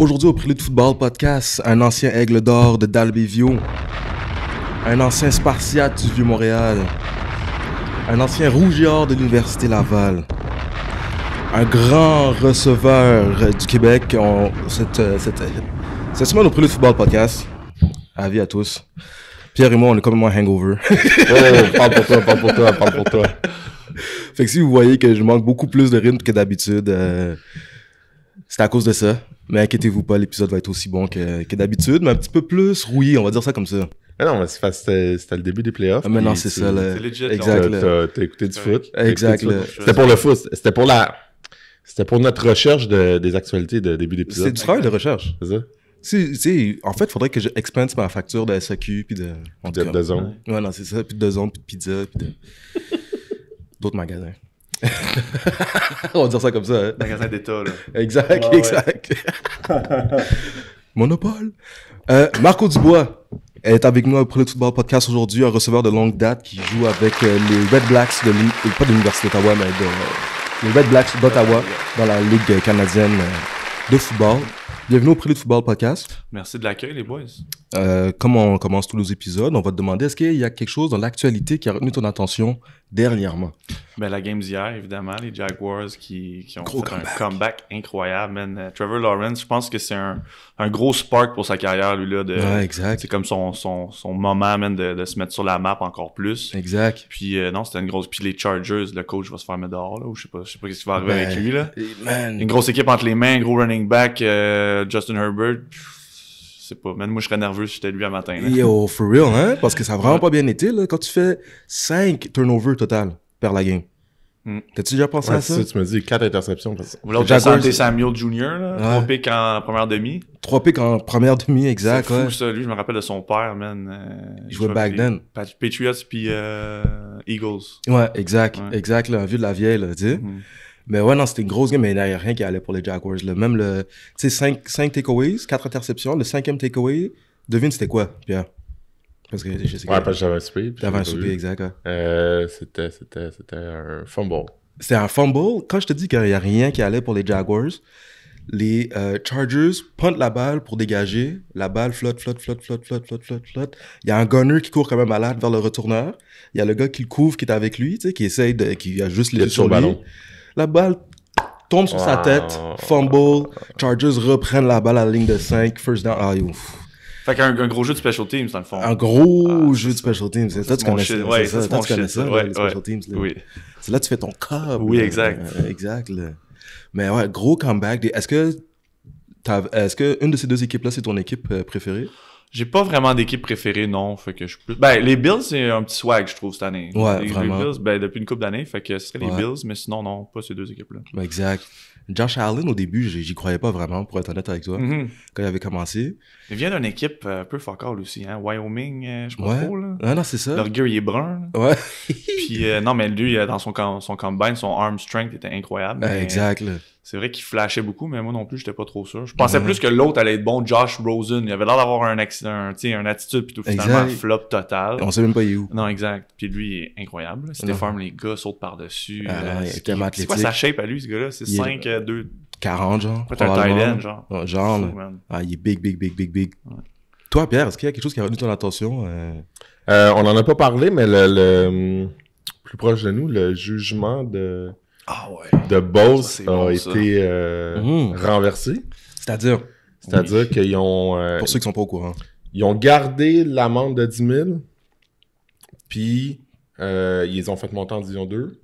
Aujourd'hui, au Prélude Football Podcast, un ancien aigle d'or de View, un ancien spartiate du Vieux-Montréal, un ancien rouge de l'Université Laval, un grand receveur du Québec. Euh, cette, semaine, au Prélude Football Podcast, avis à tous. Pierre et moi, on est comme un hangover. parle pour toi, parle pour toi, parle pour toi. Fait que si vous voyez que je manque beaucoup plus de rythme que d'habitude, euh, c'est à cause de ça. Mais inquiétez-vous pas, l'épisode va être aussi bon que, d'habitude, mais un petit peu plus rouillé, on va dire ça comme ça. Ah non, c'était le début des playoffs. Ah, mais non, c'est ça. Le... Legit, T'as écouté du foot. C'était pour le foot. C'était pour la. C'était pour notre recherche de, des actualités de début d'épisode. C'est du travail de recherche. C'est ça? en fait, il faudrait que j'expense ma facture de SAQ, puis de... de, de Ouais, non, c'est ça, puis de zone, puis de pizza, puis d'autres magasins. On va dire ça comme ça. Magasin hein. d'État, Exact, exact. Monopole. Euh, Marco Dubois est avec nous au le Football Podcast aujourd'hui, un receveur de longue date qui joue avec euh, les Red Blacks, euh, de l'Université d'Ottawa, mais de, les Red Blacks d'Ottawa dans la Ligue canadienne de football. Bienvenue au Prélude Football Podcast. Merci de l'accueil, les boys. comme on commence tous les épisodes, on va te demander est-ce qu'il y a quelque chose dans l'actualité qui a retenu ton attention dernièrement. Ben, la game d'hier, évidemment, les Jaguars qui, qui ont fait un comeback incroyable. Man. Euh, Trevor Lawrence, je pense que c'est un, gros spark pour sa carrière, lui-là. exact. C'est comme son, son, moment, man, de, se mettre sur la map encore plus. Exact. Puis, euh, non, c'était une grosse. Puis les Chargers, le coach va se faire mettre dehors, là, ou je sais pas, je sais pas ce qui va arriver avec ben, lui, là. Une grosse équipe entre les mains, gros running back, euh, Justin Herbert sais pas. Même moi, je serais nerveux si j'étais lui un matin. Yo, for real, hein? Parce que ça a vraiment pas bien été, là. Quand tu fais 5 turnovers total perdre la game. Hmm. T'as-tu déjà pensé à ça? Tu me dis 4 interceptions. J'ai senti Samuel Jr., là, 3 picks en première demi. 3 pics en première demi, exact. ça. Lui, je me rappelle de son père, man. Euh, il jouait back then. Patriots puis euh, Eagles. Ouais, exact. Exact, là, vu de la vieille, là, tu sais. Hmm. Mais ouais, non, c'était une grosse game, mais il n'y a rien qui allait pour les Jaguars. Même le. Tu sais, 5, takeaways, 4 interceptions. Le cinquième takeaway, devine c'était quoi, Pierre Parce que je sais Ouais, parce que j'avais un souper. un exact. Euh, c'était, c'était, c'était un fumble. C'était un fumble. Quand je te dis qu'il n'y a rien qui allait pour les Jaguars, les euh, Chargers puntent la balle pour dégager. La balle flotte, flotte, flotte, flotte, flotte, flotte, flotte, flotte. Il y a un gunner qui court quand même malade vers le retourneur. Il y a le gars qui le couvre, qui est avec lui, tu sais, qui essaye de, qui a juste les sur le ballon. La balle tombe sur sa tête, fumble, Chargers reprennent la balle à la ligne de 5, first down. Ah, yo. Fait qu'un gros jeu de special teams, dans le fond. Un gros ah, jeu de special teams. Toi, tu connais ça. tu connais ça, special teams. C'est là que tu fais ton cob. Oui, exact. Euh, exact. Mais ouais, gros comeback. Est-ce que, est-ce que une de ces deux équipes-là, c'est ton équipe euh, préférée? J'ai pas vraiment d'équipe préférée, non. Fait que je plus... Ben, les Bills, c'est un petit swag, je trouve, cette année. Ouais, les, vraiment. Bills, ben, depuis une couple d'années, fait que ce serait les Bills, mais sinon, non, pas ces deux équipes-là. Ben, exact. Josh Allen, au début, j'y croyais pas vraiment, pour être honnête avec toi, mm-hmm. quand il avait commencé. Il vient d'une équipe un euh, peu fuck aussi, hein? Wyoming, euh, je crois pas Là. Ah non, c'est ça. Leur est brun. Ouais. Puis, euh, non, mais lui, dans son, son combine, son arm strength était incroyable. exact. C'est vrai qu'il flashait beaucoup, mais moi non plus, j'étais pas trop sûr. Je pensais plus que l'autre allait être bon, Josh Rosen. Il avait l'air d'avoir un, accident, un, un attitude, puis tout, finalement, flop total. On sait même pas il où. Non, exact. Puis lui, il est incroyable. C'était farm, les gars sautent par-dessus. Ah, c'est quoi sa shape à lui, ce gars-là? C'est 5, 2, 40, genre. Peut-être un genre. genre, Ah, il est big, big, big, big, big. Toi, Pierre, est-ce qu'il y a quelque chose qui a retenu ton attention? Euh? Euh, on n'en a pas parlé, mais le, plus proche de nous, le jugement de, ah, de Bose a été euh, mm-hmm. renversé. C'est-à-dire? C'est-à-dire qu'ils ont... Pour ceux qui sont pas au courant. Ils ont gardé l'amende de 10 000, puis ils ont fait monter en division 2.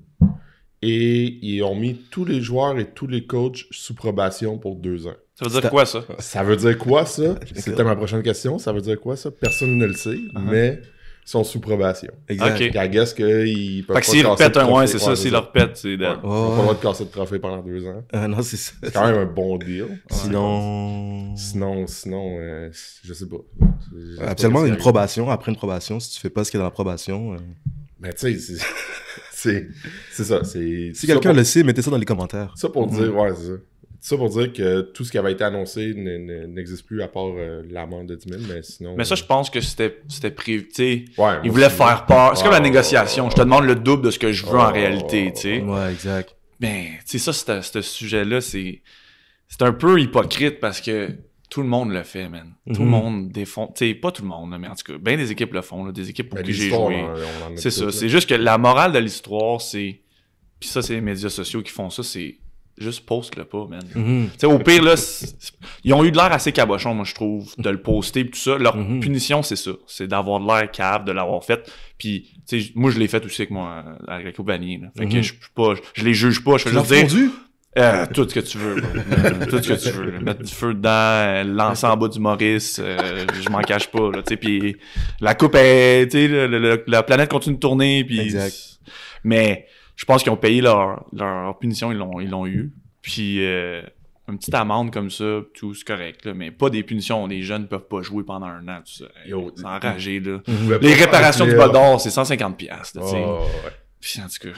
Et ils ont mis tous les joueurs et tous les coachs sous probation pour deux ans. Ça veut dire quoi, ça? Ça veut dire quoi, ça? C'était ma prochaine question. Ça veut dire quoi, ça? Personne ne le sait, uh-huh. mais ils sont sous probation. Exact. Okay. qu'ils peuvent fait que s'ils répètent un, mois, c'est ça, s'ils leur pètent, c'est Ils pas le de casser de trophée pendant deux ans. Ah non, c'est ça. C'est quand même un bon deal. Sinon... Sinon, sinon, euh, je sais pas. Absolument, une probation. Après une probation, si tu fais pas ce qu'il y a dans la probation... Euh, mais tu sais, c'est ça. Si quelqu'un le sait, mettez ça dans les commentaires. Ça pour mm. dire, ouais, ça. pour dire que tout ce qui avait été annoncé n'existe plus à part euh, l'amende de 10 000, mais sinon. Mais ça, je euh, pense que c'était prévu. Ouais, ils voulaient faire peur. C'est comme la ah, négociation. Je te demande le double de ce que je veux en ah. réalité. sais Ouais, exact. Mais, ben, tu sais, ça, ce sujet-là, c'est... c'est un peu hypocrite parce que tout le monde le fait, man. Tout le mhm. monde défend, Tu sais, pas tout le monde, mais en tout cas, bien des équipes le font, des équipes pour qui j'ai joué. C'est ça. C'est juste que la morale de l'histoire, c'est. Puis ça, c'est les médias sociaux qui font ça, c'est juste poste le pas, man. Mhm. Tu sais, Au pire, là, ils ont eu de l'air assez cabochon, moi, je trouve, de le poster et tout ça. Leur mhm. punition, c'est ça. C'est d'avoir de l'air cave, de l'avoir fait. Puis, tu sais, moi, je l'ai fait aussi avec moi, euh, avec la Fait que je, pas, je les juge pas. Je fais dire. Euh, tout ce que tu veux. tout ce que tu veux. Mettre du feu dedans, lancer en bas du Maurice, euh, je m'en cache pas. Là, la coupe est... Le, la planète continue de tourner. Puis, mais je pense qu'ils ont payé leur, leur punition, ils l'ont, ils l'ont eu. Puis euh, une petite amende comme ça, tout, c'est correct. mais pas des punitions. Les jeunes ne peuvent pas jouer pendant un an. Tout ça. enragé, là. Les réparations du bas d'or, c'est 150$. Là, oh, ouais. en tout cas...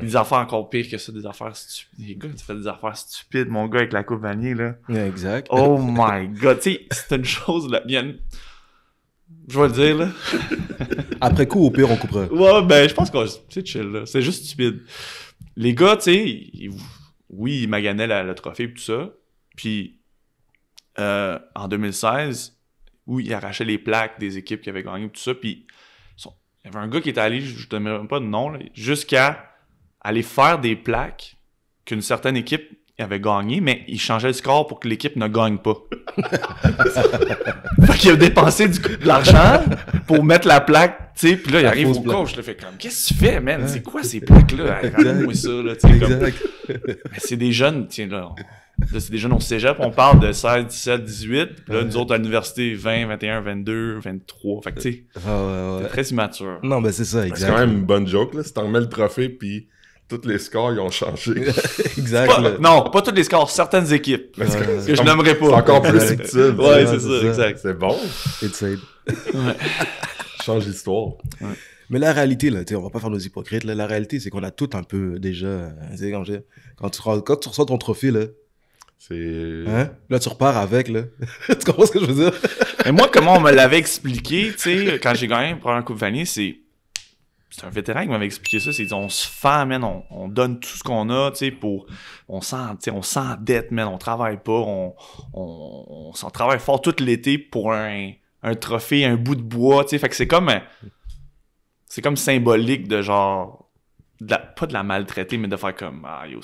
Des affaires encore pires que ça, des affaires stupides. Les gars, tu fais des affaires stupides, mon gars, avec la coupe vanille, là. Exact. Oh my god. Tu sais, c'est une chose, la mienne. Je vais le dire, là. Après coup, au pire, on coupera. Ouais, ben, je pense que c'est chill, là. C'est juste stupide. Les gars, tu sais, oui, ils maganaient le trophée et tout ça. Puis, euh, en 2016, oui ils arrachaient les plaques des équipes qui avaient gagné tout ça. Puis, il y avait un gars qui était allé, je ne te mets pas de nom, jusqu'à aller faire des plaques qu'une certaine équipe avait gagné, mais il changeait le score pour que l'équipe ne gagne pas. fait qu'il a dépensé du, coup de l'argent pour mettre la plaque, tu sais, puis là, il arrive au coach, il le fait comme, qu'est-ce que tu fais, man? C'est quoi ces plaques-là? moi là, tu sais, comme... c'est des jeunes, tiens, là, Là, c'est déjà jeunes au cégep, on parle de 16, 17, 18. là, nous autres, à l'université, 20, 21, 22, 23. Fait que, tu sais, ouais, ouais. très immature. Non, ben c'est ça, exactement. C'est quand même une bonne joke, là. Si t'en remets le trophée, puis tous les scores, ils ont changé. exact. non, pas tous les scores, certaines équipes. que je n'aimerais pas. C'est encore plus subtil. ouais, c'est ça, exact. C'est bon. It's Change d'histoire. Ouais. Mais la réalité, là, tu sais on va pas faire nos hypocrites. la réalité, c'est qu'on a tout un peu déjà. Euh, quand, tu, quand tu reçois ton trophée, là, c'est. Hein? Là, tu repars avec, là. tu comprends ce que je veux dire? Mais moi, comment on me l'avait expliqué, tu sais, quand j'ai gagné pour un Coupe vanille c'est. C'est un vétéran qui m'avait expliqué ça. C'est on se fait, on, donne tout ce qu'on a, tu sais, pour. On s'endette, mais on travaille pas, on, s'en travaille fort tout l'été pour un, un trophée, un bout de bois, tu sais. Fait que c'est comme. C'est comme symbolique de genre pas de la maltraiter, mais de faire comme ah, yo,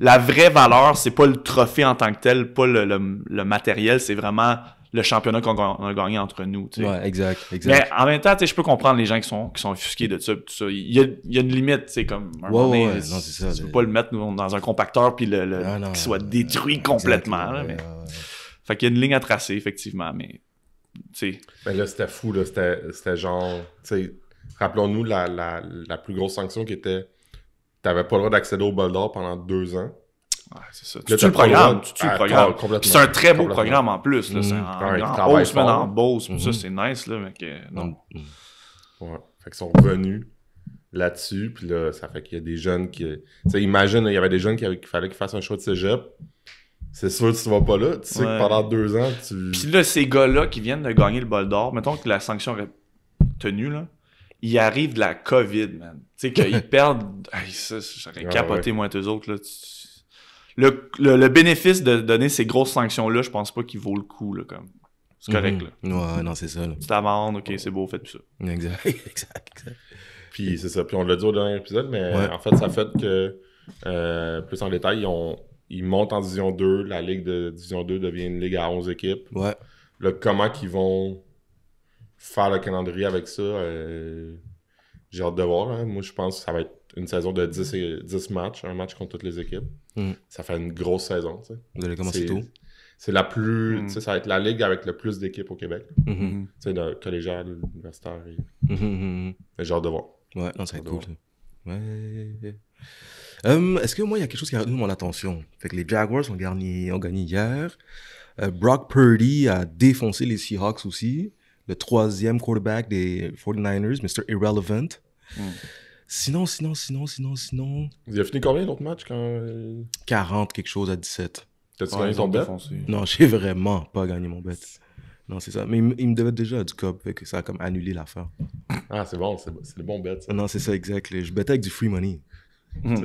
La vraie valeur, c'est pas le trophée en tant que tel, pas le, matériel, c'est vraiment le championnat qu'on a gagné entre nous. Tu Ouais, exact, exact. Mais en même temps, tu sais, je peux comprendre les gens qui sont, qui sont offusqués de ça. Tout ça. Il, y a, une limite, tu sais, comme un ouais, ça, tu peux pas le mettre dans un compacteur puis le, ah, qu'il soit détruit complètement. Fait qu'il y a une ligne à tracer, effectivement, mais. tu sais. Mais ben là, c'était fou, là. C'était genre. Rappelons-nous la, la, la, plus grosse sanction qui était t'avais pas le droit d'accéder au bol d'or pendant deux ans. Ouais, c'est ça. Tu tues le programme. Tu tues le ah, programme. C'est un très beau programme en plus. Là. Mm-hmm. C'est ah, en, hausse, en Ça, mm-hmm. c'est nice. Là, mais que, non. Mm-hmm. Ouais. Fait qu'ils sont revenus là-dessus. Puis là, ça fait qu'il y a des jeunes qui. Tu sais, imagine, il y avait des jeunes qui qu'il fallait qu'ils fassent un choix de cégep. C'est sûr que tu vas pas là. Tu sais que pendant deux ans, tu. Puis là, ces gars-là qui viennent de gagner le bol d'or, mettons que la sanction aurait tenue... là il arrive de la COVID, man. Tu sais, qu'ils perdent. ça, j'aurais ah capoté, moins moi, eux autres. Là. Le, le, bénéfice de donner ces grosses sanctions-là, je pense pas qu'il vaut le coup. Là, comme. C'est mhm. correct. Là. Ouais, non, c'est ça. Là. Petite amende, ok, c'est beau, faites tout ça. Exact, exact, exact. Puis c'est ça. Puis on l'a dit au dernier épisode, mais en fait, ça fait que, euh, plus en détail, ils, ils montent en Division 2. La Ligue de Division 2 devient une Ligue à 11 équipes. Ouais. Là, comment qu'ils vont faire le calendrier avec ça, euh, j'ai hâte de voir. Moi, je pense que ça va être une saison de 10, 10 matchs, un match contre toutes les équipes. Mm. Ça fait une grosse saison. Vous allez commencer tôt. C'est la plus. Mm. Ça va être la ligue avec le plus d'équipes au Québec. Mm -hmm. universitaire. Mm-hmm, mm-hmm. J'ai hâte de voir. Ouais, non, ça va être cool. Hum, est-ce que moi, il y a quelque chose qui a retenu mon attention? Fait que les Jaguars ont gagné, ont gagné hier. Euh, Brock Purdy a défoncé les Seahawks aussi le troisième quarterback des 49ers, Mr. Irrelevant. Hmm. Sinon, sinon, sinon, sinon, sinon. Il a fini combien d'autres matchs quand. 40 quelque chose à 17. T'as-tu gagné ton bet? Non, j'ai vraiment pas gagné mon bet. Non, c'est ça. Mais il, me devait déjà du cop, que ça a comme annulé l'affaire. Ah, c'est bon, c'est le bon bet. Ça. Non, c'est ça, exact. Je bettais avec du free money. Hmm.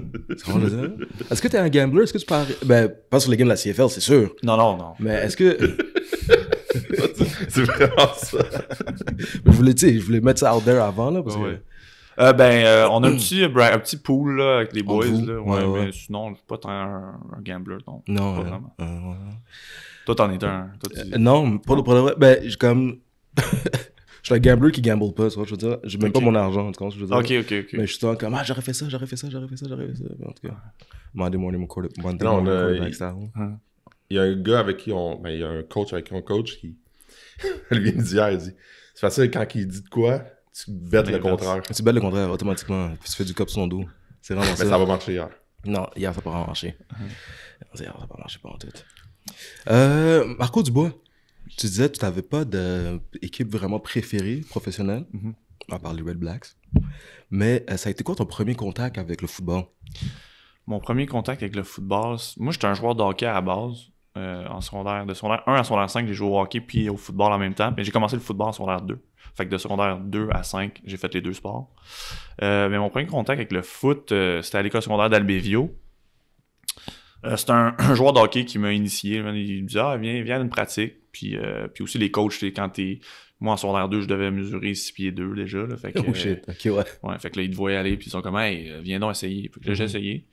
est-ce que t'es un gambler? Est-ce que tu parles… Ben, pas sur les games de la CFL, c'est sûr. Non, non, non. Mais est-ce que. c'est vraiment ça. je voulais, je voulais mettre ça out there avant, là, parce ouais, que... Euh, ben, euh, on a un petit, un petit pool là, avec les boys. là, ouais, ouais, mais sinon, je suis pas tant un, un, gambler. Donc, non, pas vraiment. Euh, Toi, t'en es un. Toi, tu... Euh, non, pas le problème. Ben, je comme. je suis un gambler qui gamble pas, je veux dire. J'ai même okay. pas mon argent, en tout cas, je veux dire. Ok, ok, ok. Mais je suis comme, ah, j'aurais fait ça, j'aurais fait ça, j'aurais fait ça, j'aurais fait ça. en tout cas, Monday morning, mon quarterback. Monday morning, mon quarterback, ça il y a un gars avec qui on. Ben, il y a un coach avec qui on coach qui. lui, vient me dit dit C'est facile, quand il dit de quoi, tu bêtes le ben, ben, contraire. Tu bêtes le contraire automatiquement, puis tu fais du cop sur son dos. C'est vraiment ça. Mais ça va marcher hier. Non, hier, ça n'a mhm. pas marché. Hier, ça n'a pas marché pas en tout. Euh, Marco Dubois, tu disais que tu n'avais pas d'équipe vraiment préférée, professionnelle, mhm. à part les Red Blacks. Mais euh, ça a été quoi ton premier contact avec le football? Mon premier contact avec le football, moi j'étais un joueur de à la base. Euh, en secondaire. De secondaire 1 à secondaire 5, j'ai joué au hockey puis au football en même temps. Mais j'ai commencé le football en secondaire 2. Fait que de secondaire 2 à 5, j'ai fait les deux sports. Euh, mais mon premier contact avec le foot, euh, c'était à l'école secondaire d'Albévio. c'était un, joueur de hockey qui m'a initié. Il me dit ah, viens, viens à une pratique. Puis, puis aussi les coachs, quand t'es moi, en secondaire 2, je devais mesurer 6 pieds 2 déjà. fait oh, Fait que là, ils te voyaient aller, puis ils sont comme, hey, viens donc essayer. j'ai mm-hmm. essayé.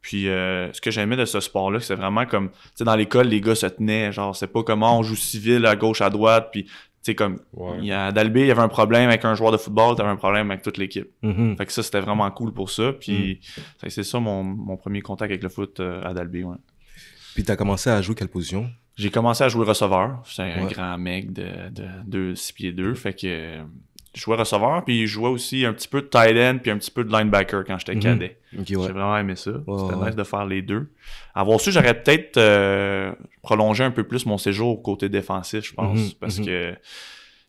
Puis euh, ce que j'aimais de ce sport-là, c'est vraiment comme, tu sais, dans l'école, les gars se tenaient, genre, c'est pas comment on joue civil à gauche, à droite, puis tu sais, comme, il y Dalby, il y avait un problème avec un joueur de football, tu avais un problème avec toute l'équipe. Mm-hmm. Fait que ça, c'était vraiment cool pour ça, puis mm. c'est ça mon, premier contact avec le foot euh, à Dalby, ouais. Puis t'as commencé à jouer quelle position? J'ai commencé à jouer receveur. c'est un grand mec de, de, pieds 2, fait que je jouais receveur, puis je jouais aussi un petit peu de tight end, puis un petit peu de linebacker quand j'étais mhm. cadet. J'ai vraiment aimé ça. C'était nice de faire les deux. Avoir su, j'aurais peut-être euh, prolongé un peu plus mon séjour côté défensif, je pense, mhm, parce mhm. que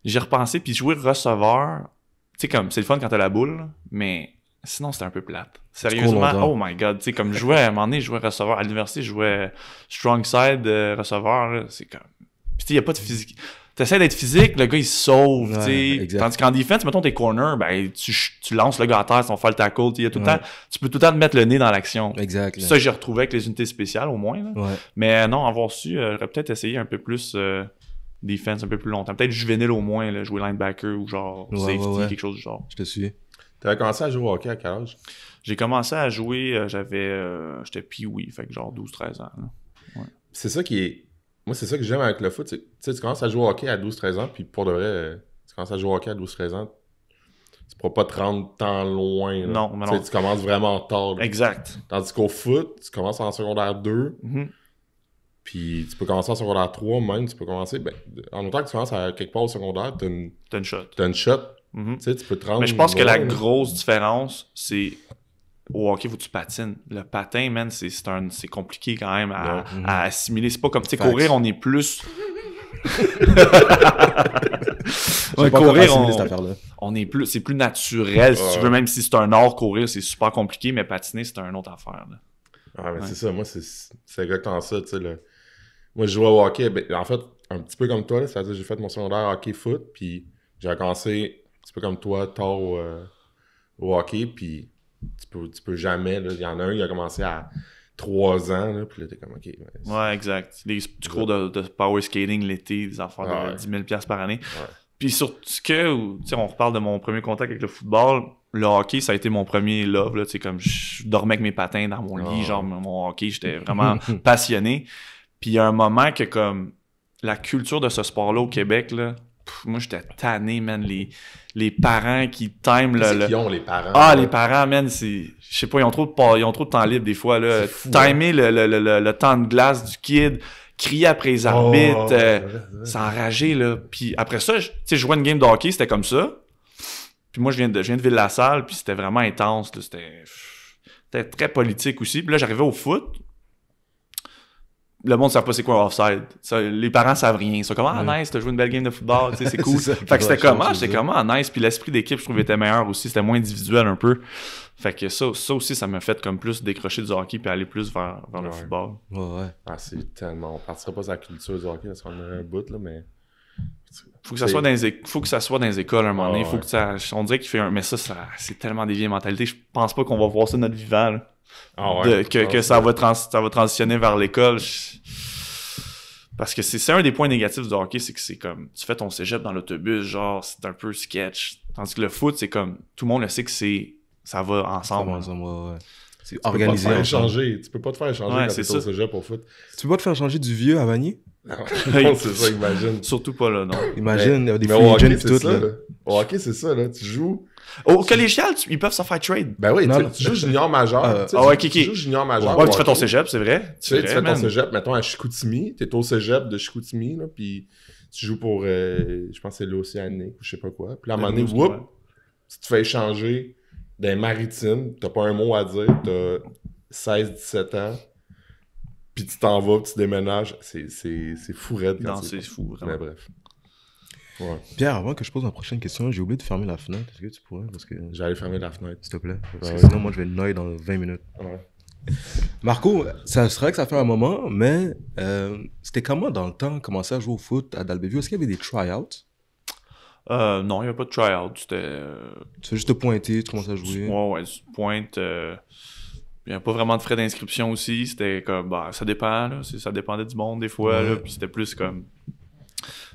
j'ai repensé, puis jouer receveur, tu sais, comme, c'est le fun quand t'as la boule, mais sinon, c'était un peu plate. Sérieusement, oh my god, tu sais, comme, jouer, à un moment donné, je jouais receveur. À l'université, je jouais strong side euh, receveur, c'est comme... Puis, il n'y a pas de physique essaies d'être physique, le gars il se sauve. Tandis qu'en defense, mettons tes corners, ben, tu, tu, lances le gars à terre, si on fait le tackle, tu peux tout le temps te mettre le nez dans l'action. Exact. Ça, j'ai retrouvé avec les unités spéciales au moins. Mais euh, non, avoir su, euh, j'aurais peut-être essayé un peu plus euh, defense un peu plus longtemps. Peut-être juvénile au moins, jouer linebacker ou genre safety, quelque chose du genre. Je te suis. T'avais commencé à jouer au hockey à quel J'ai commencé à jouer, euh, j'avais. J'étais pee-wee, fait que genre 12-13 ans. C'est ça qui est moi, c'est ça que j'aime avec le foot. Tu sais, tu commences à jouer au hockey à 12-13 ans, puis pour de vrai, tu commences à jouer au hockey à 12-13 ans, tu pourras pas te rendre tant loin. Non, mais non. Tu, sais, tu commences vraiment tard. Exact. Tandis qu'au foot, tu commences en secondaire 2, mm-hmm. puis tu peux commencer en secondaire 3 même, tu peux commencer... Ben, en autant que tu commences à quelque part au secondaire, t'as une... As une shot. As une shot. Mm-hmm. Tu peux te rendre... Mais je pense que la grosse différence, c'est au hockey, faut que tu patines. Le patin, man, c'est compliqué quand même mhm. à, assimiler. C'est pas comme, tu sais, courir, on est plus. courir, on, on, est plus, c'est plus naturel. Si tu veux, même si c'est un art, courir, c'est super compliqué, mais patiner, c'est une autre affaire. Ah, mais c'est ça, moi, c'est exactement ça, tu sais. Moi, je jouais au hockey, ben, en fait, un petit peu comme toi, c'est-à-dire j'ai fait mon secondaire hockey-foot, puis j'ai commencé un petit peu comme toi, tard au euh, hockey, puis tu peux, jamais. Là. Il y en a un, il a commencé à 3 ans, là, puis là, t'es comme, OK. Ben, ouais, exact. les du cours de, power skating l'été, des affaires de 10 000 par année. Puis surtout que, on reparle de mon premier contact avec le football, le hockey, ça a été mon premier love. Là, comme je dormais avec mes patins dans mon lit, genre mon hockey, j'étais vraiment passionné. Puis il y a un moment que comme la culture de ce sport-là au Québec, là, moi, j'étais tanné, man. Les, parents qui timent... le... ont les parents. Ah, les parents, man, c'est. Je sais pas, ils ont, trop de... ils trop de temps libre des fois. Timer hein. le, le, le, le, temps de glace du kid, crier après les oh, arbitres, euh, s'enrager, là. Puis après ça, tu sais, je jouais une game de hockey, c'était comme ça. Puis moi, je viens de, de Ville-la-Salle, puis c'était vraiment intense. c'était très politique aussi. Puis là, j'arrivais au foot, le monde ne sait pas c'est quoi un offside. les parents savent rien. Ils sont comme Ah, nice, t'as joué une belle game de football, c'est cool. fait que c'était comment C'était comment nice. Puis l'esprit d'équipe, je trouvais, était meilleur aussi. C'était moins individuel un peu. Fait que ça, ça aussi, ça m'a fait comme plus décrocher du hockey puis aller plus vers, le football. Ouais, ouais. Ah, c'est tellement. On partira pas sur la culture du hockey, parce qu'on a un bout, là, mais. Faut que, ça soit dans les... faut que ça soit dans les écoles à un moment donné. que ça... On dirait qu'il fait un. Mais ça, c'est tellement des vieilles mentalités. Je pense pas qu'on va voir ça notre vivant. Ah que, ça, va va transitionner vers l'école. Parce que c'est un des points négatifs du hockey, c'est que c'est comme, tu fais ton cégep dans l'autobus, genre, c'est un peu sketch. Tandis que le foot, c'est comme, tout le monde le sait que c'est, ça va ensemble. C'est organisé. Tu peux pas te faire changer. Tu peux cégep au foot. Tu peux pas te faire changer du vieux à Vanier? Ah c'est ça, imagine. Surtout pas là, non. Imagine, il y a des mais et tout là. Au hockey, c'est ça, là. Tu joues au collégial, ils peuvent s'en faire trade. Ben oui, tu, joues junior majeur. Euh, tu ah ouais, tu, joues junior majeur. tu fais ton cégep, c'est vrai. Tu fais ton cégep, mettons, à Chicoutimi. T'es au cégep de Chicoutimi, puis tu joues pour, euh, je pense c'est l'Océanique ou je sais pas quoi. Puis à un ben, moment donné, tu te fais échanger maritime, tu t'as pas un mot à dire, t'as 16-17 ans, puis tu t'en vas, puis tu déménages. C'est, c'est, fou raide Non, c'est fou, vraiment. bref. Pierre, avant que je pose ma prochaine question, j'ai oublié de fermer la fenêtre. Est-ce que tu pourrais parce que... J'allais fermer la fenêtre. S'il te plaît. Parce que sinon, moi, je vais noyer dans 20 minutes. Marco, ça serait que ça fait un moment, mais euh, c'était comment dans le temps commencer à jouer au foot à Dalbeville Est-ce qu'il y avait des try-outs euh, Non, il n'y avait pas de try-outs. C'était. Euh, tu fais juste te pointer, tu commences à jouer. Ouais, ouais, tu pointes. Il n'y avait pas vraiment de frais d'inscription aussi. C'était comme, bah, ça dépend, là. Ça dépendait du monde des fois, Puis c'était plus comme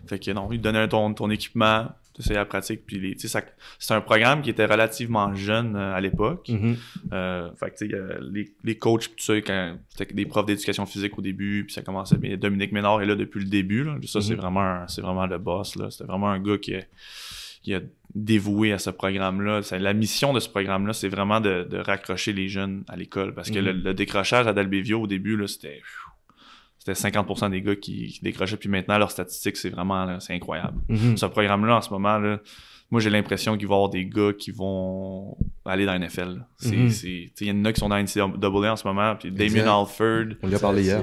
fait que non, il te donnait ton, ton équipement, tu la pratique. Puis ça, c'est un programme qui était relativement jeune euh, à l'époque. Mm-hmm. Euh, fait que sais, euh, les, les coachs, tout ça, quand, c'était des profs d'éducation physique au début, puis ça commençait. Mais Dominique Ménard est là depuis le début. Là. Ça, c'est mm-hmm. vraiment, c'est vraiment le boss. Là. C'était vraiment un gars qui a, qui a dévoué à ce programme-là. la mission de ce programme-là, c'est vraiment de, de, raccrocher les jeunes à l'école. Parce que mm-hmm. le, décrochage à Dalbévio au début, là, c'était c'était 50% des gars qui, décrochaient. Puis maintenant, leurs statistiques, c'est vraiment c'est incroyable. Mm-hmm. Ce programme-là, en ce moment, moi, j'ai l'impression qu'il va y avoir des gars qui vont aller dans la NFL. Mm-hmm. Il y en a qui sont dans NCAA en ce moment. Puis Damien Alford. On lui a parlé hier.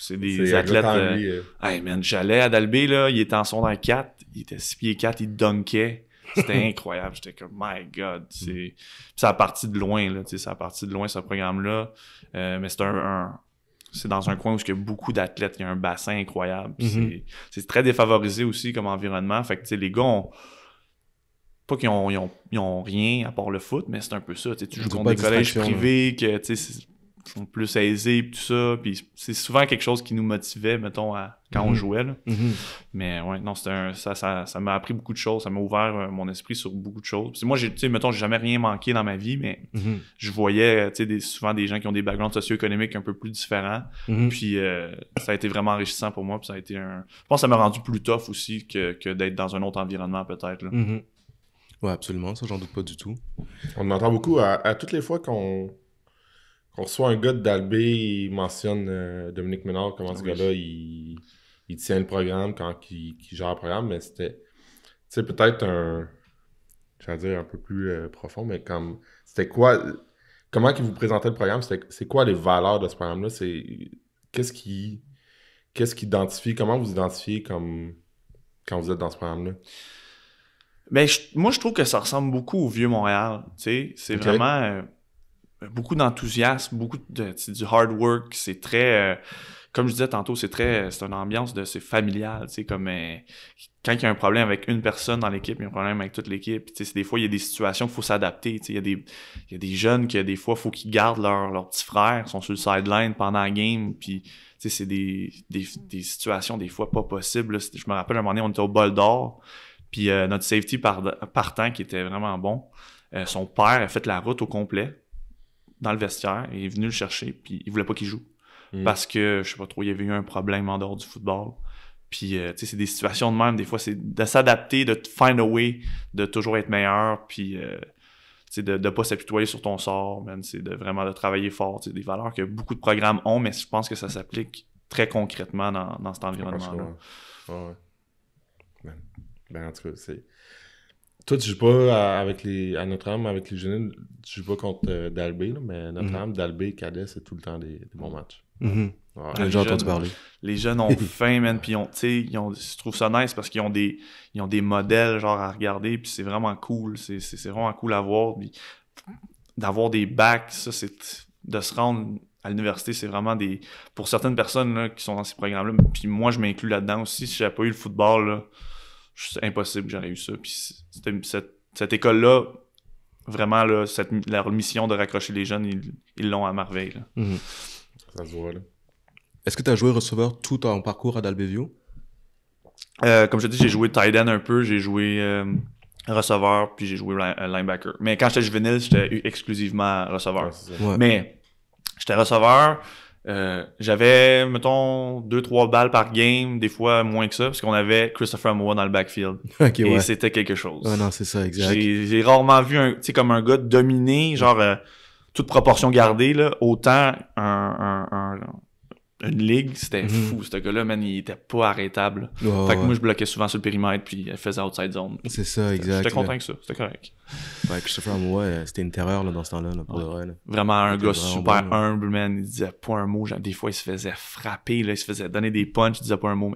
c'est euh, des athlètes. Euh, euh. Hey man, j'allais à Dalbé, là, il était en son dans 4, il était 6 pieds 4, il dunkait. C'était incroyable. J'étais comme, my God. C'est... ça a parti de loin, là. Ça a parti de loin, ce programme-là. mais c'est un, c'est dans un coin où il y a beaucoup d'athlètes, il y a un bassin incroyable. Mhm. C'est très défavorisé aussi comme environnement. Fait que tu sais, les gars, ont, pas qu'ils ont, ont, ont, rien à part le foot, mais c'est un peu ça. Tu joues contre des collèges privés, que tu sais plus aisé, et tout ça. Puis c'est souvent quelque chose qui nous motivait, mettons, quand on mhm. jouait. Là. Mhm. Mais ouais, non, ça m'a ça, m'a appris beaucoup de choses. Ça m'a ouvert euh, mon esprit sur beaucoup de choses. moi, tu sais, mettons, j'ai jamais rien manqué dans ma vie, mais mhm. je voyais, tu sais, souvent des gens qui ont des backgrounds socio-économiques un peu plus différents. Puis euh, ça a été vraiment enrichissant pour moi. ça a été un... Je pense que ça m'a rendu plus tough aussi que, d'être dans un autre environnement, peut-être. Oui, absolument. Ça, j'en doute pas du tout. On entend beaucoup à toutes les fois qu'on on reçoit un gars de Dalbé, il mentionne euh, Dominique Ménard, comment ce ah gars-là, il, tient le programme quand il, gère le programme, mais c'était, tu peut-être un, j'allais dire un peu plus euh, profond, mais comme, c'était quoi, comment il vous présentait le programme, c'est quoi les valeurs de ce programme-là, c'est, qu'est-ce qui, qu'est-ce qui identifie, comment vous identifiez comme, quand vous êtes dans ce programme-là? Ben, moi, je trouve que ça ressemble beaucoup au vieux Montréal, c'est vraiment... Euh, beaucoup d'enthousiasme, beaucoup de du hard work, c'est très euh, comme je disais tantôt, c'est très euh, c'est une ambiance de c'est familial, tu comme euh, quand il y a un problème avec une personne dans l'équipe, il y a un problème avec toute l'équipe, tu sais des fois il y a des situations qu'il faut s'adapter, tu sais il y a des il y a des jeunes que des fois faut qu'ils gardent leur leur petit frère, sont sur le sideline pendant la game puis c'est des, des, des situations des fois pas possibles. Je me rappelle un moment donné, on était au bol d'or, puis notre safety partant qui était vraiment bon, son père a fait la route au complet dans le vestiaire, il est venu le chercher, puis il voulait pas qu'il joue. Hmm. Parce que, je sais pas trop, il y avait eu un problème en dehors du football. Puis, euh, tu sais, c'est des situations de même. Des fois, c'est de s'adapter, de find a way, de toujours être meilleur, puis, euh, tu sais, de ne pas s'apitoyer sur ton sort, C'est de vraiment de travailler fort. C'est des valeurs que beaucoup de programmes ont, mais je pense que ça s'applique très concrètement dans, cet environnement-là. Ouais. Ben, ben, en tout cas, c'est toi, tu joues pas à, avec les, à Notre-Dame, avec les jeunes, tu joues pas contre euh, Dalbé, mais Notre-Dame, mhm. Dalbé Cadet, c'est tout le temps des, bons matchs. Mhm. les, jeunes, entendu parler. les jeunes ont faim, man, puis ils, ont, je trouve ça nice parce qu'ils ont des, ils ont des modèles genre à regarder, puis c'est vraiment cool, c'est vraiment cool à voir, d'avoir des bacs, ça c'est de se rendre à l'université, c'est vraiment des. Pour certaines personnes qui sont dans ces programmes-là, puis moi je m'inclus là-dedans aussi, si j'avais pas eu le football, là, c'est impossible que j'aurais eu ça. cette, école-là, vraiment, là, cette, leur mission de raccrocher les jeunes, ils l'ont à merveille. Mhm. Ça se Est-ce que tu as joué receveur tout ton parcours à Dalbevio? Euh, comme je te dis, j'ai joué tight un peu, j'ai joué euh, receveur, puis j'ai joué euh, linebacker. Mais quand j'étais juvénile, j'étais exclusivement receveur. Mais j'étais receveur, euh, j'avais, mettons, 2-3 balles par game, des fois moins que ça, parce qu'on avait Christopher Moore dans le backfield. et c'était quelque chose. J'ai rarement vu un, comme un gars dominer, genre, euh, toute proportion gardée, là, autant un, une ligue, c'était mhm. fou. Ce gars-là, man, il était pas arrêtable. fait que moi, je bloquais souvent sur le périmètre, puis il faisait outside zone. C'est ça, exact. J'étais content que ça, c'était correct. Ouais, Christopher moi, euh, c'était une terreur là, dans ce temps-là. Vraiment un gars super humble, man. Il disait pas un mot. des fois, il se faisait frapper, là, il se faisait donner des punches, il disait pas un mot.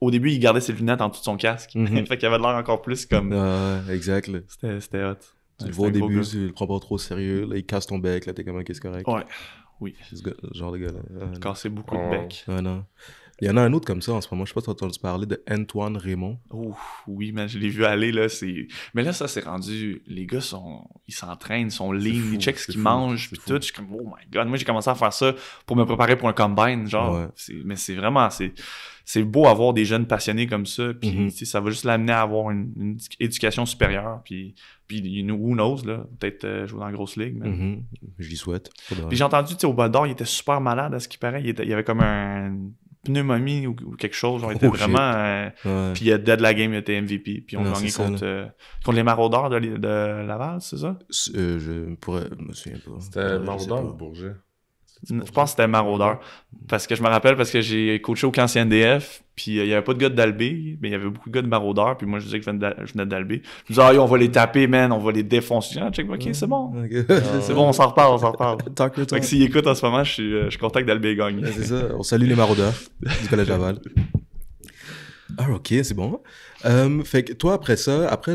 Au début, il gardait ses lunettes en dessous son casque. Il mhm. fait qu'il avait l'air encore plus comme. exact. C'était hot. Tu le vois au début, tu le prends pas trop au sérieux. il casse ton bec, là, t'es comme, qu'est-ce correct. Ouais. Oui. Ce beaucoup de oh. bec. Il y en a un autre comme ça en ce moment. Je sais pas si tu as entendu parler de Antoine Raymond. Oh, oui, mais je l'ai vu aller là. Mais là, ça s'est rendu. Les gars, sont... ils s'entraînent, ils sont lignes, ils checkent ce qu'ils mangent, puis tout. Je suis comme, oh my god. Moi, j'ai commencé à faire ça pour me préparer pour un combine. Genre, mais c'est vraiment c'est beau avoir des jeunes passionnés comme ça, puis mhm. ça va juste l'amener à avoir une, éducation supérieure, puis, puis who knows, peut-être euh, jouer dans la grosse ligue. Mais... Je lui souhaite. Puis j'ai entendu, tu sais, au Bol il était super malade à ce qu'il paraît, il, y avait comme un pneumonie ou, quelque chose, genre, il était oh, vraiment... Euh, puis Puis dead la game, il était MVP, puis on gagnait euh, contre, les maraudeurs de, de Laval, c'est ça? je pourrais... me souviens pas. C'était Maraudeur ou Bourget? Je pense que c'était Maraudeur. Parce que je me rappelle, parce que j'ai coaché au camp DF puis euh, il n'y avait pas de gars de d'Albé, mais il y avait beaucoup de gars de Maraudeur, puis moi je disais que je venais d'Albé. Je disais, ah, on va les taper, man, on va les défoncer. Ah, check, ok, c'est bon. c'est bon, on s'en reparle, on s'en reparle. Donc s'ils écoutent en ce moment, je suis, euh, je content d'Albé gagne. c'est ça, on salue les Maraudeurs du Collège Aval. Ah, ok, c'est bon. Euh, fait que toi, après ça, après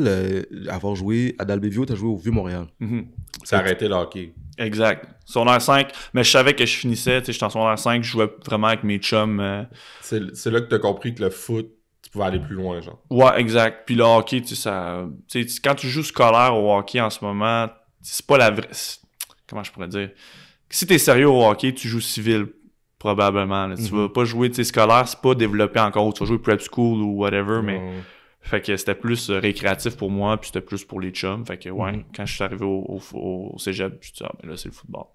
avoir joué à Dalbé tu as joué au Vieux-Montréal. c'est mm-hmm. Ça a arrêté le hockey. Exact. Secondaire 5, mais je savais que je finissais, tu sais, j'étais en secondaire 5, je jouais vraiment avec mes chums. Euh. C'est là que tu as compris que le foot, tu pouvais aller plus loin, genre. Ouais, exact. Puis le hockey, tu sais, ça, quand tu joues scolaire au hockey en ce moment, c'est pas la vraie... Comment je pourrais dire? Si t'es sérieux au hockey, tu joues civil, probablement. Tu mm-hmm. vas pas jouer, tu sais, scolaire, c'est pas développé encore. Tu vas jouer prep school ou whatever, mais fait que c'était plus euh, récréatif pour moi, puis c'était plus pour les chums. Fait que ouais, mm-hmm. quand je suis arrivé au, au, au cégep, je me suis dit, ah, mais ben là, c'est le football.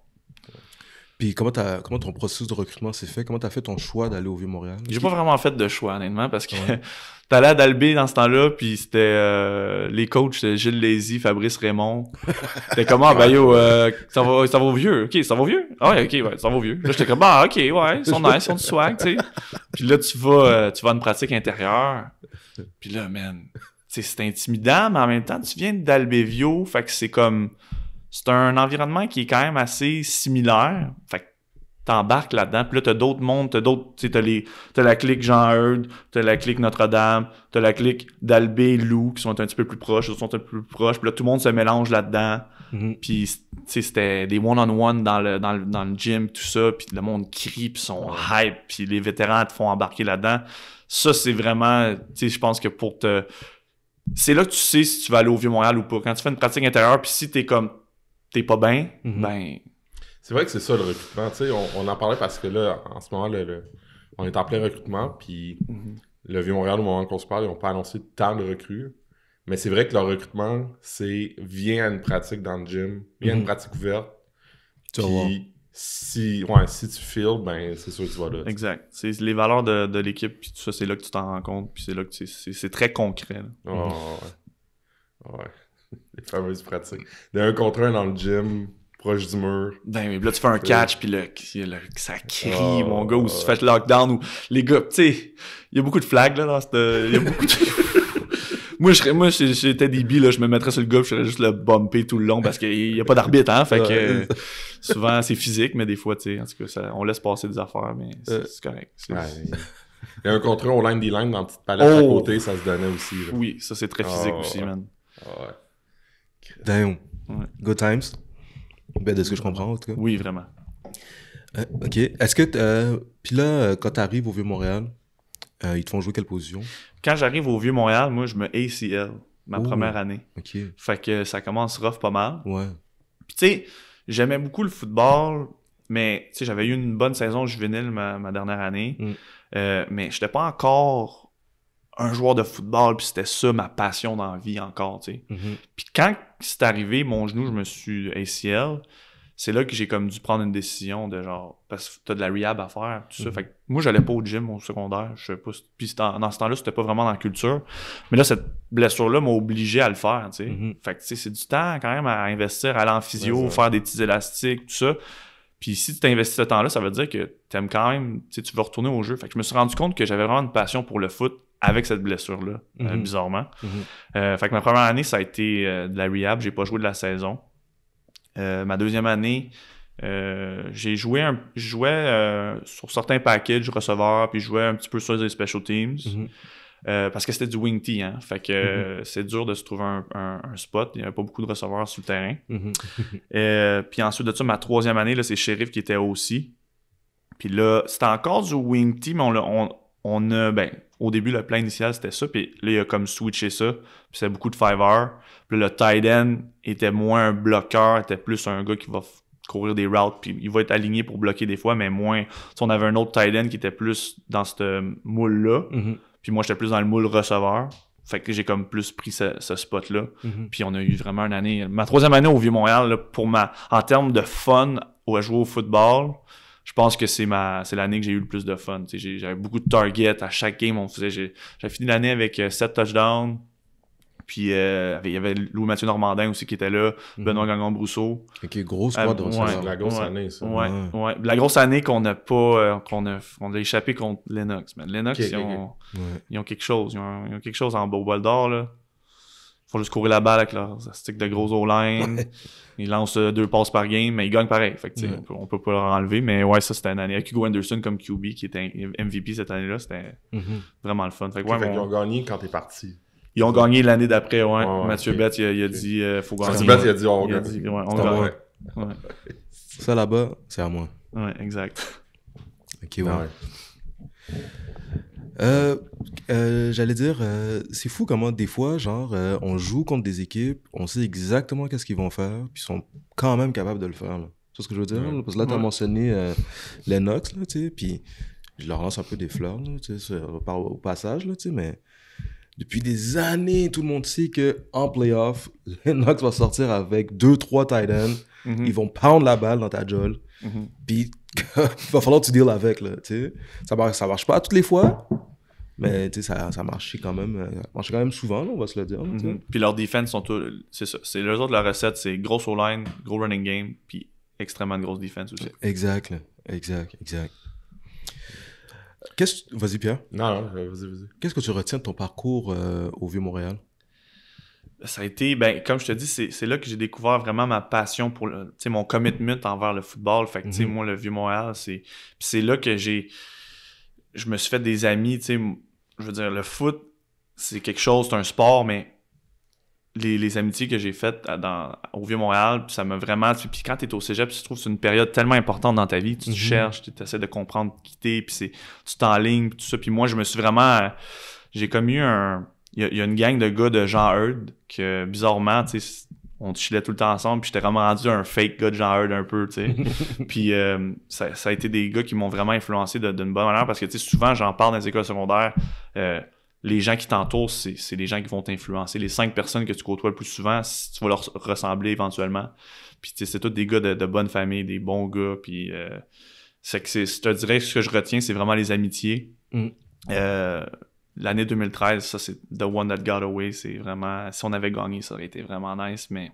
Puis comment, comment ton processus de recrutement s'est fait? Comment t'as fait ton choix d'aller au Vieux-Montréal? J'ai pas vraiment fait de choix, honnêtement, parce que tu t'allais à Dalbé dans ce temps-là, puis c'était euh, les coachs, Gilles Lézy, Fabrice Raymond. T'es comment? ah, ben yo, euh, ça, va, ça au vieux. OK, ça va au vieux? Ah ouais, OK, ouais, ça va au vieux. Là, j'étais comme, bah, OK, ouais, ils sont nice, ils sont du swag, tu sais. Puis là, tu vas, euh, tu vas à une pratique intérieure. Puis là, man, c'est intimidant, mais en même temps, tu viens Dalbé-Vieux, fait que c'est comme c'est un environnement qui est quand même assez similaire. Fait que t'embarques là-dedans, puis là, t'as d'autres mondes, t'as d'autres, tu t'as les, t'as la clique Jean Eudes, t'as la clique Notre-Dame, t'as la clique d'Albé et Lou, qui sont un petit peu plus proches, d'autres sont un peu plus proches, puis là, tout le monde se mélange là-dedans, mm-hmm. puis, c'était des one-on-one dans, le, dans, le, dans le gym, tout ça, puis le monde crie, puis sont hype, puis les vétérans te font embarquer là-dedans. Ça, c'est vraiment, tu sais, je pense que pour te... C'est là que tu sais si tu vas aller au Vieux-Montréal ou pas. Quand tu fais une pratique intérieure, puis si t'es comme t'es pas bien, mhm. ben. C'est vrai que c'est ça le recrutement. on, en parlait parce que là, en ce moment, on est en plein recrutement, puis mhm. le Vieux-Montréal, au moment qu'on se parle, ils n'ont pas annoncé tant de recrues. Mais c'est vrai que le recrutement, c'est viens à une pratique dans le gym, viens à une mhm. pratique ouverte. puis si, ouais, tu files, ben c'est sûr que tu vas là. Exact. C'est les valeurs de, l'équipe, puis tout ça, c'est là que tu t'en rends compte, puis c'est là que c'est très concret. Ah, ouais. Ah, ouais les fameuses pratiques. De un contre un dans le gym, proche du mur. Ben, mais là, tu fais un catch, puis là, ça crie, ah, mon gars, ou tu fais le lockdown, ou les gars, tu sais, il y a beaucoup de flags, là, dans cette. Il y a beaucoup moi, je serais, moi, j'étais débile, là, je me mettrais sur le gars, je serais juste le bumper tout le long parce qu'il n'y a pas d'arbitre, hein. Fait euh, souvent, c'est physique, mais des fois, tu sais, en on laisse passer des affaires, mais c'est euh, correct. Il y a un contrat au line des line dans la petite palette à oh! côté, ça se donnait aussi. Oui, ça c'est très physique ah, aussi, man. Ah, ouais. Damn. Good times. Ben, de ce que je comprends, en tout cas. Oui, vraiment. Euh, OK. Est-ce que. Puis là, euh, quand tu arrives au Vieux-Montréal, euh, ils te font jouer quelle position Quand j'arrive au Vieux-Montréal, moi, je me ACL, ma première année. OK. Fait que ça commence rough pas mal. Ouais. Puis tu sais, j'aimais beaucoup le football, mais tu sais, j'avais eu une bonne saison juvénile ma, dernière année. Mm. mais je n'étais pas encore un joueur de football, puis c'était ça ma passion dans la vie encore, tu sais. Mhm. Puis quand c'est arrivé, mon genou, je me suis ACL, c'est là que j'ai comme dû prendre une décision de genre, parce que t'as de la rehab à faire, tout ça. Mhm. Fait que moi, j'allais pas au gym au secondaire, je sais pas. Puis dans ce temps-là, c'était pas vraiment dans la culture. Mais là, cette blessure-là m'a obligé à le faire, tu sais. Mhm. Fait que, tu c'est du temps quand même à investir, aller en physio, faire des petits élastiques, tout ça. Puis si tu t'investis ce temps-là, ça veut dire que tu quand même, tu veux retourner au jeu. Fait que je me suis rendu compte que j'avais vraiment une passion pour le foot avec cette blessure-là, euh, mhm. bizarrement. Mhm. Euh, fait que ma première année, ça a été euh, de la rehab. J'ai pas joué de la saison. ma deuxième année, j'ai joué un, je jouais sur certains paquets packages receveur, puis je jouais un petit peu sur les special teams. Mhm. parce que c'était du wing team hein? fait que c'est dur de se trouver un, spot. Il n'y avait pas beaucoup de receveurs sur le terrain. puis ensuite de ça, ma troisième année, c'est Sheriff qui était aussi. Puis là, c'était encore du wing team mais on, on on a, ben, au début, le plan initial, c'était ça, puis là, il a comme switché ça, puis c'était beaucoup de fiverr Puis le tight end était moins un bloqueur, était plus un gars qui va courir des routes, puis il va être aligné pour bloquer des fois, mais moins... on avait un autre tight end qui était plus dans ce moule-là, mhm. puis moi, j'étais plus dans le moule receveur, fait que j'ai comme plus pris ce, spot-là. Mhm. Puis on a eu vraiment une année... Ma troisième année au Vieux-Montréal, pour ma... En termes de fun à jouer au football, je pense que c'est ma c'est l'année que j'ai eu le plus de fun. J'avais beaucoup de targets. À chaque game, on faisait. J'ai fini l'année avec 7 euh, touchdowns. Puis euh, il y avait Louis-Mathieu Normandin aussi qui était là, mhm. Benoît Gagnon-Brousseau. Ok, grosse euh, la grosse année, ça. Ouais, La grosse année qu'on n'a pas, qu'on a, a échappé contre Lennox. Mais Lennox, ils, ont, ils, ont, quelque chose. ils ont quelque chose en beau bol d'or, là faut juste courir la balle avec leurs sticks de gros O-line. Ils lancent euh, deux passes par game, mais ils gagnent pareil. Fait que, On peut pas leur enlever. Mais ouais, ça, c'était une année. Hugo Anderson comme QB, qui était MVP cette année-là, c'était mm-hmm. vraiment le fun. Ils ont gagné quand t'es parti. Ils ont gagné l'année d'après, ouais. Mathieu Bette, il, a, dit euh, faut gagner. Mathieu Bett, il a dit on gagne. on gagne. Ça là-bas, c'est à moi. Ouais, exact. Ok, ouais. Euh, euh, j'allais dire, euh, c'est fou comment des fois, genre, on joue contre des équipes, on sait exactement qu'est-ce qu'ils vont faire, puis ils sont quand même capables de le faire. C'est ce que je veux dire? Parce que là, tu as mentionné Lennox, là, tu sais, puis je leur lance un peu des fleurs, là, tu sais, au passage, là, tu sais, mais depuis des années, tout le monde sait que en playoff, Lennox va sortir avec 2-3 tight ends. Mm-hmm. Ils vont pound la balle dans ta jolle. Mm-hmm. Puis il va falloir que tu deals avec. Là, sais ça, ça marche pas toutes les fois, mais tu sais, ça, marchait quand même. Euh, quand même souvent, on va se le dire. Mhm. Puis leurs défenses sont tous. C'est ça. C'est le autres, la recette, c'est grosse O-line, gros running game, puis extrêmement grosse défense aussi. Exact, exact, exact. Vas-y, Pierre. Non, non, vas-y, vas-y. Qu'est-ce que tu retiens de ton parcours euh, au Vieux-Montréal? Ça a été, ben, comme je te dis, c'est là que j'ai découvert vraiment ma passion pour le, mon commitment envers le football. Fait que, tu sais, mhm. moi, le Vieux-Montréal, c'est là que j'ai. Je me suis fait des amis, tu sais je veux dire, le foot, c'est quelque chose, c'est un sport, mais les, amitiés que j'ai faites dans, au Vieux-Montréal, ça m'a vraiment. Puis quand tu au cégep, tu te trouves c'est une période tellement importante dans ta vie, tu mhm. cherches, tu essaies de comprendre qui t'es, puis c'est, tu t'enlignes, puis tout ça. Puis moi, je me suis vraiment. Euh, j'ai eu un. Il y, a une gang de gars de Jean Eudes que, bizarrement, tu sais, on chillait tout le temps ensemble, puis j'étais vraiment rendu un fake gars de genre un peu, tu sais. puis euh, ça, ça, a été des gars qui m'ont vraiment influencé d'une bonne manière parce que, tu sais, souvent, j'en parle dans les écoles secondaires, euh, les gens qui t'entourent, c'est les gens qui vont t'influencer. Les cinq personnes que tu côtoies le plus souvent, tu vas leur ressembler éventuellement. Puis, tu sais, c'est tous des gars de, de, bonne famille, des bons gars, puis euh, c'est que je te dirais ce que je retiens, c'est vraiment les amitiés. Mm. Euh, l'année 2013, ça c'est The One That Got Away. C'est vraiment. Si on avait gagné, ça aurait été vraiment nice, mais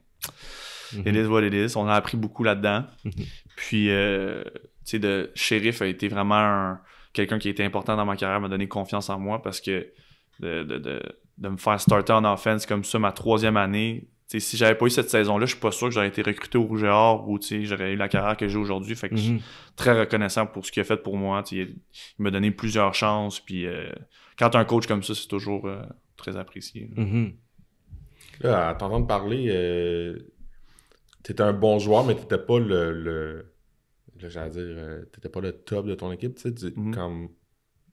mm-hmm. it is what it is. On a appris beaucoup là-dedans. Mm-hmm. Puis, euh, tu sais, de shérif a été vraiment quelqu'un qui a été important dans ma carrière, m'a donné confiance en moi parce que de, me faire starter en offense comme ça ma troisième année. sais, si j'avais pas eu cette saison-là, je suis pas sûr que j'aurais été recruté au Rouge et Or ou j'aurais eu la carrière que j'ai aujourd'hui. Fait que je suis mm-hmm. très reconnaissant pour ce qu'il a fait pour moi. il m'a donné plusieurs chances. Puis euh, quand tu un coach comme ça, c'est toujours euh, très apprécié. Mm-hmm. Là. à t'entendre parler, euh, tu étais un bon joueur, mais tu n'étais pas le. le, euh, pas le top de ton équipe. Tu, mm-hmm. comme,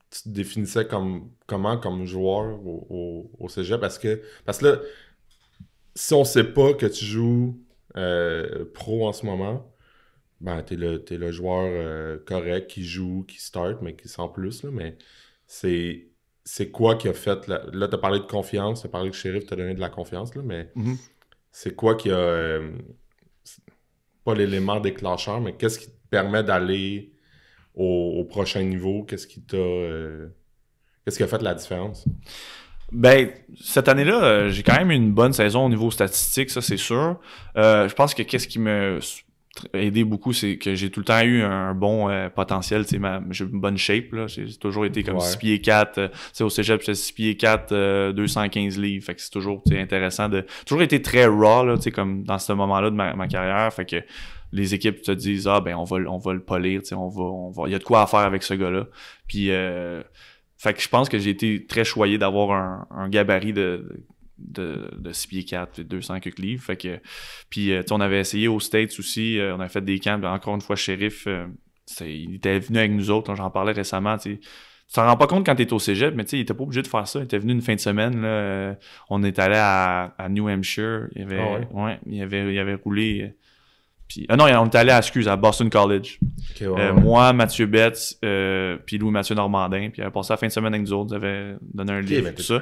te définissais comme, comment comme joueur au, au, cégep parce que, parce que là, si on ne sait pas que tu joues euh, pro en ce moment, ben, t'es le, es le joueur correct qui joue, qui start, mais qui sent plus. Là, mais c'est c'est quoi qui a fait. Là, tu parlé de confiance, t'as parlé que le shérif t'a donné de la confiance, là, mais mhm. c'est quoi qui a. Euh, pas l'élément déclencheur, mais qu'est-ce qui te permet d'aller au, prochain niveau? Qu'est-ce qui t'a. Euh, qu'est-ce qui a fait la différence? Ben, cette année-là, euh, j'ai quand même une bonne saison au niveau statistique, ça c'est sûr. je pense que qu'est-ce qui me aider beaucoup, c'est que j'ai tout le temps eu un bon euh, potentiel. J'ai une bonne shape. J'ai toujours été comme 6 pieds 4. Euh, au cégep, 6 pieds 4, 215 euh, livres. Fait que c'est toujours intéressant. de toujours été très raw là, comme dans ce moment-là de ma, carrière. Fait que les équipes te disent Ah, ben on va, on va le polir. On va, on va... Il y a de quoi à faire avec ce gars-là. Puis. Euh, fait que je pense que j'ai été très choyé d'avoir un, gabarit de, de, 6 pieds 4, 200 quelques livres. Fait que, puis, euh, on avait essayé au States aussi, euh, on avait fait des camps, encore une fois, shérif, euh, il était venu avec nous autres, j'en parlais récemment, tu t'en rends pas compte quand t'es au cégep, mais tu sais, il était pas obligé de faire ça. Il était venu une fin de semaine, on est allé à, New Hampshire, il avait, ah il avait, avait roulé... Puis, ah non, on est allé à, excuse, à Boston College. moi, Mathieu Betts, puis Louis-Mathieu Normandin. Puis il avait passé la fin de semaine avec nous autres. Ils avaient donné un livre, tout ça.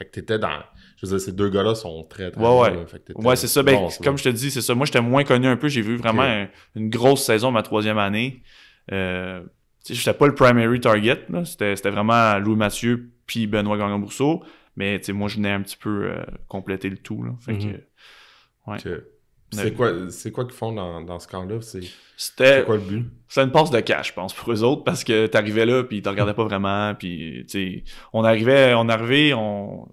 Fait que t'étais dans. Je veux dire, ces deux gars-là sont très, très. Ouais, ouais. ouais, c'est ça. Ben, comme je te dis, c'est ça. Moi, j'étais moins connu un peu. J'ai vu vraiment une, grosse saison ma troisième année. Euh, je j'étais pas le primary target. C'était vraiment Louis Mathieu puis Benoît Gagnon-Brousseau. Mais moi, je venais un petit peu complété euh, compléter le tout. Fait mhm. que, ouais. C'est quoi, c'est quoi qu'ils font dans, ce camp-là? C'était quoi le but? C'était une passe de cash, je pense, pour eux autres, parce que t'arrivais là, puis t'en regardais pas vraiment, puis tu on arrivait, on arrivait, on,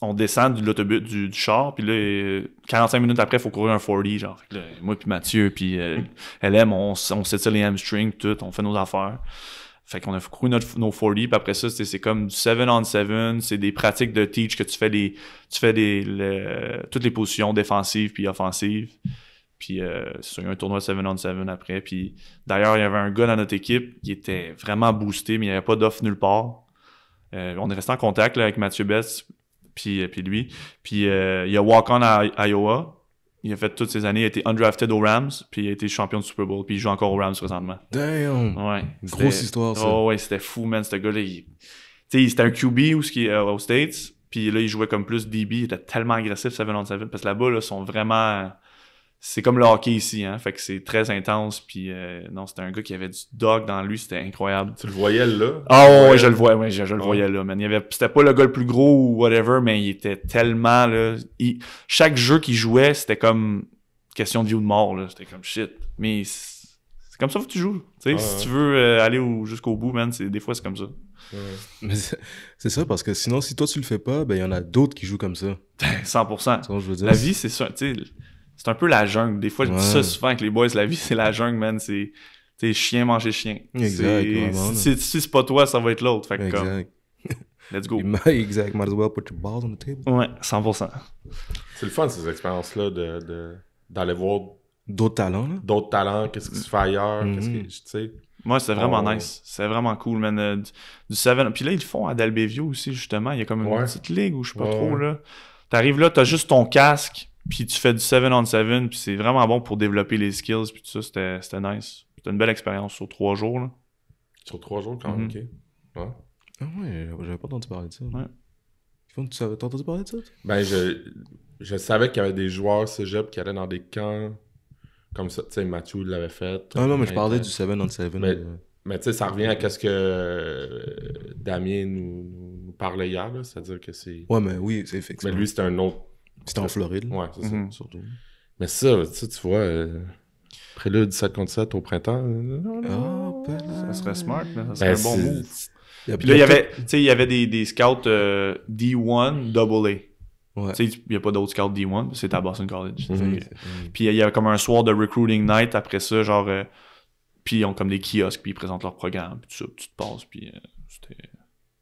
on descend de l'autobus, du, char, puis là, 45 minutes après, il faut courir un 40, genre, moi puis Mathieu, puis LM, euh, hmm. on, on s'étire les hamstrings, tout, on fait nos affaires. Fait qu'on a cru nos 40, après ça, c'est comme du 7 on 7, c'est des pratiques de teach que tu fais les tu fais des toutes les positions défensives puis offensives. Puis euh, un tournoi 7 on 7 après. Puis d'ailleurs, il y avait un gars dans notre équipe qui était vraiment boosté, mais il n'y avait pas d'off nulle part. Euh, on est resté en contact avec Mathieu best puis, euh, puis lui. Puis euh, il y a Walk-On à Iowa il a fait toutes ces années, il a été undrafted aux Rams, puis il a été champion du Super Bowl, puis il joue encore aux Rams récemment. Damn! Ouais. Grosse histoire, ça. Oh, ouais, c'était fou, man, ce gars-là. Il... Tu sais, c'était un QB ce euh, aux States, puis là, il jouait comme plus DB, il était tellement agressif, ça venait de parce que là-bas, là, sont vraiment c'est comme le hockey ici, hein. Fait que c'est très intense. Puis euh, non, c'était un gars qui avait du dog dans lui, c'était incroyable. Tu le voyais là? Ah ouais, je le voyais, ouais, je, le voyais là, man. Il avait, c'était pas le gars le plus gros ou whatever, mais il était tellement là. chaque jeu qu'il jouait, c'était comme question de vie ou de mort, là. C'était comme shit. Mais c'est comme ça que tu joues. Tu sais, si tu veux euh, aller jusqu'au bout, man, c'est, des fois c'est comme ça. Mais c'est ça, parce que sinon, si toi tu le fais pas, ben il y en a d'autres qui jouent comme ça. 100%. je La vie, c'est ça. Tu c'est un peu la jungle. Des fois, je dis ça souvent avec les boys, la vie, c'est la jungle, man. C'est chien manger chien. Exactement. Si, si c'est pas toi, ça va être l'autre. Fait exact. comme. Let's go. exact. Might as well put your balls on the table. Ouais, 100%. C'est le fun, ces expériences-là, d'aller de, d'aller voir d'autres talents. D'autres talents, qu'est-ce qui se fait ailleurs, qu'est-ce mm-hmm. que. Tu sais. Moi, c'est vraiment nice. C'est vraiment cool, man. Euh, du, Puis là, ils le font à Dalbevio aussi, justement. Il y a comme une petite ligue où je sais pas trop, là. T'arrives là, t'as juste ton casque puis tu fais du 7 on 7, puis c'est vraiment bon pour développer les skills, puis tout ça, c'était nice. C'était une belle expérience sur trois jours. Là. Sur trois jours quand même, mhm. ok. Ouais. Ah ouais, j'avais pas entendu parler de ça. Ouais. Tu avais entendu parler de ça? Ben, je, je savais qu'il y avait des joueurs cégep qui allaient dans des camps comme ça. Tu sais, Mathieu l'avait fait. Ah non, mais je parlais du 7 on 7. Euh. Mais, tu sais, ça revient à ce que euh, Damien nous, parlait hier, c'est-à-dire que c'est. Ouais, mais oui, c'est effectivement. Mais lui, c'était un autre c'était en Floride. Ouais, c'est ça. Mhm. Surtout. Mais ça, tu vois, euh, prélude 17 contre 7 au printemps. Euh, ah, ça serait smart, mais ça serait ben, un bon move. Puis là, il y avait, il y avait des, scouts euh, D1, AA. Ouais. il n'y a pas d'autres scouts D1, c'était à Boston College. Mhm. Mhm. Puis il y a comme un soir de recruiting night après ça, genre. Euh, puis ils ont comme des kiosques, puis ils présentent leur programme, tout ça, tu te passes, puis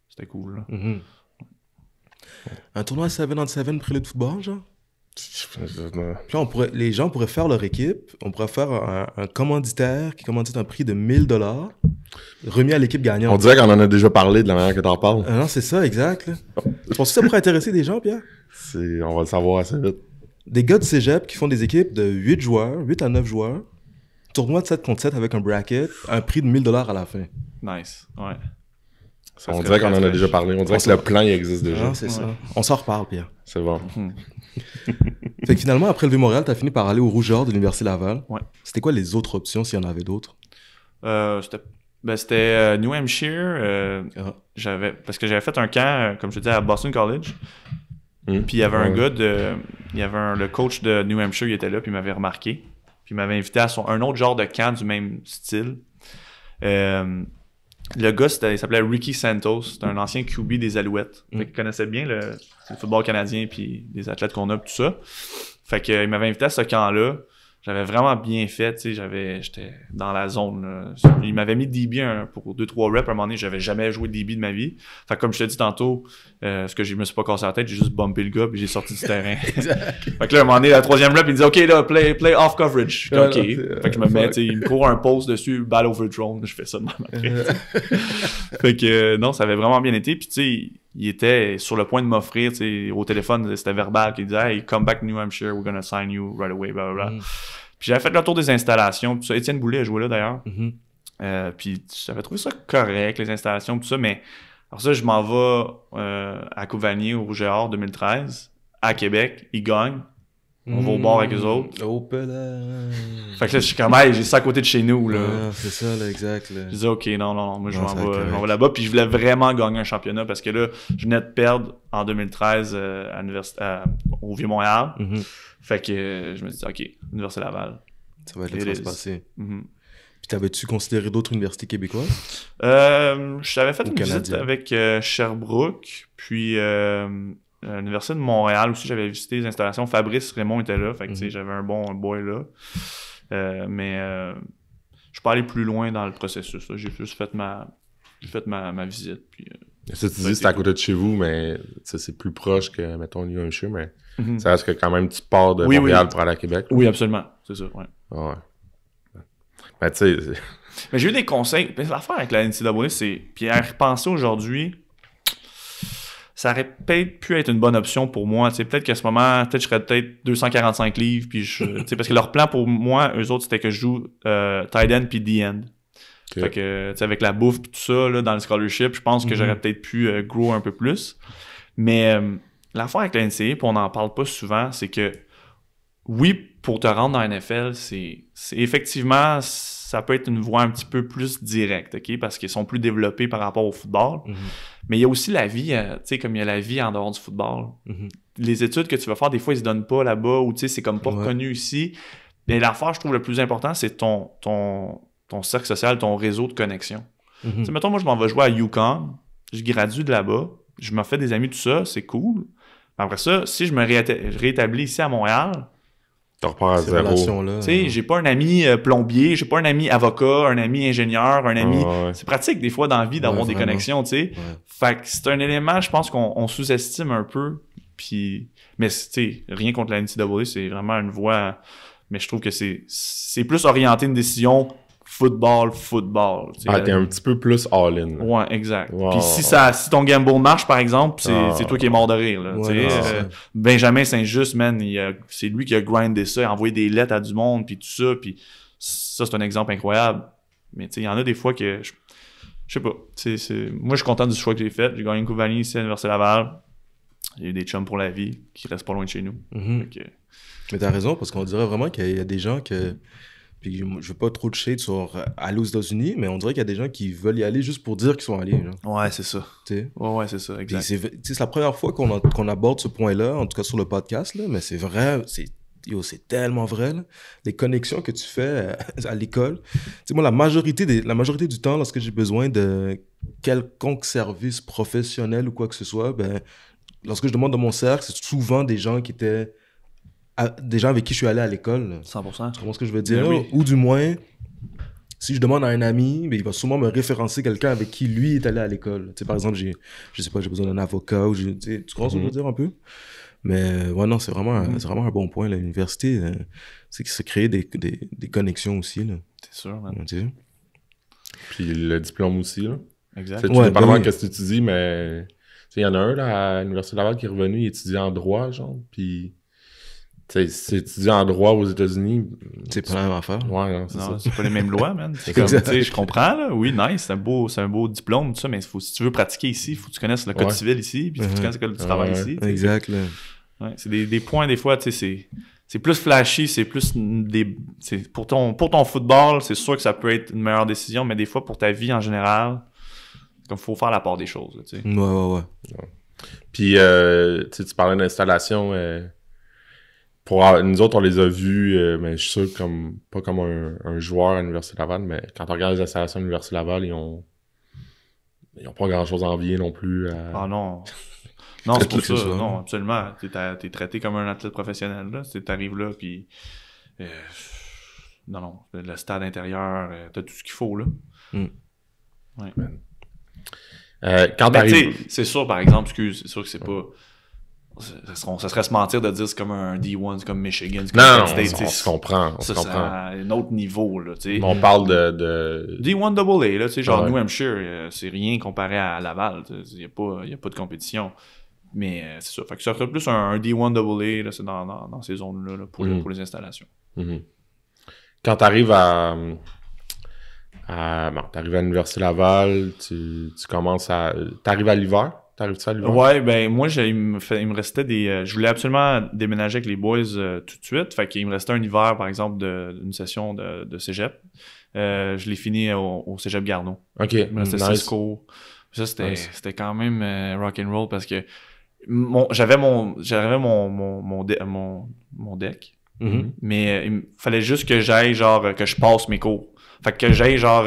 c'était cool. Un tournoi 7 on 7 près de football, genre les gens pourraient faire leur équipe, on pourrait faire un, commanditaire qui commandite un prix de 1000 remis à l'équipe gagnante. On dirait qu'on en a déjà parlé de la manière que t'en parles. Ah non, c'est ça, exact. Je pense que ça pourrait intéresser des gens, Pierre? On va le savoir assez vite. Des gars de cégep qui font des équipes de 8 joueurs, 8 à 9 joueurs, tournoi de 7 contre 7 avec un bracket, un prix de 1000 à la fin. Nice, ouais on dirait qu'on en a déjà parlé. On dirait que le plan il existe déjà. Ah, c'est ça. On s'en reparle, Pierre. C'est bon. fait que finalement, après le Montréal, tu as fini par aller au Rougeur de l'Université Laval. C'était quoi les autres options, s'il y en avait d'autres euh, C'était ben, euh, New Hampshire. Euh, ah. j'avais Parce que j'avais fait un camp, euh, comme je disais, à Boston College. Hmm. Puis il y avait un gars de. Il y avait le coach de New Hampshire, il était là, puis il m'avait remarqué. Puis il m'avait invité à son, un autre genre de camp du même style le gars, il s'appelait Ricky Santos. C'était un ancien QB des Alouettes. Mm. il connaissait bien le, football canadien puis les athlètes qu'on a, tout ça. Fait qu'il m'avait invité à ce camp-là j'avais vraiment bien fait, tu sais, j'avais, j'étais dans la zone. Il m'avait mis DB hein, pour deux trois reps. À un moment donné, j'avais jamais joué DB de ma vie. Fait que comme je te dis tantôt, euh, ce que je me suis pas cassé la tête, j'ai juste bumpé le gars puis j'ai sorti du terrain. fait que là, à un moment donné, la troisième rep, il me dit, OK, là, play, play off coverage. OK. fait que je me mets, il me court un post dessus, ball drone, Je fais ça de ma main. fait que euh, non, ça avait vraiment bien été. Puis tu sais, il était sur le point de m'offrir, tu sais, au téléphone, c'était verbal, qu'il disait, Hey, come back New Hampshire, we're gonna sign you right away, blah, blah. Mm. Puis j'avais fait le tour des installations. Puis ça, Étienne Boulet a joué là d'ailleurs. Mhm. euh, puis j'avais trouvé ça correct, les installations, tout ça. Mais alors ça, je m'en vais euh, à Couvanier au Rouge et Or 2013, à Québec. Ils gagnent. On va au bord avec eux mhm. autres. Open. Fait que là, je suis comme, hey, j'ai ça à côté de chez nous. là. Ah, c'est ça, là, exact. Je disais, ok, non, non, moi, je m'en vais, là-bas. Puis je voulais vraiment gagner un championnat parce que là, je venais de perdre en 2013 euh, à euh, au Vieux-Montréal. Mhm. Fait que euh, je me suis dit, OK, Université Laval. Ça va être là se passer. Mm-hmm. Puis t'avais-tu considéré d'autres universités québécoises? J'avais euh, je fait une visite avec euh, Sherbrooke, puis l'Université de Montréal aussi, j'avais visité les installations. Fabrice Raymond était là, fait que mm-hmm. j'avais un bon boy là. mais je suis pas allé plus loin dans le processus. J'ai juste fait ma, fait ma, ma visite, puis ça, tu dis, c'est à côté de chez vous, mais c'est plus proche que, mettons, New Hampshire, mais mhm. ça reste que quand même, tu pars de Montréal pour aller à Québec. Oui, absolument. C'est ça, ouais. Ah, ouais. Mais ben, tu sais. Mais j'ai eu des conseils. Ben, l'affaire avec la NCAA, c'est. Puis à repenser aujourd'hui, ça aurait peut-être pu être une bonne option pour moi. Peut-être qu'à ce moment, peut je serais peut-être 245 livres. Puis je, parce que leur plan pour moi, eux autres, c'était que je joue euh, tight end puis «The end fait que, tu sais, avec la bouffe et tout ça, là, dans le scholarship, je pense que mhm. j'aurais peut-être pu euh, grow un peu plus. Mais la euh, l'affaire avec la NCA, on n'en parle pas souvent, c'est que oui, pour te rendre dans la NFL, c'est effectivement, ça peut être une voie un petit peu plus directe, OK? Parce qu'ils sont plus développés par rapport au football. Mhm. Mais il y a aussi la vie, euh, tu sais, comme il y a la vie en dehors du football. Mhm. Les études que tu vas faire, des fois, ils se donnent pas là-bas ou, tu sais, c'est comme pas reconnu ici. Mais l'affaire, je trouve, le plus important, c'est ton, ton, ton cercle social, ton réseau de connexion. Mm Mettons, moi, je m'en vais jouer à Yukon, je gradue de là-bas, je me fais des amis, tout ça, c'est cool. Après ça, si je me réétablis ici à Montréal, tu repars à zéro. Tu sais, hein. j'ai pas un ami euh, plombier, j'ai pas un ami avocat, un ami ingénieur, un ami. C'est pratique des fois dans la vie d'avoir des connexions, tu sais. Fait que c'est un élément, je pense qu'on sous-estime un peu. Puis, mais tu sais, rien contre la NCAA, c'est vraiment une voie. Mais je trouve que c'est plus orienté une décision football, football. ah, t'es euh, un petit peu plus all-in. Ouais, exact. Puis si, ça, si ton gamble marche, par exemple, ah. c'est toi qui es mort de rire. Là, euh, Benjamin Saint-Just, man, c'est lui qui a grindé ça, envoyé des lettres à du monde, puis tout ça. Puis ça, c'est un exemple incroyable. Mais tu sais, il y en a des fois que... Je, sais pas. c'est Moi, je suis content du choix que j'ai fait. J'ai gagné une Coupe Vanille ici à l'Université Laval. J'ai eu des chums pour la vie qui restent pas loin de chez nous. Mm-hmm. Mais t'as raison, parce qu'on dirait vraiment qu'il y a des gens que... Puis je veux pas trop de shit sur aller aux États-Unis, mais on dirait qu'il y a des gens qui veulent y aller juste pour dire qu'ils sont allés. Ouais, c'est ça. Ouais, ouais c'est ça, exact. C'est la première fois qu'on aborde ce point-là, en tout cas sur le podcast, là, mais c'est vrai, c'est tellement vrai. Les connexions que tu fais euh, à, l'école l'école. moi, la majorité, des, la majorité du temps, lorsque j'ai besoin de quelconque service professionnel ou quoi que ce soit, ben, lorsque je demande de mon cercle, c'est souvent des gens qui étaient des gens avec qui je suis allé à l'école. 100%. Tu comprends ce que je veux dire? Ben ou du moins, si je demande à un ami, mais ben, il va souvent me référencer quelqu'un avec qui lui est allé à l'école. Tu sais, par exemple, j'ai, je sais pas, j'ai besoin d'un avocat ou tu, comprends ce que je veux mhm. dire un peu? Mais ouais, non, c'est vraiment, mhm. c'est vraiment un bon point. L'université, euh, c'est qu'il se crée des, des, des, connexions aussi. Là. C'est sûr, Puis le diplôme aussi, là. Exact. Tu pas ben ouais, qu'est-ce que tu dis mais il y en a un à l'Université Laval qui est revenu, il étudie en droit, genre, puis tu c'est en droit aux États-Unis. C'est pas la même affaire. Ouais, c'est pas les mêmes lois, man. C'est comme, je comprends, là. Oui, nice, c'est un beau, c'est un beau diplôme, tout ça, mais faut, si tu veux pratiquer ici, il faut que tu connaisses le code civil ici, puis faut que tu mhm. connaisses le code du travail ici. Exact, c'est des, des, points, des fois, tu sais, c'est, c'est plus flashy, c'est plus des, c'est pour ton, pour ton football, c'est sûr que ça peut être une meilleure décision, mais des fois, pour ta vie en général, comme faut faire la part des choses, tu sais. Ouais, ouais, ouais. Puis, euh, tu parlais d'installation, euh, pour nous autres, on les a vus, euh, mais je suis sûr comme pas comme un, joueur à l'Université Laval, mais quand on regarde les installations à l'Université Laval, ils ont ils ont pas grand chose à envier non plus. Ah non. Non, c'est pour ça. Non, absolument. T'es, es traité comme un athlète professionnel, là. arrives là, puis euh, non, non. Le stade intérieur, euh, t'as tout ce qu'il faut, là. Hmm. quand ben, C'est sûr, par exemple, excuse, c'est sûr que c'est n'est pas ça serait se mentir de dire c'est comme un D1, c'est comme Michigan, c'est comme non, State. Non, on, se comprend. c'est un autre niveau. Là, on parle de, de... D1 AA, là, genre nous New Hampshire, euh, c'est rien comparé à Laval. Il n'y a, pas, a pas de compétition. Mais euh, c'est ça. Fait que ça serait plus un, D1 AA là, c'est dans, dans, ces zones-là mhm. pour, les installations. Mhm. Quand tu arrives à. bon, à l'Université Laval, tu, commences à. Tu arrives à l'hiver Ouais, ben moi, il me, il me restait des. Euh, je voulais absolument déménager avec les boys euh, tout de suite. Fait qu'il me restait un hiver, par exemple, d'une session de, de cégep. Euh, je l'ai fini au, cégep Garneau. OK. Il me restait cours. Ça, c'était quand même rock roll parce que j'avais mon, mon, mon, mon, deck. Mm-hmm. Mais il fallait juste que j'aille, genre, que je passe mes cours. Fait que j'aille, genre,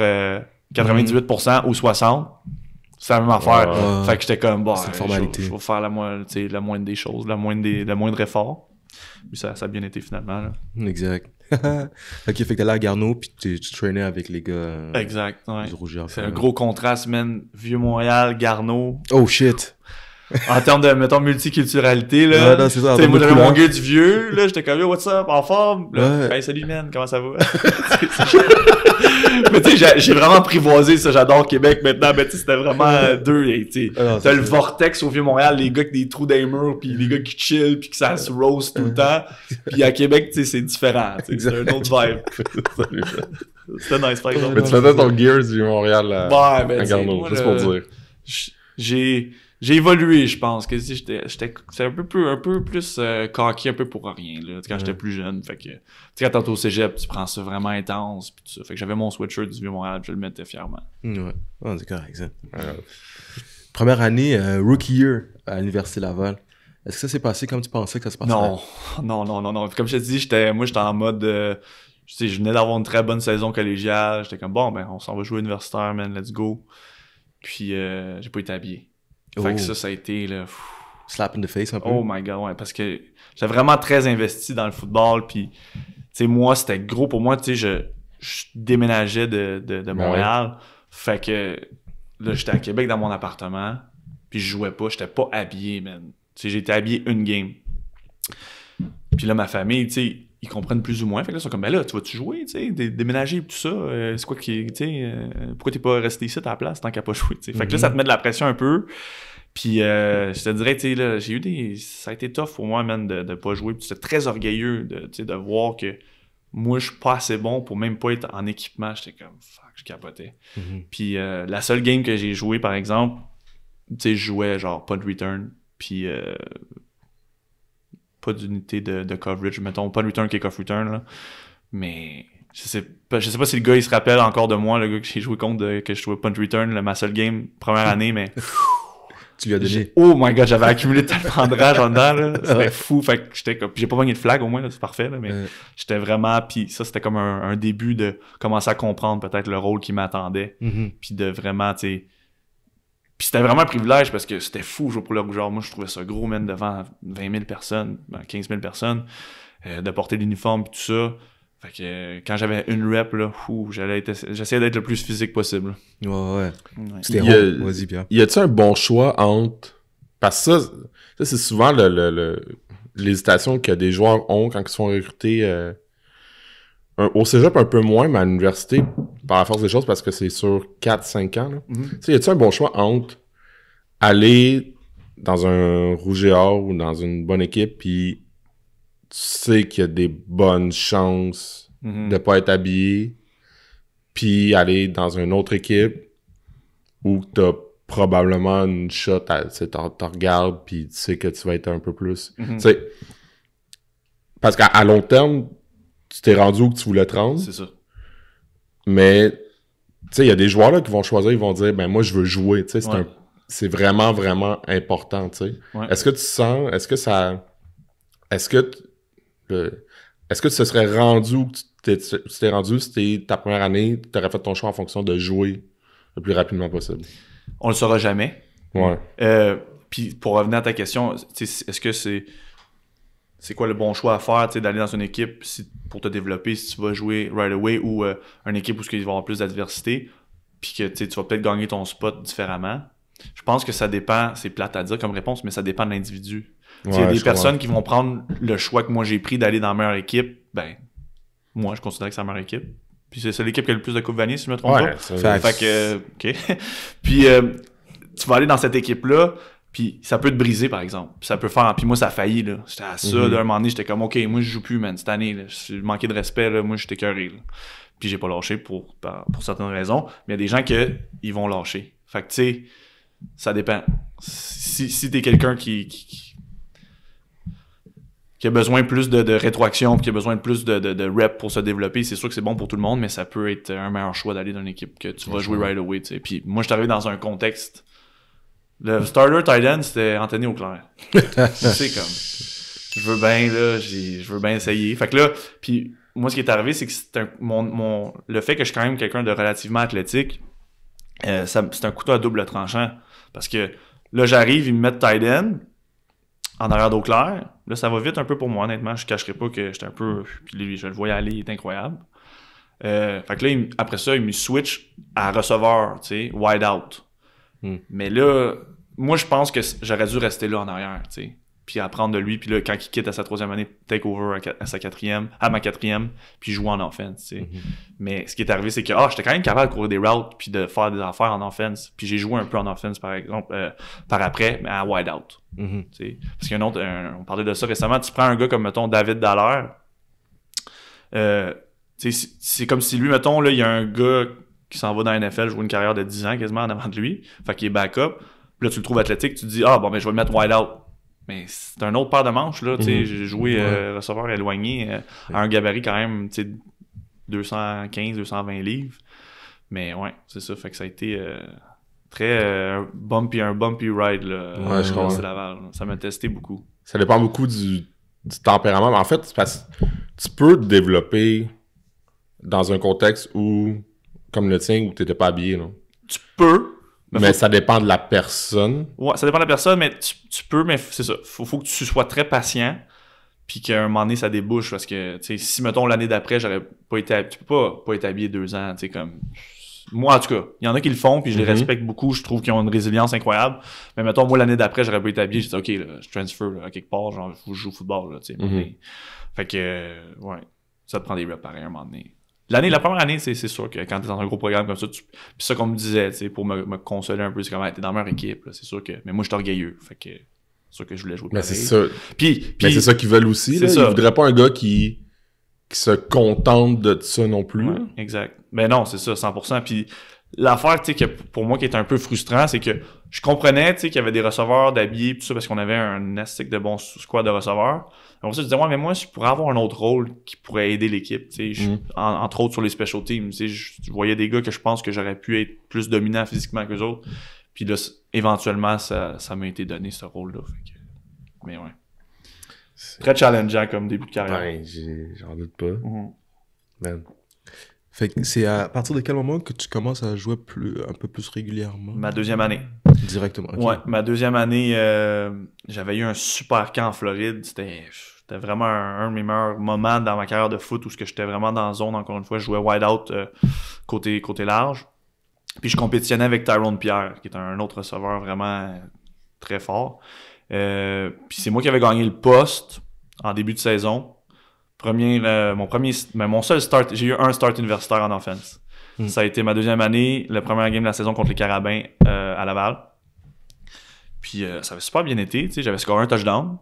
98% ou 60%. C'est la même affaire. Fait que j'étais comme, bon, je vais faire la, mo la moindre des choses, la moindre, des, la moindre effort. Puis ça, ça a bien été finalement. Là. Exact. ok, fait que t'allais à Garneau, puis tu traînais avec les gars. Euh, exact, ouais. C'est un gros contraste, man. Vieux-Montréal, Garneau. Oh shit! en termes de, mettons, multiculturalité, là. Ouais, c'est ça. Moi, mon gars du vieux, là, j'étais comme, what's up, en forme? salut, man, comment ça va? j'ai vraiment apprivoisé ça. J'adore Québec maintenant, mais tu sais, c'était vraiment deux. Tu ah t'as le vortex au Vieux-Montréal, les gars avec des trous d'aimer puis les gars qui chill, puis que ça se roast tout le temps. Puis à Québec, tu sais, c'est différent. C'est un autre vibe. c'était nice, par Mais tu faisais ton Gears du Vieux-Montréal à, ouais, juste pour dire. J'ai j'ai évolué, je pense. Que j'étais, un peu plus, un peu plus euh, un peu pour rien, là, quand j'étais plus jeune. que, tu sais, quand t'es au cégep, tu prends ça vraiment intense, Fait que j'avais mon sweatshirt du Vieux-Montréal, je le mettais fièrement. Mm, ouais. on ah, c'est correct, ça. première année, euh, rookie year à l'Université Laval. Est-ce que ça s'est passé comme tu pensais que ça se passait? Non, non, non, non, non. Comme je te dis, j'étais, moi, j'étais en mode, je euh, sais, je venais d'avoir une très bonne saison collégiale. J'étais comme, bon, ben, on s'en va jouer universitaire, man, let's go. Puis, j'ai pas été habillé. Fait que oh. ça, ça a été là, Slap in the face un peu. Oh my god, ouais, parce que j'étais vraiment très investi dans le football. Puis, tu sais, moi, c'était gros pour moi. Tu sais, je, déménageais de, de, de ben Montréal. Fait que là, j'étais à Québec dans mon appartement. Puis, je jouais pas. J'étais pas habillé, man. Tu sais, j'étais habillé une game. Puis là, ma famille, tu sais, ils comprennent plus ou moins. Fait que là, ils sont comme, ben là, tu vas-tu jouer, tu sais, déménager tout ça, euh, c'est quoi qui, tu sais, euh, pourquoi t'es pas resté ici à ta place tant qu'à pas jouer, Fait que là, ça mm-hmm. te met de la pression un peu. Puis euh, je te dirais, tu là, j'ai eu des. Ça a été tough pour moi, man, de, pas jouer. tu j'étais très orgueilleux de, de voir que moi, je suis pas assez bon pour même pas être en équipement. J'étais comme, fuck, je capotais. Mm-hmm. Puis la seule game que j'ai joué, par exemple, tu sais, je jouais genre pas de return. Puis pas d'unité de, coverage, mettons, pas return, kick-off return, là. Mais je sais pas, sais pas si le gars il se rappelle encore de moi, le gars que j'ai joué contre, euh, que je trouvais punch return, ma seule game, première année, mais. tu lui as donné. Oh my god, j'avais accumulé tellement de rage en dedans, là. C'était fou. Fait que j'étais j'ai pas gagné de flag au moins, c'est parfait, là, mais j'étais vraiment. Puis ça, c'était comme un, début de commencer à comprendre peut-être le rôle qui m'attendait. Mm-hmm. Puis de vraiment, tu sais puis c'était vraiment un privilège parce que c'était fou jouer pour le genre Moi, je trouvais ça gros, même devant 20 000 personnes, 15 ben, 000 personnes, euh, de porter l'uniforme et tout ça. Fait que euh, quand j'avais une rep, là, j'essayais d'être le plus physique possible. Ouais, ouais. C'était Vas-y, Pierre. Y a-tu un bon choix entre. Parce que ça, c'est souvent l'hésitation que des joueurs ont quand ils sont recrutés. recruter euh, Au cégep, un peu moins, mais à l'université, par la force des choses parce que c'est sur 4-5 ans. Là. Mhm. Y a-tu un bon choix entre aller dans un rouge et or ou dans une bonne équipe, puis tu sais qu'il y a des bonnes chances mhm. de pas être habillé, puis aller dans une autre équipe où tu as probablement une shot, tu regardes, puis tu sais que tu vas être un peu plus. Mhm. tu sais Parce qu'à long terme, tu t'es rendu où tu voulais te rendre. C'est ça. Mais tu sais il y a des joueurs là, qui vont choisir, ils vont dire ben moi je veux jouer, c'est vraiment vraiment important, Est-ce que tu sens est-ce que ça est-ce que est-ce que tu te serais rendu ou tu t'es rendu c'était ta première année, tu aurais fait ton choix en fonction de jouer le plus rapidement possible On le saura jamais. Ouais. Euh, puis pour revenir à ta question, est-ce que c'est c'est quoi le bon choix à faire, tu sais, d'aller dans une équipe si, pour te développer, si tu vas jouer right away ou euh, une équipe où il va y avoir plus d'adversité, puis que tu vas peut-être gagner ton spot différemment. Je pense que ça dépend, c'est plate à dire comme réponse, mais ça dépend de l'individu. Il y a des personnes qui vont prendre le choix que moi j'ai pris d'aller dans la meilleure équipe, ben, moi je considère que c'est la meilleure équipe. Puis c'est l'équipe qui a le plus de de Vanille, si je me trompe pas. Fait que, OK. puis euh, tu vas aller dans cette équipe-là, puis ça peut te briser, par exemple. Puis ça peut faire. Puis moi, ça a failli, là. J'étais à ça, mm moment donné, j'étais comme, OK, moi, je joue plus, man, cette année, là. Je manqué de respect, là. Moi, j'étais curé, Puis j'ai pas lâché pour, pour certaines raisons. Mais il y a des gens que ils vont lâcher. Fait que, tu sais, ça dépend. Si, si t'es quelqu'un qui, qui, a besoin plus de, de rétroaction, qui a besoin de plus de, de, rep pour se développer, c'est sûr que c'est bon pour tout le monde, mais ça peut être un meilleur choix d'aller dans une équipe que tu vas jouer right away, Puis moi, je suis arrivé dans un contexte le starter tight end, c'était Anthony Auclair. c'est comme, je veux bien, là, je veux bien essayer. Fait que là, puis moi, ce qui est arrivé, c'est que le fait que je suis quand même quelqu'un de relativement athlétique, euh, c'est un couteau à double tranchant. Parce que là, j'arrive, ils me mettent tight en arrière d'Auclair. Là, ça va vite un peu pour moi, honnêtement. Je ne cacherai pas que j'étais un peu. Puis lui, je le voyais aller, il est incroyable. Euh, fait que là, après ça, il me switch à receveur, tu sais, wide out. Hmm. Mais là, moi, je pense que j'aurais dû rester là en arrière, tu sais. Puis apprendre de lui. Puis là, quand il quitte à sa troisième année, take over à, sa quatrième, à ma quatrième, puis jouer en offense, tu sais. Hmm. Mais ce qui est arrivé, c'est que, ah, j'étais quand même capable de courir des routes, puis de faire des affaires en offense. Puis j'ai joué un peu en offense, par exemple, euh, par après, mais à wide out. Hmm. tu sais. Parce qu'un autre, on parlait de ça récemment, tu prends un gars comme, mettons, David Dallaire, euh, c'est comme si lui, mettons, là, il y a un gars qui s'en va dans la NFL jouer une carrière de 10 ans quasiment en avant de lui. Fait qu'il est backup. Puis là, tu le trouves athlétique, tu te dis, ah, bon, mais ben, je vais le mettre wide out. Mais c'est un autre paire de manches, là. Mhm. J'ai joué euh, receveur éloigné euh, à un gabarit quand même, tu sais, 215, 220 livres. Mais ouais, c'est ça. Fait que ça a été euh, très bumpy, un bumpy ride, là. je crois. Ça m'a testé beaucoup. Ça dépend beaucoup du, tempérament. Mais en fait, tu peux te développer dans un contexte où comme le tien où t'étais pas habillé, là. Tu peux. Mais, ça dépend de la personne. Ouais, ça dépend de la personne, mais tu, peux, mais c'est ça. Faut, faut que tu sois très patient, puis qu'à un moment donné, ça débouche. Parce que, tu si, mettons, l'année d'après, j'aurais pas été. Tu peux pas, être habillé deux ans, tu sais, comme. Moi, en tout cas, il y en a qui le font, puis je les mhm. respecte beaucoup. Je trouve qu'ils ont une résilience incroyable. Mais mettons, moi, l'année d'après, j'aurais pas été habillé. J'étais OK, je transfère à quelque part, genre, je joue au football, tu sais. Mhm. Fait que, euh, ouais, ça te prend des reps à un moment donné la première année, c'est sûr que quand t'es dans un gros programme comme ça, tu... ça, qu'on me disait, pour me, consoler un peu, c'est comme, hey, t'es dans ma équipe, c'est sûr que. Mais moi, je suis orgueilleux. Fait que c'est sûr que je voulais jouer. Mais c'est ça. mais c'est ça qu'ils veulent aussi. Là. ne Ils voudraient pas un gars qui, se contente de ça non plus. exact. Mais ben non, c'est ça, 100%. Puis l'affaire, tu pour moi qui est un peu frustrant, c'est que je comprenais, tu sais, qu'il y avait des receveurs d'habillés, ça, parce qu'on avait un astic de bon squad de receveurs. moi ça, je disais, mais moi, je pourrais avoir un autre rôle qui pourrait aider l'équipe, tu sais, mm. entre autres sur les special teams, tu je voyais des gars que je pense que j'aurais pu être plus dominant physiquement que autres. Puis là, éventuellement, ça, ça m'a été donné, ce rôle-là. Mais ouais. Très challengeant comme début de carrière. j'en doute pas. Mm-hmm c'est à partir de quel moment que tu commences à jouer plus, un peu plus régulièrement Ma deuxième année. Directement. Ouais, ma deuxième année, euh, j'avais eu un super camp en Floride. C'était vraiment un, de mes meilleurs moments dans ma carrière de foot où j'étais vraiment dans la zone, encore une fois. Je jouais wide out euh, côté, côté large. Puis je compétitionnais avec Tyrone Pierre, qui est un autre receveur vraiment très fort. Euh, puis c'est moi qui avais gagné le poste en début de saison. Premier, mon premier, ben, mon seul start, j'ai eu un start universitaire en offense. Hmm. Ça a été ma deuxième année, le premier game de la saison contre les Carabins euh, à Laval. Puis euh, ça avait super bien été. J'avais score un touchdown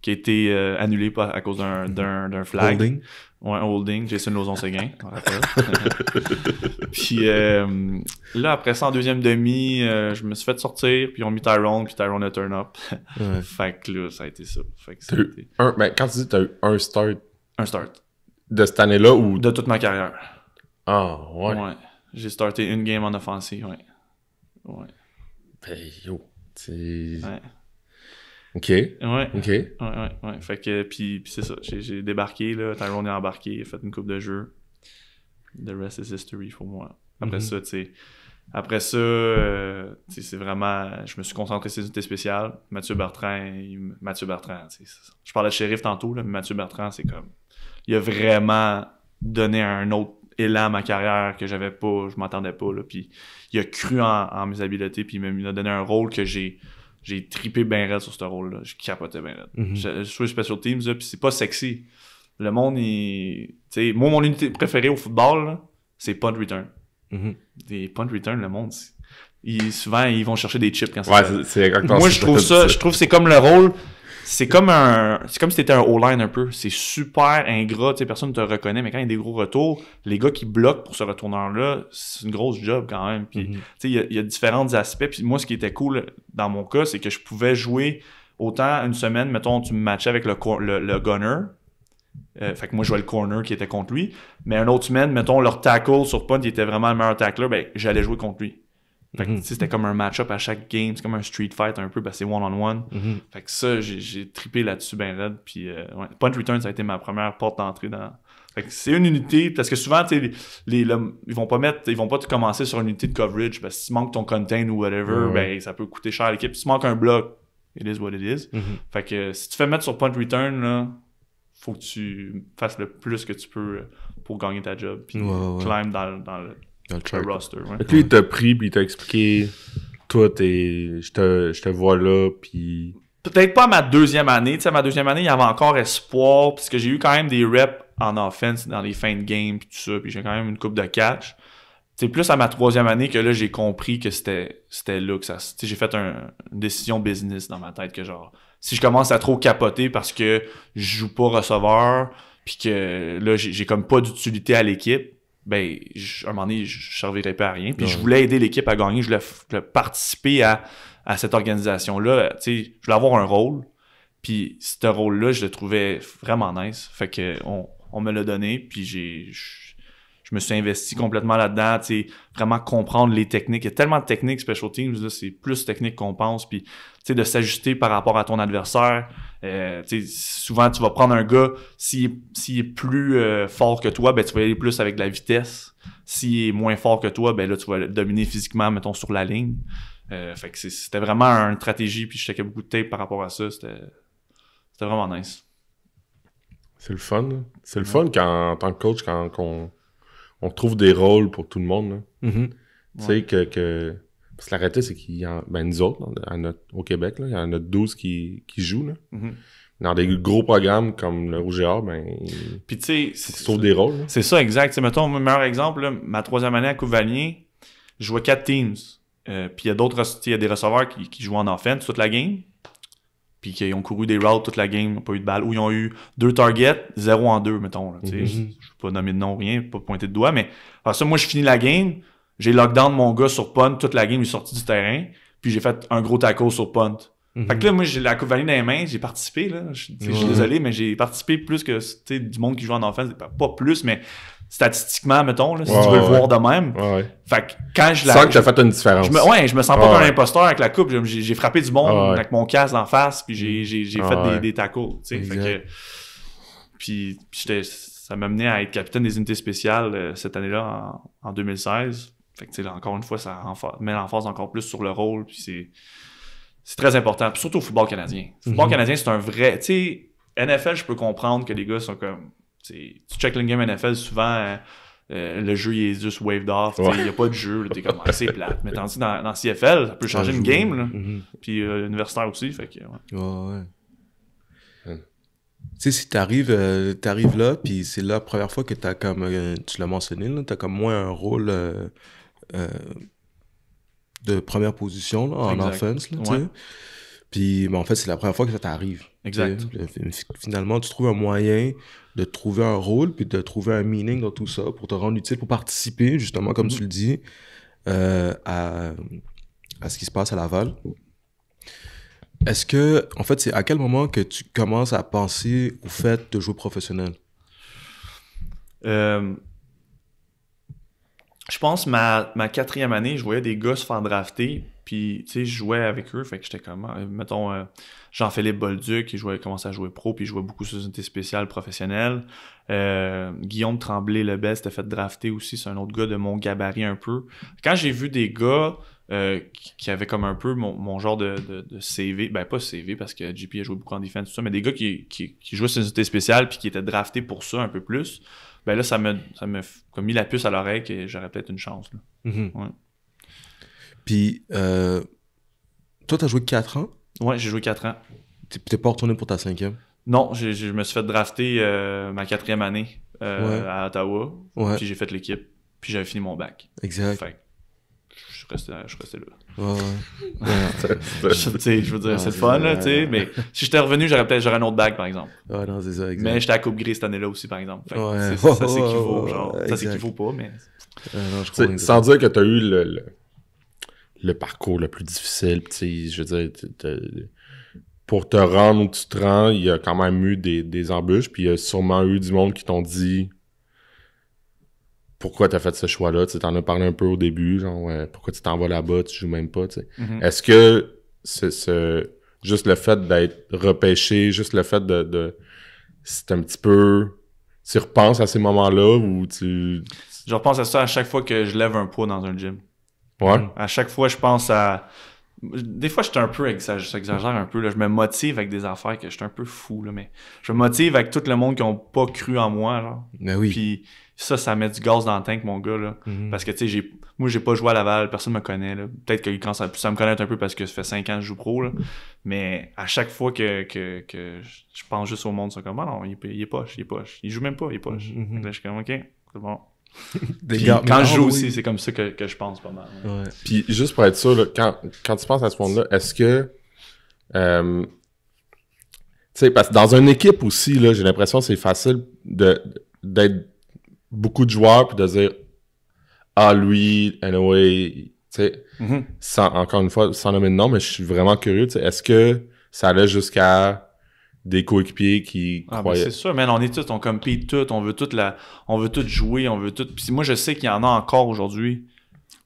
qui a été euh, annulé à cause d'un, hmm. d'un, d'un flag. Holding. Ouais, holding. Jason Lozon-Séguin, puis euh, là, après ça, en deuxième demi, euh, je me suis fait sortir, puis on mis Tyrone, puis Tyrone a turn up. ouais. Fait que là, ça a été ça. Fait Un, ben, quand tu dis que tu as eu un start un start. De cette année-là ou. De toute ma carrière. Ah, ouais. Ouais. J'ai starté une game en offensive, ouais. Ouais. Ben, yo. C'est. Ouais. OK. Ouais. OK. Ouais, ouais, ouais. Fait que, puis, c'est ça. J'ai débarqué, là. Tyrone est embarqué, fait une coupe de jeu. The rest is history pour moi. Après mhm. ça, tu Après ça, euh, c'est vraiment. Je me suis concentré sur une unités spéciales. Mathieu Bertrand, il... Mathieu Bertrand, ça. je parlais de shérif tantôt, là, mais Mathieu Bertrand, c'est comme il a vraiment donné un autre élan à ma carrière que j'avais pas, je m'attendais pas. Là. Puis il a cru en, mes habiletés, puis il m'a donné un rôle que j'ai j'ai tripé bien raide sur ce rôle-là. Je capoté bien raide. Mm-hmm. je, suis Special Teams, là, puis c'est pas sexy. Le monde, il... T'sais, moi, mon unité préférée au football, c'est punt return. Mm-hmm. Des punt return, le monde, ils, souvent, ils vont chercher des chips quand ouais, Moi, je trouve ça, je trouve c'est comme le rôle c'est comme un, c'est comme si t'étais un O-line un peu. C'est super ingrat, tu sais, personne ne te reconnaît, mais quand il y a des gros retours, les gars qui bloquent pour ce retourneur-là, c'est une grosse job quand même. Puis, mhm. tu sais, il y, a différents aspects. Puis moi, ce qui était cool dans mon cas, c'est que je pouvais jouer autant une semaine, mettons, tu me matchais avec le, le, gunner. Euh, fait que moi, je jouais le corner qui était contre lui. Mais une autre semaine, mettons, leur tackle sur punt, il était vraiment le meilleur tackler, ben, j'allais jouer contre lui. Mhm. C'était comme un match-up à chaque game, c'est comme un street fight un peu, ben c'est one-on-one. Mhm. Fait que ça, j'ai trippé là-dessus ben raide. Puis euh, Punch Return, ça a été ma première porte d'entrée dans. c'est une unité, parce que souvent, ils vont pas mettre, ils vont pas te commencer sur une unité de coverage, parce si tu manques ton contain ou whatever, ben ça peut coûter cher à l'équipe. Si tu manques un bloc, it is what it is. Mhm. Fait que euh, si tu fais mettre sur Punch Return, là, faut que tu fasses le plus que tu peux euh, pour gagner ta job, puis climb dans, dans le et le roster, il t'a pris, puis il t'a expliqué, toi, t'es, je te, vois là, puis... Peut-être pas à ma deuxième année. Tu à ma deuxième année, il y avait encore espoir, parce que j'ai eu quand même des reps en offense, dans les fins de game, puis tout ça, puis j'ai quand même une coupe de catch. C'est plus à ma troisième année que là, j'ai compris que c'était, c'était là que ça... j'ai fait une décision business dans ma tête, que genre, si je commence à trop capoter parce que je joue pas receveur, puis que là, j'ai comme pas d'utilité à l'équipe, ben, je, à un moment donné, je servirais pas à rien. Puis je voulais aider l'équipe à gagner, je voulais, participer à, à cette organisation-là. Tu sais, je voulais avoir un rôle. Puis ce rôle-là, je le trouvais vraiment nice. Fait que on, on me l'a donné, puis j'ai je me suis investi complètement là-dedans, tu vraiment comprendre les techniques. Il y a tellement de techniques special teams, c'est plus technique qu'on pense, puis, tu sais, de s'ajuster par rapport à ton adversaire. Euh, souvent, tu vas prendre un gars, s'il, est plus euh, fort que toi, ben, tu vas y aller plus avec la vitesse. S'il est moins fort que toi, ben là, tu vas le dominer physiquement, mettons, sur la ligne. Euh, fait que c'était vraiment une stratégie, puis je checkais beaucoup de tape par rapport à ça. C'était, c'était vraiment nice. C'est le fun. C'est le fun quand, en tant que coach, quand, on on trouve des rôles pour tout le monde. Hein. Mm-hmm. Tu sais, que, Parce que la réalité, c'est qu'il y en ben, nous autres, au Québec, il y en a 12 qui, qui jouent. Mm-hmm. dans des gros programmes comme le Rouge et Or, ben, Puis, tu sais, des rôles. C'est ça, exact. mettons, mon meilleur exemple, ma troisième année à Couvalier, je jouais quatre teams. Euh, puis il y a d'autres, il y a des receveurs qui, jouent en offense toute la game puis qu'ils ont couru des routes toute la game, n'ont pas eu de balle, où ils ont eu deux targets, 0 en deux, mettons. Mm-hmm. Je ne vais pas nommer de nom, rien, pas pointer de doigt, mais alors ça, moi, je finis la game, j'ai lockdown mon gars sur punt, toute la game, il est sorti du terrain, puis j'ai fait un gros taco sur punt. Mm-hmm. Fait que là, moi, j'ai la coupe valide dans les mains, j'ai participé, là. Je, suis désolé, mais j'ai participé plus que, du monde qui joue en offense. Pas plus, mais statistiquement, mettons, si tu veux le voir de même. fait que quand je que fait une différence. Je me, je me sens pas comme un imposteur avec la coupe. J'ai frappé du monde avec mon casque en face, puis j'ai fait des, tacos. puis ça m'a mené à être capitaine des unités spéciales euh, cette année-là, en, 2016. Fait que, encore une fois, ça met l'emphase encore plus sur le rôle, puis c'est. C'est très important, surtout au football canadien. Le football mhm. canadien, c'est un vrai. Tu sais, NFL, je peux comprendre que les gars sont comme tu check une game NFL souvent. Euh, le jeu est juste waved off, il n'y a pas de jeu, t'es comme assez ah, plate. Mais tandis dans, dans CFL, ça peut changer une game, là. Mm-hmm. puis euh, universitaire aussi. Fait que, ouais. ouais, Tu sais, si t'arrives euh, arrives là, puis c'est la première fois que t'as comme, tu l'as mentionné, t'as comme moins un rôle de première position en offense. Puis, en fait, c'est la première fois que ça t'arrive. Exact. Finalement, tu trouves un moyen de trouver un rôle, puis de trouver un meaning dans tout ça, pour te rendre utile, pour participer, justement, comme tu le dis, euh, à, ce qui se passe à Laval. Est-ce que, en fait, c'est à quel moment que tu commences à penser au fait de jouer professionnel? Euh, je pense ma, ma quatrième année, je voyais des gars se faire drafter, puis, tu sais, je jouais avec eux, fait que j'étais comme, euh, mettons, Jean-Philippe Bolduc, qui jouait, commence à jouer pro, puis jouait beaucoup sur une unité spéciale professionnelle. Euh, Guillaume tremblay best s'était fait drafter aussi, c'est un autre gars de mon gabarit un peu. Quand j'ai vu des gars euh, qui avaient comme un peu mon, genre de, CV, ben pas CV parce que JP a joué beaucoup en défense, tout ça, mais des gars qui, jouaient sur une unité spéciale puis qui étaient draftés pour ça un peu plus, ben là, ça me, mis la puce à l'oreille que j'aurais peut-être une chance. Mm-hmm. Puis, euh, toi, t'as joué 4 ans Ouais, j'ai joué 4 ans. T'es pas retourné pour ta cinquième? Non, je me suis fait drafter ma euh, ma quatrième année euh, à Ottawa. Puis j'ai fait l'équipe. Puis j'avais fini mon bac. Exact. Fait je restais, je restais là. Ouais, ouais. je, veux dire, c'est le fun, là, tu sais. Mais si j'étais revenu, j'aurais peut-être un autre bac, par exemple. Ouais, non, c'est ça, Mais j'étais à Coupe Gris cette année-là aussi, par exemple. ouais. Ça s'équivaut, genre. ça faut pas, mais. sans dire que t'as eu le le parcours le plus difficile. sais je veux dire, pour te rendre où tu te rends, il y a quand même eu des, embûches, puis il y a sûrement eu du monde qui t'ont dit pourquoi tu as fait ce choix-là. Tu t'en as parlé un peu au début, genre pourquoi tu t'en vas là-bas, tu joues même pas. Mm-hmm. Est-ce que c'est ce, juste le fait d'être repêché, juste le fait de. de c'est un petit peu. Tu repenses à ces moments-là ou tu. Je repense à ça à chaque fois que je lève un poids dans un gym. Mm. À chaque fois, je pense à. Des fois, je suis un peu exagère un peu. Là. Je me motive avec des affaires que je suis un peu fou, là, mais je me motive avec tout le monde qui n'ont pas cru en moi. Genre. oui. Puis ça, ça met du gaz dans le tank, mon gars. Là. Mm-hmm. Parce que, tu sais, j'ai... moi, j'ai pas joué à Laval, personne ne me connaît. Peut-être que quand ça... ça me connaît un peu parce que ça fait 5 ans que je joue pro. Là. Mais à chaque fois que, que, je pense juste au monde, ça comme, ah non, il est poche, il est poche. Il joue même pas, il est poche. Mm-hmm. là, je suis comme, ok, c'est bon quand je joue ah aussi, c'est comme ça que, je pense pas mal. Puis juste pour être sûr, quand, tu penses à ce monde-là, est-ce que. Euh, tu sais, parce que dans une équipe aussi, j'ai l'impression que c'est facile d'être beaucoup de joueurs puis de dire Ah, lui, anyway, tu mhm. encore une fois, sans nommer de nom, mais je suis vraiment curieux, est-ce que ça allait jusqu'à des coéquipiers qui ah, ben, croyaient. c'est sûr, mais on est tous, on compete tout, on veut tout la, on veut tout jouer, on veut tout. Puis moi, je sais qu'il y en a encore aujourd'hui.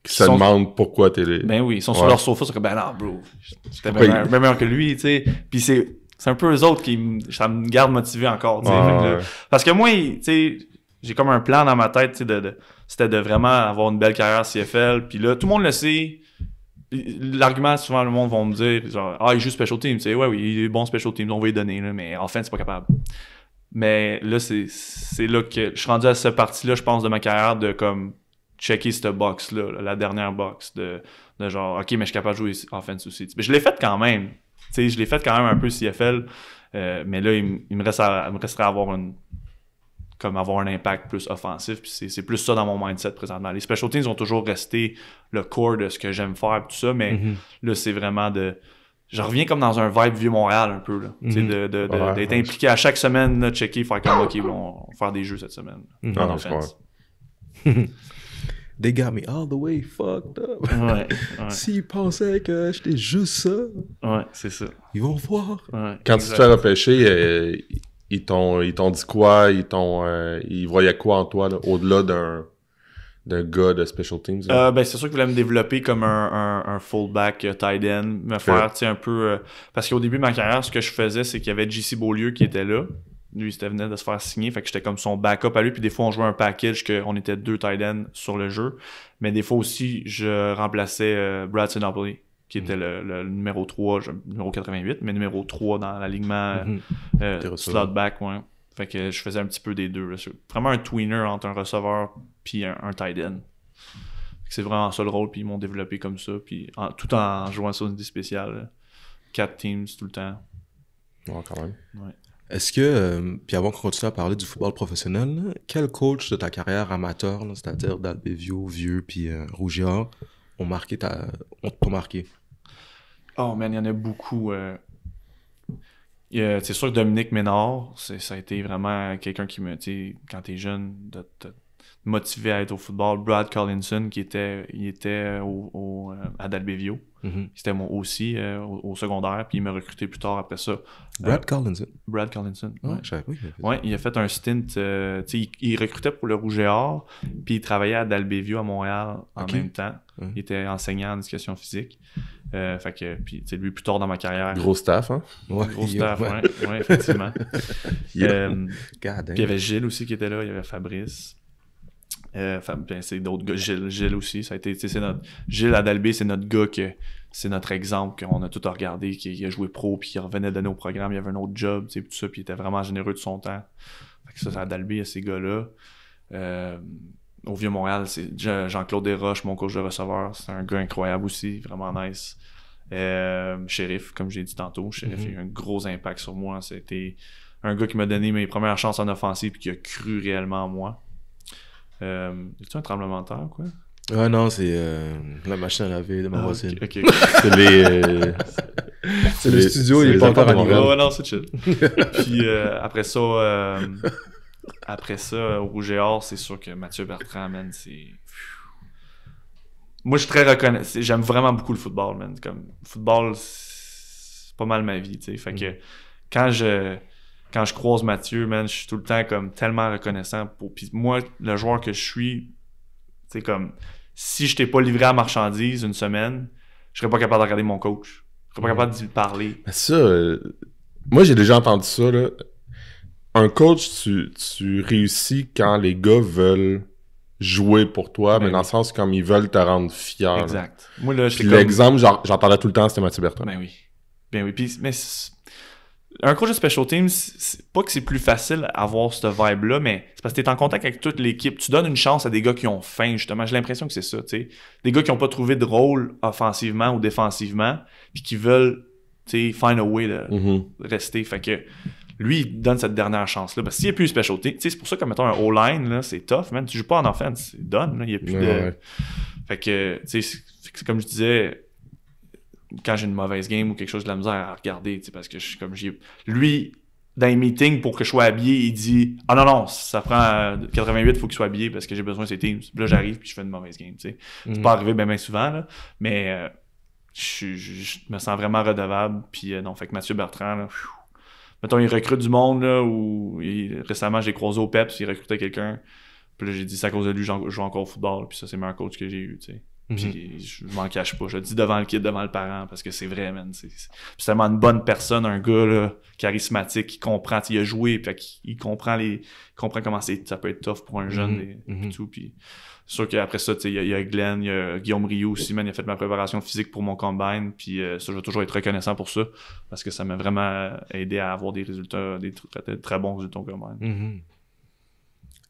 Qui se demandent pourquoi t'es là. Ben oui, ils sont sur leur sofa, ils sont ben non, bro, j'étais bien meilleur, que lui, tu sais. Puis c'est, c'est un peu eux autres qui ça me garde motivé encore, Parce que moi, tu sais, j'ai comme un plan dans ma tête, tu sais, c'était de vraiment avoir une belle carrière CFL. Puis là, tout le monde le sait, L'argument, souvent, le monde va me dire genre, Ah, il joue special team. Tu sais, ouais, oui, il est bon special team, on va lui donner, mais en fin, c'est pas capable. Mais là, c'est, c'est là que je suis rendu à cette partie-là, je pense, de ma carrière de comme checker cette box-là, la dernière box, de, de genre, OK, mais je suis capable de jouer en fin de souci. Mais je l'ai fait quand même. Tu sais, je l'ai fait quand même un peu CFL. Euh, mais là, il, me reste à, il me resterait à avoir une comme avoir un impact plus offensif. c'est plus ça dans mon mindset présentement. Les special teams ont toujours resté le core de ce que j'aime faire, tout ça, mais mhm. là, c'est vraiment de. Je reviens comme dans un vibe Vieux-Montréal un peu, là. Mhm. d'être impliqué à chaque semaine, là, checker, faire comme, OK, on faire des jeux cette semaine. Mm non, They got me all the way fucked up. S'ils pensaient que j'étais juste ça, ouais, c'est ça. Ils vont voir. Quand tu te fais repêcher, euh, ils t'ont ils t'ont dit quoi ils t'ont euh, ils voyaient quoi en toi au-delà d'un d'un gars de special teams euh, ben c'est sûr que voulaient me développer comme un, un, un fullback euh, tight end me okay. faire un peu euh, parce qu'au début de ma carrière ce que je faisais c'est qu'il y avait JC Beaulieu qui était là lui il venait de se faire signer fait que j'étais comme son backup à lui puis des fois on jouait un package on était deux tight ends sur le jeu mais des fois aussi je remplaçais Brad Sinopoli qui était le, numéro 3, numéro 88, mais numéro 3 dans l'alignement mhm. euh, euh, slot back. Ouais. Fait que je faisais un petit peu des deux. Vraiment un tweener entre un receveur puis un, tight end. C'est vraiment ça le rôle, puis ils m'ont développé comme ça, puis tout en jouant sur une idée spéciale. Quatre teams tout le temps. Ouais, quand même. Est-ce que, euh, puis avant qu'on continue à parler du football professionnel, quel coach de ta carrière amateur, c'est-à-dire d'Albévio, Vieux, puis euh, ont marqué ta, ont, ont marqué? Oh man, il y en a beaucoup. Euh. C'est sûr que Dominique Ménard, ça a été vraiment quelqu'un qui me. Tu quand t'es jeune, de à être au football. Brad Collinson, qui était, il était au, à euh, Dalbevio. Mm-hmm. C'était moi aussi euh, au, secondaire, puis il m'a recruté plus tard après ça. Brad Collinson. Brad Collinson. Ah, ouais. Oui, il, ouais, il a fait un stint. tu il, il, recrutait pour le Rouge et Or, puis il travaillait à Dalbevio à Montréal en même temps. Mm-hmm. Il était enseignant en éducation physique. Euh, fait que, puis, c'est lui, plus tard dans ma carrière. Gros staff, hein? Ouais, gros staff, ouais. ouais, effectivement. Euh, il y avait Gilles aussi qui était là, il y avait Fabrice. Euh, ben, c'est d'autres gars. Gilles, aussi, ça a été, c'est notre, Gilles Adalbé, c'est notre gars que, c'est notre exemple qu'on a tout regardé, qui a joué pro, puis qui revenait donner au programme il y avait un autre job, tu sais, tout ça, puis il était vraiment généreux de son temps. Fait que ça, Adalbé à ces gars-là. Euh, au Vieux-Montréal, c'est Jean-Claude Desroches, mon coach de receveur. C'est un gars incroyable aussi, vraiment nice. Euh, comme j'ai dit tantôt, Sheriff mhm. a eu un gros impact sur moi. C'était un gars qui m'a donné mes premières chances en offensif et qui a cru réellement en moi. Euh, tu un tremblement de terre, quoi? Ah non, c'est euh, la machine à laver de ma ah, voisine. Euh, c'est le studio, il est pas encore à Ouais, non, c'est chill. Puis euh, après ça, après ça, euh, au Rouge et Or, c'est sûr que Mathieu Bertrand, c'est. Moi, je suis très reconnaissant. J'aime vraiment beaucoup le football, man. Comme, football, c'est pas mal ma vie, tu sais. Fait que quand je quand je croise Mathieu, man, je suis tout le temps comme tellement reconnaissant pour. Puis moi, le joueur que je suis, c'est comme si je t'ai pas livré à marchandise une semaine, je serais pas capable de regarder mon coach. Je serais pas capable d'y parler. Mais ça, euh, moi j'ai déjà entendu ça là un coach, tu, réussis quand les gars veulent jouer pour toi, mais ben dans le sens comme ils veulent te rendre fier. Exact. Là. Moi, là, L'exemple, comme... j'entendais tout le temps, c'était Mathieu Bertrand. Ben oui. Ben oui. Puis, mais un coach de special teams, c'est pas que c'est plus facile à avoir cette vibe-là, mais c'est parce que tu es en contact avec toute l'équipe. Tu donnes une chance à des gars qui ont faim, justement. J'ai l'impression que c'est ça, tu Des gars qui n'ont pas trouvé de rôle offensivement ou défensivement, puis qui veulent, tu sais, find a way de mm-hmm. rester. Fait que lui, il donne cette dernière chance-là. Parce qu'il n'y a plus de specialty, c'est pour ça que, mettons, un O-line, c'est tough, man. Tu joues pas en offense, il donne, il n'y a plus de. Fait que, tu sais, comme je disais, quand j'ai une mauvaise game ou quelque chose de la misère à regarder, parce que je suis comme j'ai. Lui, dans les meetings, pour que je sois habillé, il dit Ah non, non, ça prend 88, euh, faut qu'il soit habillé parce que j'ai besoin de ces teams. là, j'arrive puis je fais une mauvaise game. tu C'est mhm. pas arrivé bien, souvent, là, mais euh, je, me sens vraiment redevable. Puis euh, non, fait que Mathieu Bertrand, là, mettons, il recrute du monde, là, ou récemment, j'ai croisé au PEPS, Il recrutait quelqu'un. Puis là, j'ai dit, c'est à cause de lui, je joue encore au football. Puis ça, c'est le meilleur coach que j'ai eu, tu sais. Mhm. je m'en cache pas. Je dis devant le kid, devant le parent, parce que c'est vrai, man. C'est tellement une bonne personne, un gars charismatique, qui comprend, il a joué, puis il comprend les. comprend comment c'est ça peut être tough pour un mhm. jeune et, mhm. tout. Puis sûr qu'après ça, il y, a Glenn, il y a Guillaume Rio aussi, man, il a fait ma préparation physique pour mon combine. Puis euh, ça, je vais toujours être reconnaissant pour ça. Parce que ça m'a vraiment aidé à avoir des résultats, des très, très bons résultats quand même.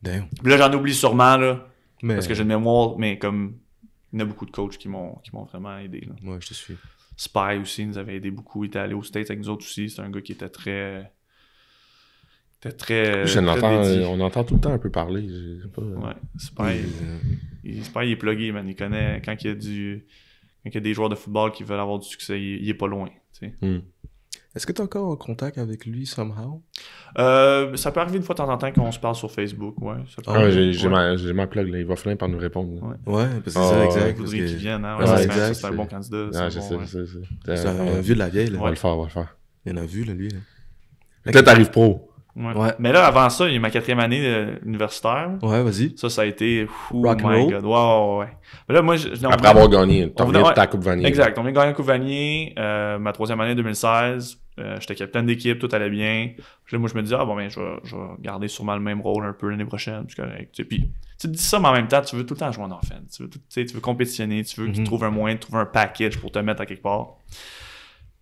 là, j'en oublie sûrement, là. Parce que j'ai une mémoire, mais comme il y en a beaucoup de coachs qui m'ont vraiment aidé. Là. Ouais, je te suis. Spy aussi nous avait aidé beaucoup. Il était allé au States avec nous autres aussi. C'est un gars qui était très. Était très. Euh, on entend tout le temps un peu parler. Pas... Ouais, euh, Spy. il est plugué, man. Il connaît. Quand il y a du. Quand il y a des joueurs de football qui veulent avoir du succès, il, n'est est pas loin. Hmm. Est-ce que tu es encore en contact avec lui somehow? Euh, ça peut arriver une fois de temps en temps qu'on se parle sur Facebook, ouais. Ah j'ai, Ma, ma, plug, là. il va finir par nous répondre. Ouais. parce que ah c'est ça, exact. Parce qu'il vienne, hein, c'est, c'est, un bon candidat. Ah, c'est euh, un bon. C'est un vieux de la vieille, là. On va le faire, on va le faire. Il en a vu, là, lui. Peut-être t'arrives pro. Mais là, avant ça, il y a ma quatrième année euh, universitaire. Ouais, vas-y. Ça, ça a été. Rock my Wow, ouais. Mais là, moi, je, Après avoir gagné, t'en venais ta Coupe Vanier. Exact. On vient de gagner la Coupe Vanier. Euh, ma troisième année 2016. Euh, j'étais capitaine d'équipe, tout allait bien. Puis là, moi, je me dis, ah bon, ben, je vais, garder sûrement le même rôle un peu l'année prochaine. puis, tu te dis ça, mais en même temps, tu veux tout le temps jouer en fin Tu veux, tu, veux compétitionner, tu veux mm un moyen de trouver un package pour te mettre à quelque part.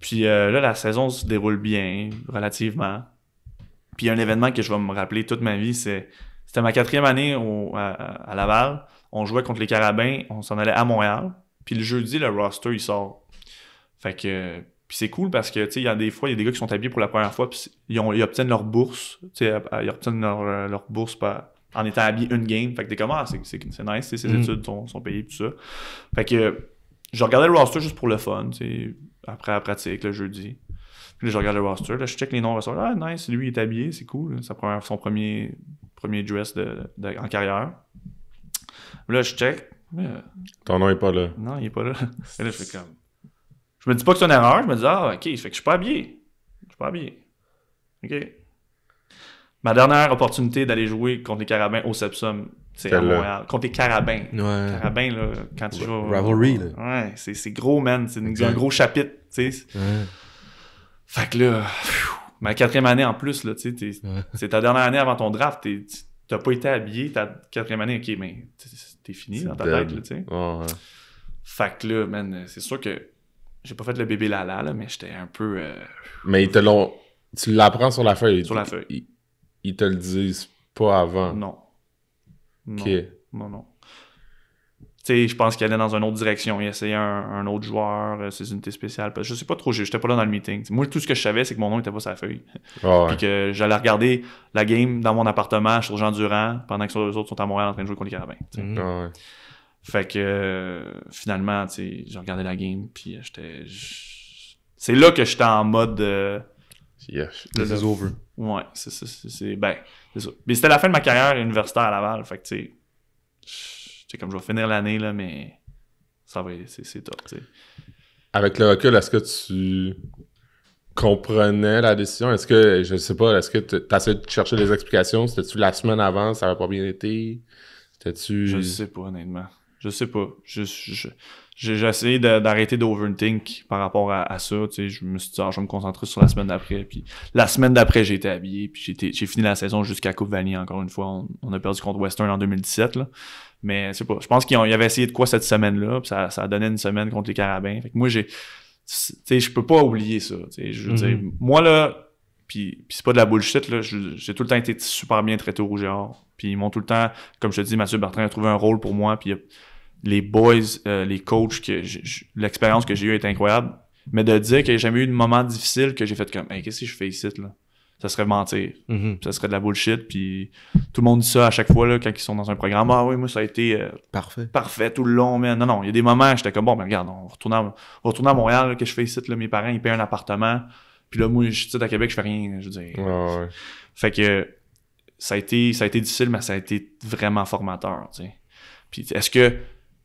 Puis là, la saison se déroule bien, relativement. Puis un événement que je vais me rappeler toute ma vie, c'est c'était ma quatrième année à, Laval. On jouait contre les Carabins, on s'en allait à Montréal. Puis le jeudi, le roster, il sort. Fait que. Puis c'est cool parce que, tu sais, il y a des fois, il y a des gars qui sont habillés pour la première fois, puis ils, obtiennent leur bourse. ils obtiennent leur, euh, bourse en étant habillés une game. Fait que t'es comme, ah, c'est, c'est, nice, ces mm-hmm. études sont, sont payées, tout ça. Fait que je regardais le roster juste pour le fun, tu sais, après la pratique, le jeudi là, je regarde le roster, là, je check les noms receveurs. Ah, nice, lui, il est habillé, c'est cool. C'est son premier, premier dress de, en carrière. Là, je check. Euh, Ton nom est pas là. Non, il est pas là. là, je fais comme. Je me dis pas que c'est une erreur, je me dis, ah, ok, fait que je suis pas habillé. Je suis pas habillé. Ok. Ma dernière opportunité d'aller jouer contre les Carabins au Sepsum, c'est à Montréal. Contre les Carabins. Ouais. Carabins, là, quand tu joues. Rivalry, là. Ouais, c'est gros, man. C'est un gros chapitre, tu sais. Fait que là, ma quatrième année en plus, là, tu sais, c'est ta dernière année avant ton draft, t'as pas été habillé, ta quatrième année, ok, mais t'es fini dans ta tête, là, tu sais. Fait que là, man, c'est sûr que j'ai pas fait le bébé lala, là, mais j'étais un peu. Euh, mais ils te l'ont. Tu l'apprends sur la feuille. Sur la feuille. Ils, te le disent pas avant. Non. ok Non, non je pense qu'il allait dans une autre direction. Il essayait un, autre joueur, euh, ses unités spéciales. Je sais pas trop, j'étais pas là dans le meeting. Moi, tout ce que je savais, c'est que mon nom était pas sa feuille. que j'allais regarder la game dans mon appartement sur Jean Durand pendant que les autres sont à Montréal en train de jouer contre les Carabins. Mm. Ah, fait que euh, finalement, tu sais, j'ai regardé la game, puis j'étais. C'est là que j'étais en mode. Euh, ouais, c'est ben, c'était la fin de ma carrière universitaire à Laval. Fait que, tu sais, comme je vais finir l'année, là, mais ça va, c'est top, tu sais. Avec le recul, est-ce que tu comprenais la décision? Est-ce que, je sais pas, est-ce que tu essayé de chercher des explications? C'était-tu la semaine avant, ça n'avait pas bien été? C'était-tu... Je sais pas, honnêtement. Je sais pas. J'ai je, J'ai essayé d'arrêter d'overthink par rapport à, ça. Tu sais, je me suis dit, ah, je vais me concentrer sur la semaine d'après. Puis la semaine d'après, j'ai été habillé. Puis j'ai fini la saison jusqu'à Coupe Vanier, encore une fois. On, on, a perdu contre Western en 2017. Là. Mais c'est pas. Je pense qu'ils avaient essayé de quoi cette semaine-là, ça, ça a donné une semaine contre les Carabins. Fait que moi, j'ai. Tu sais, je peux pas oublier ça. Je mhm. moi, là, puis, c'est pas de la bullshit, là. J'ai tout le temps été super bien traité au Rouge Puis ils m'ont tout le temps, comme je te dis, Mathieu Bertrand a trouvé un rôle pour moi. Puis les boys, euh, les coachs, que l'expérience que j'ai eue est incroyable. Mais de dire que j'ai jamais eu de moment difficile que j'ai fait comme, qu'est-ce que je fais ici, là? ça serait mentir. Mhm. Ça serait de la bullshit. Puis tout le monde dit ça à chaque fois là, quand ils sont dans un programme. Ah oui, moi, ça a été euh, parfait. parfait tout le long. mais Non, non, il y a des moments, j'étais comme, bon, ben regarde, on retourne à, on à Montréal, là, que je fais ici, là, mes parents, ils payent un appartement. Puis là, moi, je suis à Québec, je fais rien. Je veux dire. Fait que ça a, été, ça a été difficile, mais ça a été vraiment formateur. Puis est-ce que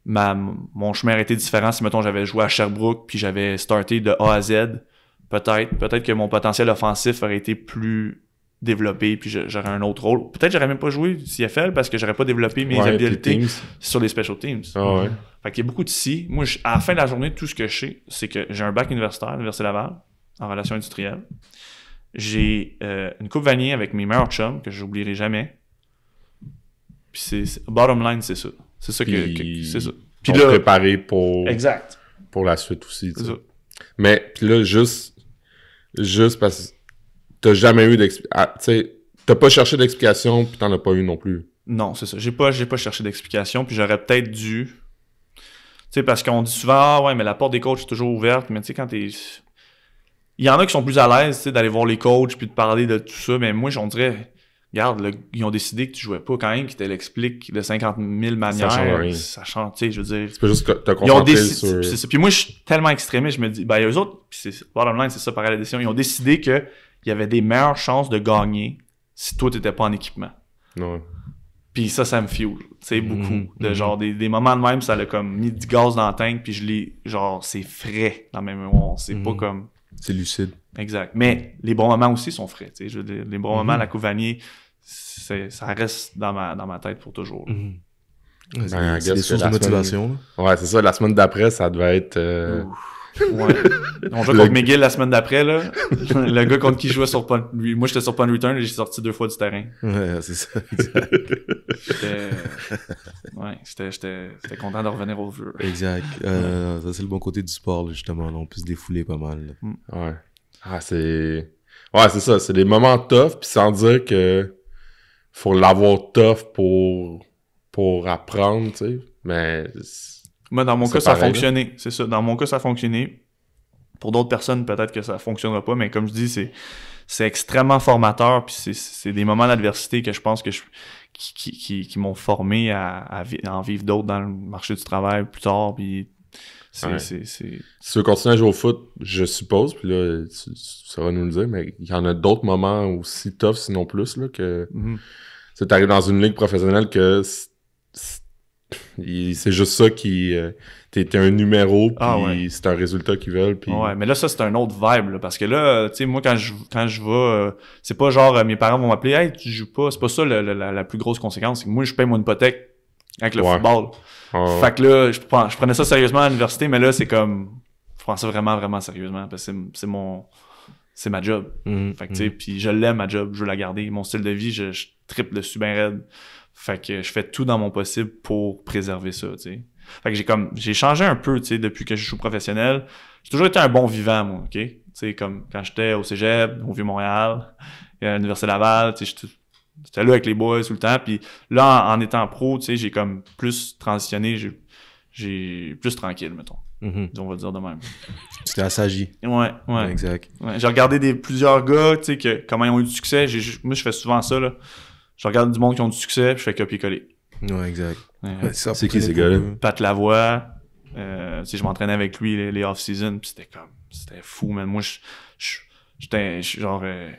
ma, mon chemin a été différent si, mettons, j'avais joué à Sherbrooke, puis j'avais starté de A à Z? Peut-être. Peut-être que mon potentiel offensif aurait été plus développé, puis j'aurais un autre rôle. Peut-être j'aurais même pas joué du CFL parce que j'aurais pas développé mes habiletés sur les special teams. Ah Il Fait y a beaucoup de si. Moi, à la fin de la journée, tout ce que je sais, c'est que j'ai un bac universitaire à l'Université Laval en relation industrielle J'ai euh, une coupe vanille avec mes meilleurs chums que j'oublierai jamais. Puis c'est bottom line, c'est ça. C'est ça que, c'est ça. Puis préparer pour exact pour la suite aussi. Mais puis là juste juste parce que t'as jamais eu d'explication. Ah, t'as pas cherché d'explication, puis t'en as pas eu non plus. Non, c'est ça. J'ai pas, pas cherché d'explication, puis j'aurais peut-être dû. Tu sais, parce qu'on dit souvent, ah, ouais, mais la porte des coachs est toujours ouverte, mais tu sais, quand t'es. Il y en a qui sont plus à l'aise, tu sais, d'aller voir les coachs, puis de parler de tout ça, mais moi, j'en dirais regarde, ils ont décidé que tu jouais pas quand même, qu'ils te l'expliquent de 50 000 manières. Ça change, tu sais, je veux dire. Tu juste que t'as compris. Puis moi, je suis tellement extrémé, je me dis, ben, eux autres, c'est, bottom line, c'est ça, par la décision. Ils ont décidé qu'il y avait des meilleures chances de gagner si toi, t'étais pas en équipement. Ouais. Puis ça, ça me fuel, tu sais, beaucoup. Mm-hmm. de mm-hmm. genre, des, moments de même, ça l'a comme mis du gaz dans la tank, puis je l'ai, genre, c'est frais dans mes mémoires. C'est pas mm-hmm. comme... C'est lucide. Exact. Mais les bons moments aussi sont frais, tu sais. Les bons moments, la Couvanier, ça reste dans ma, dans ma tête pour toujours. Mhm. c'est des sources de motivation. Ouais, c'est ça. La semaine d'après, ça devait être. Euh, ouais. On joue contre McGill la semaine d'après, là. Le gars contre qui jouait sur Pun. Moi, j'étais sur Pun Return et j'ai sorti deux fois du terrain. Ouais, c'est ça. j'étais... Ouais, j'étais content de revenir au jeu. Exact. Euh, ça, c'est le bon côté du sport, là, justement. on peut se défouler pas mal. Mm. Ouais. Ah, c'est... Ouais, c'est ça. C'est des moments tough, puis sans dire que faut l'avoir tough pour, pour apprendre, tu sais. Mais. Moi, dans mon cas, ça a fonctionné. C'est ça. Dans mon cas, ça a fonctionné. Pour d'autres personnes, peut-être que ça fonctionnera pas, mais comme je dis, c'est c'est extrêmement formateur puis c'est des moments d'adversité que je pense que je qui, qui, m'ont formé à, en vivre d'autres dans le marché du travail plus tard puis si tu veux continuer à jouer au foot, je suppose, puis là, tu, tu sauras nous le dire, mais il y en a d'autres moments aussi tough, sinon plus, là, que c'est mm-hmm. arrivé dans une ligue professionnelle que c'est juste ça qui. Euh, t'es un numéro, ah, puis c'est un résultat qu'ils veulent. Puis... Ouais, mais là, ça, c'est un autre vibe, parce que là, tu sais, moi, quand je, quand je vais, euh, c'est pas genre, euh, mes parents vont m'appeler, hey, tu joues pas, c'est pas ça la, plus grosse conséquence, c'est que moi, je paye mon hypothèque avec le football. Fait que là, je, je prenais ça sérieusement à l'université, mais là, c'est comme, je prends ça vraiment, vraiment sérieusement, parce que c'est mon, c'est ma job. Mm-hmm. fait que, tu mm-hmm. sais, puis je l'aime, ma job, je veux la garder. Mon style de vie, je, triple dessus bien raide. Fait que je fais tout dans mon possible pour préserver ça, tu sais. Fait que j'ai comme, j'ai changé un peu, tu sais, depuis que je joue professionnel. J'ai toujours été un bon vivant, moi, ok? Tu sais, comme quand j'étais au cégep, au Vieux-Montréal, à l'Université Laval, tu sais, c'était là avec les boys tout le temps. Puis là, en, étant pro, tu sais, j'ai comme plus transitionné, j'ai plus tranquille, mettons. Mm-hmm. On va dire de même. C'était s'agit. Ouais, ouais. Exact. j'ai regardé des, plusieurs gars, tu sais, comment ils ont eu du succès. moi, je fais souvent ça, là. Je regarde du monde qui ont du succès, puis je fais copier-coller. Ouais, exact. c'est qui ces gars-là? Euh, Pat Lavoie. Euh, je m'entraînais avec lui les, off-season, puis c'était comme, c'était fou, man. Moi, j'étais genre, euh,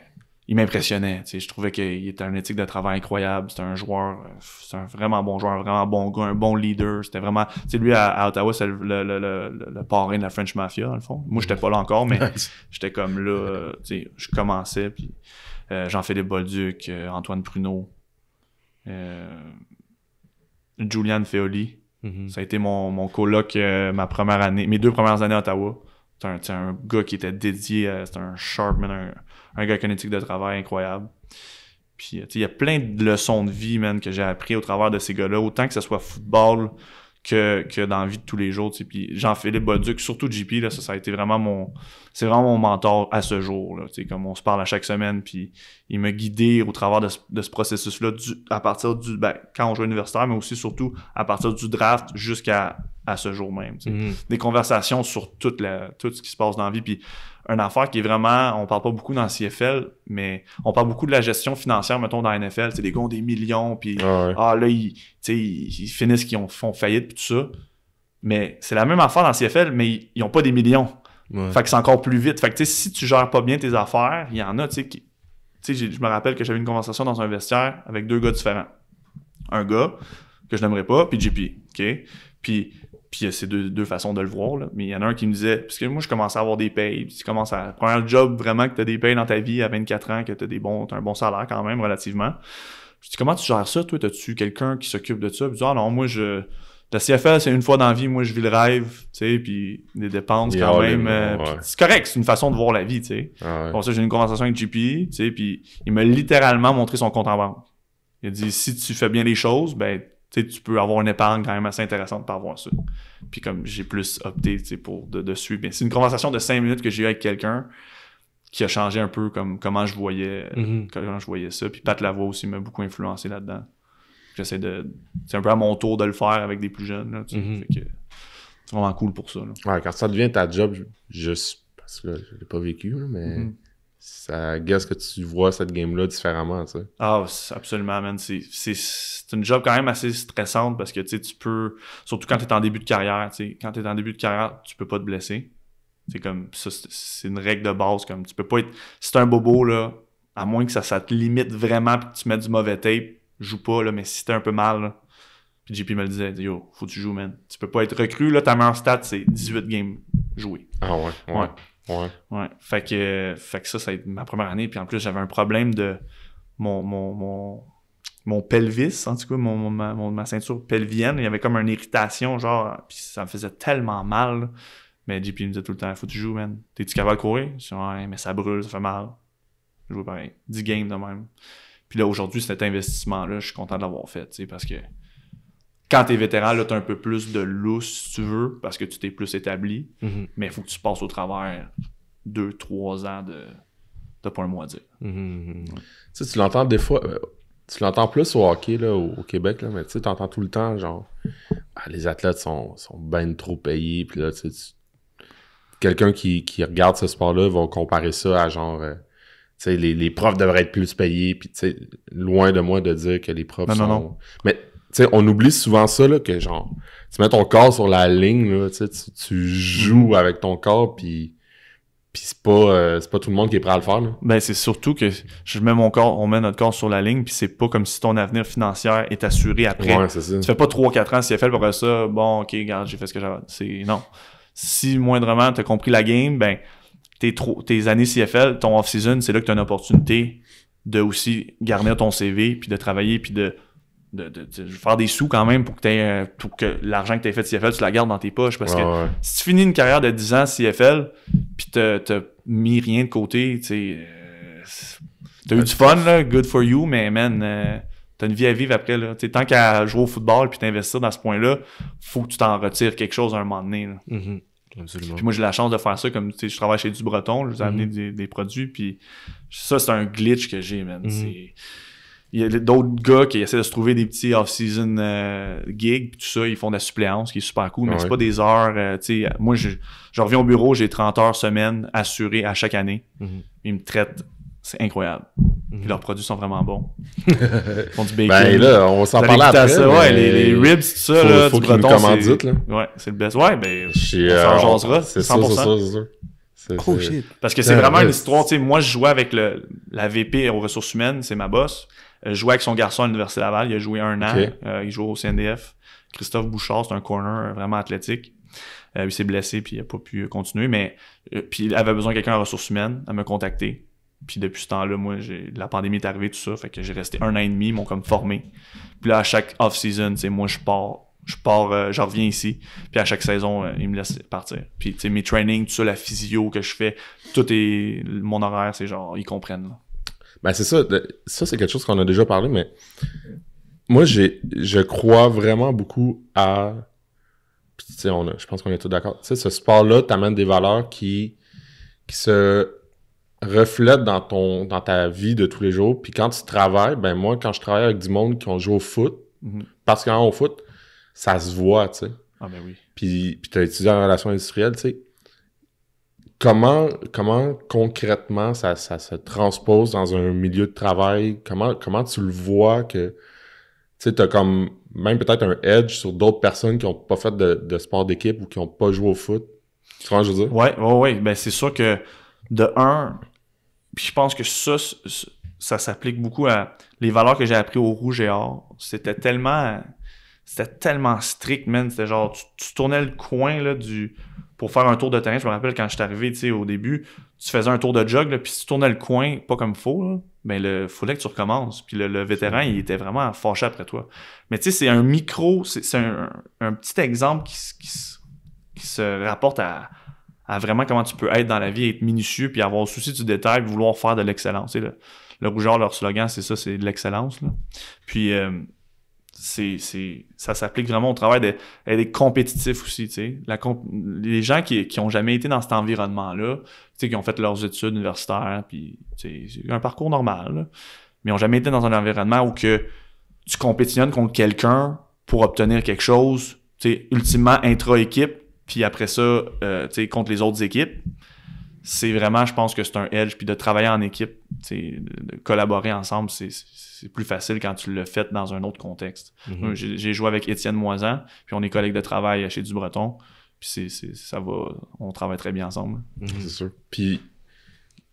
il m'impressionnait. Je trouvais qu'il était un éthique de travail incroyable. C'était un joueur, euh, c'est un vraiment bon joueur, vraiment bon gars, un bon leader. C'était vraiment, tu lui à, Ottawa, c'est le, le, le, parrain de la French Mafia, dans le fond. Moi, j'étais pas là encore, mais j'étais comme là, tu je commençais. Puis euh, Jean-Philippe Bolduc, euh, Antoine Pruneau, Julian Feoli. Mm-hmm. Ça a été mon, mon coloc, ma première année, mes deux premières années à Ottawa. C'est un, un, gars qui était dédié, c'était un sharp, un gars a une éthique de travail incroyable. Puis, il y a plein de leçons de vie, man, que j'ai appris au travers de ces gars-là, autant que ce soit football que, que dans la vie de tous les jours. Puis Jean-Philippe Bauduc, surtout JP, là, ça, a été vraiment mon. C'est vraiment mon mentor à ce jour. Là, comme on se parle à chaque semaine, puis il m'a guidé au travers de ce, processus-là à partir du. Ben, quand on joue universitaire, mais aussi surtout à partir du draft jusqu'à à ce jour même. Mm-hmm. Des conversations sur toute la, tout ce qui se passe dans la vie. Puis une affaire qui est vraiment, on parle pas beaucoup dans la CFL, mais on parle beaucoup de la gestion financière, mettons, dans la NFL. C'est des gars ont des millions, puis ah, ah là, ils, sais, ils finissent font faillite, puis tout ça. Mais c'est la même affaire dans la CFL, mais ils, n'ont ont pas des millions. Fait que c'est encore plus vite. Fait que si tu gères pas bien tes affaires, il y en a, tu sais, Tu sais, je me rappelle que j'avais une conversation dans un vestiaire avec deux gars différents. Un gars que je n'aimerais pas, puis JP. OK? Puis puis euh, c'est deux, deux façons de le voir. Là. Mais il y en a un qui me disait, parce que moi, je commençais à avoir des payes. Puis tu commences à. Premier job vraiment que tu as des payes dans ta vie à 24 ans, que tu as, des bons, un bon salaire quand même, relativement. Je dis, comment tu gères ça, toi T'as-tu quelqu'un qui s'occupe de ça Puis ah non, moi, je. La CFL, c'est une fois dans la vie, moi, je vis le rêve, tu sais, puis les dépenses quand même. Euh, c'est correct, c'est une façon de voir la vie, tu sais. Pour ah ça, j'ai une conversation avec JP, tu sais, puis il m'a littéralement montré son compte en banque. Il a dit, si tu fais bien les choses, ben, tu peux avoir une épargne quand même assez intéressante par voir ça. Puis comme j'ai plus opté pour de, de suivre. C'est une conversation de cinq minutes que j'ai eu avec quelqu'un qui a changé un peu comme comment je voyais mm-hmm. je voyais ça. Puis Pat Lavoie aussi m'a beaucoup influencé là-dedans. J'essaie de. C'est un peu à mon tour de le faire avec des plus jeunes. Mm-hmm. c'est vraiment cool pour ça. quand ça devient ta job, juste parce que je l'ai pas vécu, mais. Mm-hmm ça guess que tu vois cette game-là différemment, tu sais. Ah, absolument, man. C'est une job quand même assez stressante parce que, tu peux... Surtout quand tu es en début de carrière, tu sais. Quand tu en début de carrière, tu peux pas te blesser. C'est comme... c'est une règle de base. Comme, tu peux pas être... Si t'es un bobo, là, à moins que ça, ça te limite vraiment puis que tu mettes du mauvais tape, joue pas, là. Mais si t'es un peu mal, puis JP me le disait, yo, faut que tu joues, man. Tu peux pas être recru, là. Ta meilleure stat, c'est 18 games joués. Ah ouais. ouais. Ouais. Fait, que, fait ça, ça a été ma première année. Puis en plus, j'avais un problème de mon, mon, pelvis, en tout cas, mon, ma, ceinture pelvienne. Il y avait comme une irritation, genre, puis ça me faisait tellement mal. Mais JP me disait tout le temps, faut que tu joues, man. T'es-tu capable de courir? Je dis, ouais, mais ça brûle, ça fait mal. Je joue pareil. 10 games de même. Puis là, aujourd'hui, cet investissement-là, je suis content de l'avoir fait, tu sais, parce que quand t'es vétéran, là, t'as un peu plus de lousse, si tu veux, parce que tu t'es plus établi. Mhm. Mais il faut que tu passes au travers deux, trois ans de. T'as pas un mois à dire. Mhm, mhm, tu l'entends des fois. Euh, tu l'entends plus au hockey, là, au, Québec, là, mais tu entends tout le temps, genre. Ah, les athlètes sont, sont ben trop payés, puis là, tu sais. Quelqu'un qui, regarde ce sport-là va comparer ça à genre. Euh, tu sais, les, profs devraient être plus payés, puis tu sais, loin de moi de dire que les profs non, sont... Non, non. Mais sais, on oublie souvent ça, que genre, tu mets ton corps sur la ligne, tu, joues mm. avec ton corps, puis puis c'est pas euh, c'est pas tout le monde qui est prêt à le faire ben c'est surtout que je mets mon corps on met notre corps sur la ligne puis c'est pas comme si ton avenir financier est assuré après ouais, c'est tu fais pas 3 4 ans CFL pour ça bon OK regarde j'ai fait ce que j'avais non si moindrement tu as compris la game ben tes tes années CFL ton off season c'est là que tu as une opportunité de aussi garnir ton CV puis de travailler puis de de, faire des sous quand même pour que, euh, que l'argent que tu as fait de CFL, tu la gardes dans tes poches. Parce que si tu finis une carrière de 10 ans CFL, puis t'as, mis rien de côté, tu euh, t'as eu du fun, là, good for you, mais man, euh, t'as une vie à vivre après. Là. tant qu'à jouer au football puis t'investir dans ce point-là, faut que tu t'en retires quelque chose à un moment donné. Mm-hmm. Puis moi, j'ai la chance de faire ça. Comme je travaille chez Du Breton, je vous ai mm-hmm. des, produits. Puis ça, c'est un glitch que j'ai, man. Mm-hmm. C'est il y a d'autres gars qui essaient de se trouver des petits off-season euh, gigs, tout ça, ils font de la suppléance, qui est super cool, mais ah c'est pas des heures, euh, tu sais, moi, je, je, reviens au bureau, j'ai 30 heures semaine assurées à chaque année. Mm-hmm. Ils me traitent, c'est incroyable. Mm-hmm. leurs produits sont vraiment bons. Ils font du bacon. Ben là, on s'en parler après. ouais, les, ribs, tout ça, faut, là, faut du breton, nous Ouais, c'est le best. Ouais, ben, Chier, euh, C'est ça, c'est oh, Parce que c'est vraiment une histoire, tu sais, moi je jouais avec la VP aux ressources humaines, c'est ma boss. Euh, jouait avec son garçon à l'Université Laval. Il a joué un an. Euh, il joue au CNDF. Christophe Bouchard, c'est un corner euh, vraiment athlétique. il s'est blessé puis il n'a pas pu continuer. Mais puis il avait besoin de quelqu'un en ressources humaines à me contacter. Puis depuis ce temps-là, moi, la pandémie est arrivée, tout ça. Fait que j'ai resté un an et demi, ils m'ont comme formé. Puis là, à chaque off-season, c'est moi, je pars. Je pars, je reviens ici. Puis à chaque saison, ils me laissent partir. Puis, tu sais, mes trainings, tout ça, la physio que je fais, tout est. Mon horaire, c'est genre, ils comprennent. Ben, c'est ça. Ça, c'est quelque chose qu'on a déjà parlé, mais moi, j'ai, je crois vraiment beaucoup à. tu sais, on je pense qu'on est tous d'accord. Tu sais, ce sport-là t'amène des valeurs qui, qui se reflètent dans, ton, dans ta vie de tous les jours. Puis quand tu travailles, ben moi, quand je travaille avec du monde qui ont joué au foot, mhm. parce qu'en au foot, ça se voit, tu sais. Ah, ben oui. Puis, puis tu as étudié en relations industrielles, tu sais comment, comment concrètement ça, se transpose dans un milieu de travail? Comment, comment tu le vois que tu as comme même peut-être un edge sur d'autres personnes qui n'ont pas fait de, sport d'équipe ou qui n'ont pas joué au foot? Tu je dire? Oui, oui, oui. Ben, c'est sûr que de un, puis je pense que ça, ça s'applique beaucoup à les valeurs que j'ai apprises au rouge et or. C'était tellement c'était tellement strict, man. C'était genre, tu, tu, tournais le coin là, du, pour faire un tour de terrain. Je me rappelle quand je suis arrivé, tu sais, au début, tu faisais un tour de jog, là, puis tu tournais le coin pas comme là, ben le fallait que tu recommences. Puis le, vétéran, il était vraiment fâché après toi. Mais tu sais, c'est un micro, c'est un, petit exemple qui, qui, se rapporte à, vraiment comment tu peux être dans la vie, être minutieux, puis avoir souci du détail, vouloir faire de l'excellence. Le, le rougeur, leur slogan, c'est ça, c'est de l'excellence. Puis... Euh, ça s'applique vraiment au travail d'être compétitif aussi. les gens qui, n'ont ont jamais été dans cet environnement-là, qui ont fait leurs études universitaires, puis c'est un parcours normal, mais ont jamais été dans un environnement où que tu compétitionnes contre quelqu'un pour obtenir quelque chose, ultimement intra-équipe, puis après ça, euh, contre les autres équipes. C'est vraiment, je pense que c'est un edge, puis de travailler en équipe, de collaborer ensemble, c'est c'est plus facile quand tu le fais dans un autre contexte. Mhm. J'ai joué avec Étienne Moisan, puis on est collègues de travail chez Dubreton. Puis c'est, ça va, on travaille très bien ensemble. Mhm. C'est sûr. Puis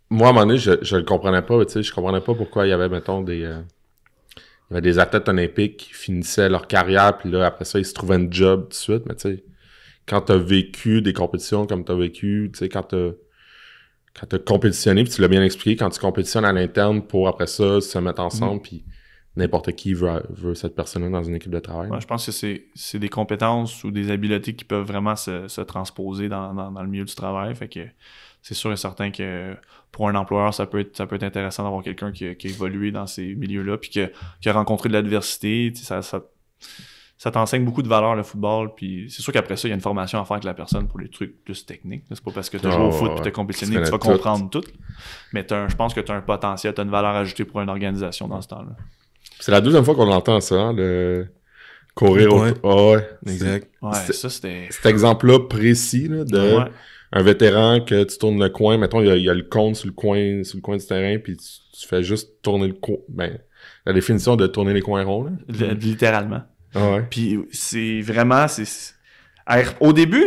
moi, à un moment donné, je, ne le comprenais pas, tu sais, je comprenais pas pourquoi il y avait, mettons, des... Euh, il y avait des athlètes olympiques qui finissaient leur carrière, puis là, après ça, ils se trouvaient un job tout de suite, mais tu sais, quand t'as vécu des compétitions comme tu as vécu, tu sais, quand t'as quand tu as compétitionné, puis tu l'as bien expliqué, quand tu compétitionnes à l'interne pour après ça se mettre ensemble, mm. puis n'importe qui veut, cette personne-là dans une équipe de travail. Moi je pense que c'est des compétences ou des habiletés qui peuvent vraiment se, transposer dans, le milieu du travail. Fait que c'est sûr et certain que pour un employeur, ça peut être, ça peut être intéressant d'avoir quelqu'un qui, a évolué dans ces milieux-là, puis qui a rencontré de l'adversité. ça, ça t'enseigne beaucoup de valeurs le football. Puis c'est sûr qu'après ça, il y a une formation à faire avec la personne pour les trucs plus techniques. C'est pas parce que ah, tu joues au foot et ouais. tu es que tu vas comprendre tout. Mais je pense que tu as un potentiel, tu as une valeur ajoutée pour une organisation dans ce temps-là. C'est la deuxième fois qu'on entend ça, hein, le courir au. Ah exact. ça, c'était. Cet exemple-là précis d'un de. Un vétéran que tu tournes le coin, mettons, il y, a, le compte sur le coin, sur le coin du terrain, puis tu, fais juste tourner le coin. Ben, la définition de tourner les coins ronds. littéralement. Ah puis c'est vraiment. Au début,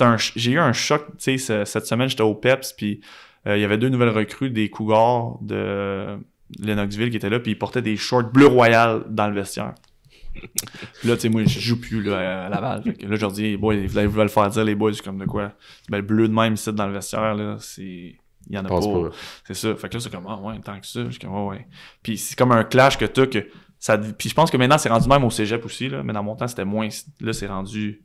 un... j'ai eu un choc. cette semaine, j'étais au PEPS, puis euh, il y avait deux nouvelles recrues des Cougars de Lennoxville qui étaient là, puis ils portaient des shorts bleu royal dans le vestiaire. Puis là, tu sais, moi, je joue plus là, à Laval. là, je leur dis, les boys, vous allez le faire dire, les boys, comme de quoi. Ben, le bleu de même ici dans le vestiaire, là, c'est. Il y en a pas. C'est ça. Fait que là, c'est comme, ah ouais, tant que ça. comme, ah, ouais. Puis c'est comme un clash que tu que puis je pense que maintenant, c'est rendu même au cégep aussi. mais dans mon temps, c'était moins. Là, c'est rendu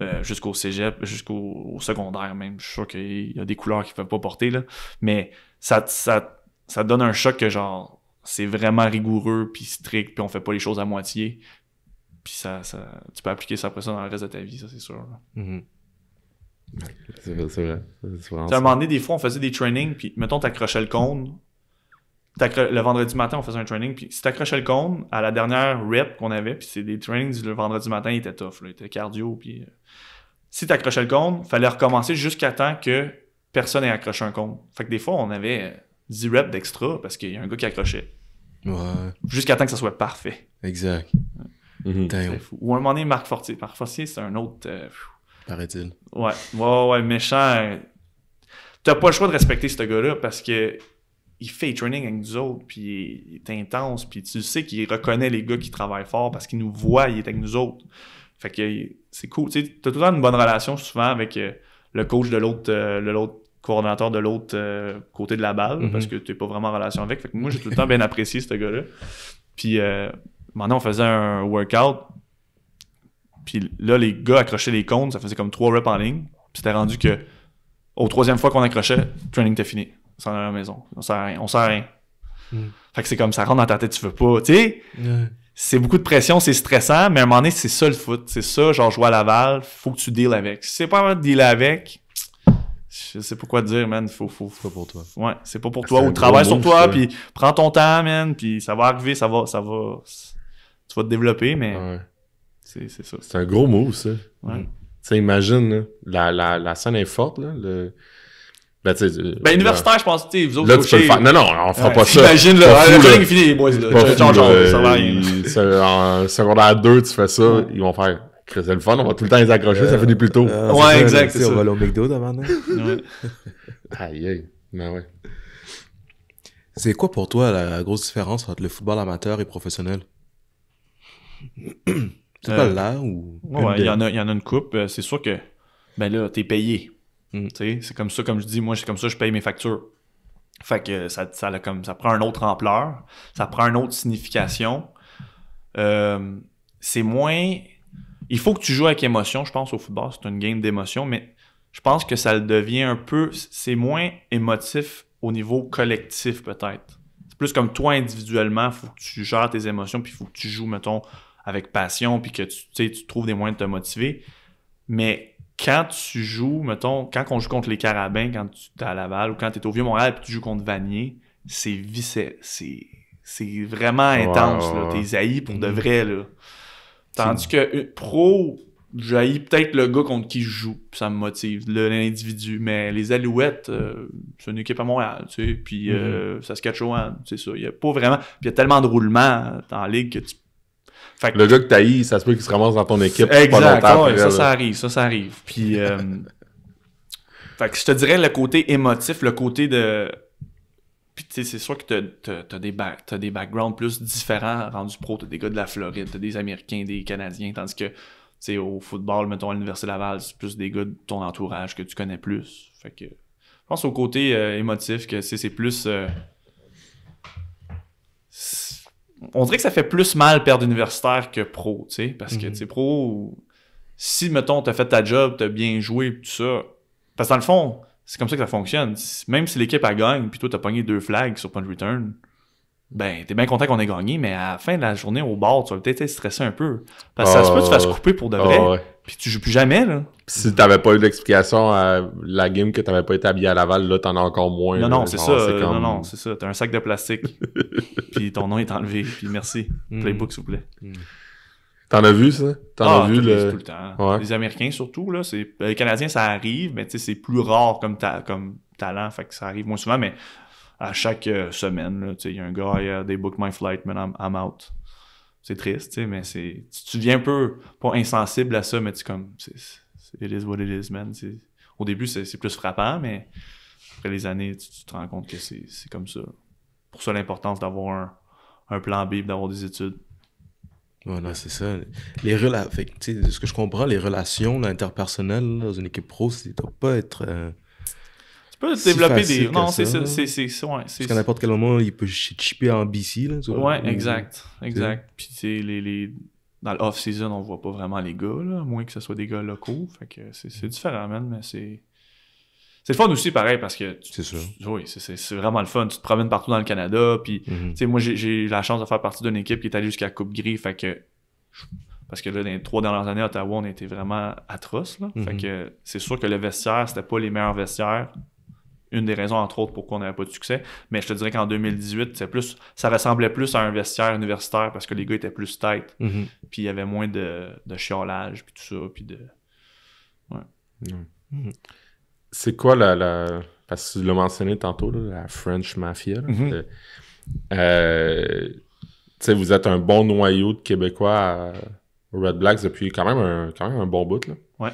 euh, jusqu'au cégep, jusqu'au secondaire même. Je suis sûr qu'il y a des couleurs qu'ils ne peuvent pas porter. Là, mais ça, ça, donne un choc que genre, c'est vraiment rigoureux, puis strict, puis on fait pas les choses à moitié. Puis ça, tu peux appliquer ça après ça dans le reste de ta vie, ça c'est sûr. Mm-hmm. C'est vrai, un moment donné, des fois, on faisait des trainings, puis mettons, t'accrochais le cône, le vendredi matin, on faisait un training, puis si t'accrochais le compte à la dernière rep qu'on avait, puis c'est des trainings le vendredi matin, il était tough, il était cardio, puis... Euh, si t'accrochais le compte, fallait recommencer jusqu'à temps que personne n'ait accroché un compte. Fait que des fois, on avait 10 euh, reps d'extra parce qu'il y a un gars qui accrochait. Ouais. Jusqu'à temps que ça soit parfait. Exact. Mm-hmm. Ou un moment donné, Marc Fortier. Marc Fortier, c'est un autre... Euh, Paraît-il. Ouais. Ouais, ouais, méchant... T'as pas le choix de respecter ce gars-là parce que il fait training avec nous autres, puis il est intense, puis tu sais qu'il reconnaît les gars qui travaillent fort parce qu'il nous voit, il est avec nous autres. Fait que c'est cool. Tu as tout le temps une bonne relation souvent avec euh, le coach de l'autre, l'autre coordinateur de l'autre euh, côté de la balle mm-hmm. parce que tu n'es pas vraiment en relation avec. Fait que moi, j'ai tout le temps bien apprécié ce gars-là. Puis euh, maintenant, on faisait un workout. Puis là, les gars accrochaient les comptes. Ça faisait comme trois reps en ligne. Puis c'était rendu que, au troisième fois qu'on accrochait, le training était fini. Ça dans la maison. On sert rien. On sert à rien. Hmm. Fait que c'est comme ça rentre dans ta tête, tu veux pas. Tu c'est beaucoup de pression, c'est stressant, mais à un moment donné, c'est ça le foot. C'est ça, genre, jouer à Laval, faut que tu deals avec. Si c'est pas un de avec, je sais pas quoi te dire, man. Faut, faut... C'est pas pour toi. Ouais, c'est pas pour toi. Ou travaille sur toi, puis prends ton temps, man, puis ça va arriver, ça va, ça va. Tu vas te développer, mais. C'est, ça. C'est un gros move, ça. imagine, la, scène est forte, Le ben, euh, ben, universitaire, je pense, tu vous autres, là, tu peux le faire. Non, non, on fera pas ça. J'imagine là, le training est fini, les là. ça va En secondaire 2, tu fais ça, ils vont faire. C'est le fun, on va tout le temps les accrocher, ça finit plus tôt. Euh, ouais, exact. C'est On va aller au McDo demain, non? Aïe, aïe. Ben ouais. C'est quoi pour toi la grosse différence entre le football amateur et professionnel? C'est pas euh, là ou. Ouais, il y, en a une coupe. C'est sûr que, ben là, t'es payé Mm. C'est comme ça, comme je dis, moi, c'est comme ça, je paye mes factures. Fait que ça, ça, comme, ça prend une autre ampleur, ça prend une autre signification. Euh, c'est moins. Il faut que tu joues avec émotion, je pense, au football. C'est une game d'émotion, mais je pense que ça le devient un peu. C'est moins émotif au niveau collectif, peut-être. C'est plus comme toi, individuellement, il faut que tu gères tes émotions, puis il faut que tu joues, mettons, avec passion, puis que tu, tu trouves des moyens de te motiver. Mais quand tu joues, mettons, quand on joue contre les Carabins, quand tu es à Laval ou quand tu es au Vieux-Montréal et tu joues contre Vanier, c'est c'est, vraiment intense. T'es haï pour de mm. vrai. Là. Tandis que euh, pro, j'haïs peut-être le gars contre qui je joue, ça me motive, l'individu. Mais les Alouettes, euh, c'est une équipe à Montréal, tu sais, puis ça mm-hmm. se euh, Saskatchewan, c'est ça. Il n'y a pas vraiment. Puis il y a tellement de roulements en ligue que tu le gars que t'haïs, ça se peut qu'il se ramasse dans ton équipe exact, ah ça, ça arrive, ça, ça arrive. Puis, euh, fait que je te dirais le côté émotif, le côté de... Puis tu c'est sûr que t'as as, des, backgrounds plus différents rendus pro. T'as des gars de la Floride, t'as des Américains, des Canadiens, tandis que, tu sais, au football, mettons, à l'Université Laval, c'est plus des gars de ton entourage que tu connais plus. Fait que je pense au côté euh, émotif que c'est plus... Euh, on dirait que ça fait plus mal perdre universitaire que pro, tu sais, parce que, mhm. tu sais, pro, si, mettons, t'as fait ta job, t'as bien joué, tout ça, parce que dans le fond, c'est comme ça que ça fonctionne. Même si l'équipe, a gagné puis toi, t'as pogné deux flags sur de return, ben, t'es bien content qu'on ait gagné, mais à la fin de la journée, au bord, tu vas peut-être être stressé un peu. Parce que ça se ah, peut que tu fasses couper pour de vrai. Ah, puis tu joues plus jamais, là. si t'avais pas eu d'explication à la game que t'avais pas été habillé à Laval, là, t'en as encore moins. Non, non, c'est ça. Euh, non, non, c'est ça. T'as un sac de plastique. puis ton nom est enlevé. Puis merci. Mm. Playbook, s'il vous plaît. Mm. T'en as vu, ça? T'en as ah, vu le... Les Américains, surtout, là. C'est... Euh, les Canadiens, ça arrive, mais c'est plus rare comme, talent. Fait que ça arrive moins souvent, mais à chaque euh, semaine, tu il y a un gars, il a des Book My Flight, mais I'm out c'est triste, mais c'est. Tu, deviens un peu pas insensible à ça, mais tu comme. C'est it is what it is, man. Au début, c'est plus frappant, mais après les années, tu, te rends compte que c'est comme ça. Pour ça, l'importance d'avoir un, plan B, d'avoir des études. Voilà, c'est ça. Les relations, ce que je comprends, les relations interpersonnelles dans une équipe pro, ça doit pas être euh, peut développer des. Non, c'est ça. C'est, ouais, Parce qu'à n'importe quel moment, il peut chipper en BC. Oui, exact. Exact. Puis, tu les, dans l'off-season, on voit pas vraiment les gars, moins que ce soit des gars locaux. Fait que c'est, différent, mais c'est. C'est le fun aussi, pareil, parce que. c'est sûr. oui, c'est, vraiment le fun. Tu te promènes partout dans le Canada. Puis, mhm. tu sais, moi, j'ai, eu la chance de faire partie d'une équipe qui est allée jusqu'à Coupe Gris. Fait que. Parce que là, dans les trois dernières années, à Ottawa, on était vraiment atroce. Mhm. Fait que c'est sûr que le vestiaire, c'était pas les meilleurs vestiaires une des raisons, entre autres, pourquoi on n'avait pas de succès. Mais je te dirais qu'en 2018, c'est plus, ça ressemblait plus à un vestiaire universitaire parce que les gars étaient plus tête. Mm-hmm. Puis il y avait moins de, de chiolage, puis tout ça. Puis de... Ouais. Mm-hmm. Mm-hmm. C'est quoi la, Parce que tu l'as mentionné tantôt, la French Mafia. Euh, tu sais, vous êtes un bon noyau de Québécois à Red Blacks depuis quand même un, quand même un bon bout. Là. Ouais.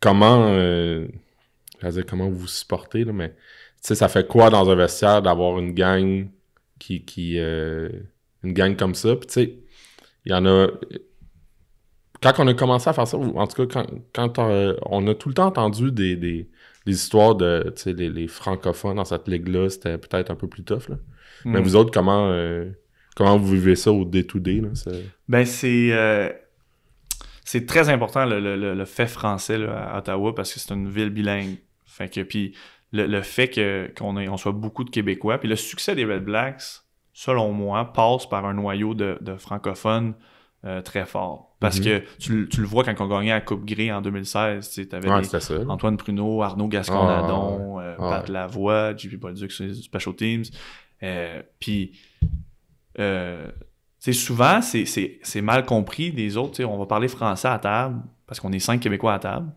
Comment. Euh, comment vous supportez, là, mais tu sais, ça fait quoi dans un vestiaire d'avoir une gang qui. Euh, une gang comme ça? Puis tu sais, il y en a. Quand on a commencé à faire ça, en tout cas, quand, euh, on a tout le temps entendu des, des, des histoires de les, francophones dans cette ligue-là, c'était peut-être un peu plus tough. Mais hmm. vous autres, comment, euh, comment vous vivez ça au day-to-day? ben, c'est. très important le, fait français à Ottawa parce que c'est une ville bilingue. Fait que, puis le, fait qu'on soit beaucoup de Québécois, puis le succès des Red Blacks, selon moi, passe par un noyau de, francophones euh, très fort. Parce mhm. que tu, le vois quand on gagnait la Coupe Gris en 2016, tu avais Antoine Pruneau, Arnaud gascon ah, ladon euh, Pat Lavoie, JP Bolduc Special Teams. Euh, puis, souvent, c'est mal compris des autres. On va parler français à table parce qu'on est cinq Québécois à table.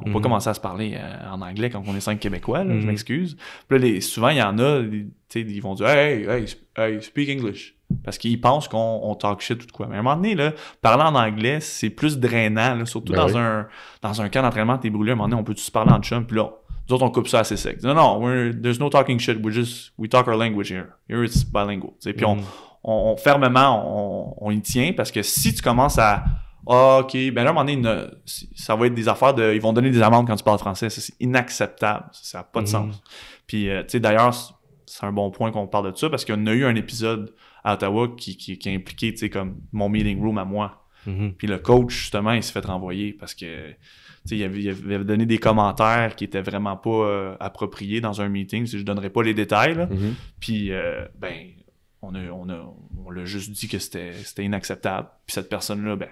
On peut mhm. commencer à se parler euh, en anglais quand on est cinq Québécois, là, je mhm. m'excuse. Puis là, souvent, il y en a, ils vont dire Hey, hey, hey speak English. Parce qu'ils pensent qu'on talk shit ou de quoi. Mais à un moment donné, là, parler en anglais, c'est plus drainant, surtout ben dans, un, dans un camp d'entraînement, t'es brûlé. À un moment donné, on peut se parler en chum, puis là, nous autres, on coupe ça assez sec. Non, non, there's no talking shit, we just, we talk our language here. Here it's bilingual. Puis mhm. on, on, fermement, on y tient parce que si tu commences à ah, OK. Ben là, à un moment donné, ça va être des affaires de. Ils vont donner des amendes quand tu parles français. C'est inacceptable. Ça n'a pas de mhm. sens. Puis, euh, tu sais, d'ailleurs, c'est un bon point qu'on parle de ça parce qu'on a eu un épisode à Ottawa qui, qui, qui a impliqué, tu sais, comme mon meeting room à moi. Mhm. Puis le coach, justement, il s'est fait renvoyer parce que il avait, il avait donné des commentaires qui étaient vraiment pas euh, appropriés dans un meeting. Je ne donnerai pas les détails. Mhm. Puis, euh, ben, on l'a on a juste dit que c'était inacceptable. Puis cette personne-là, ben,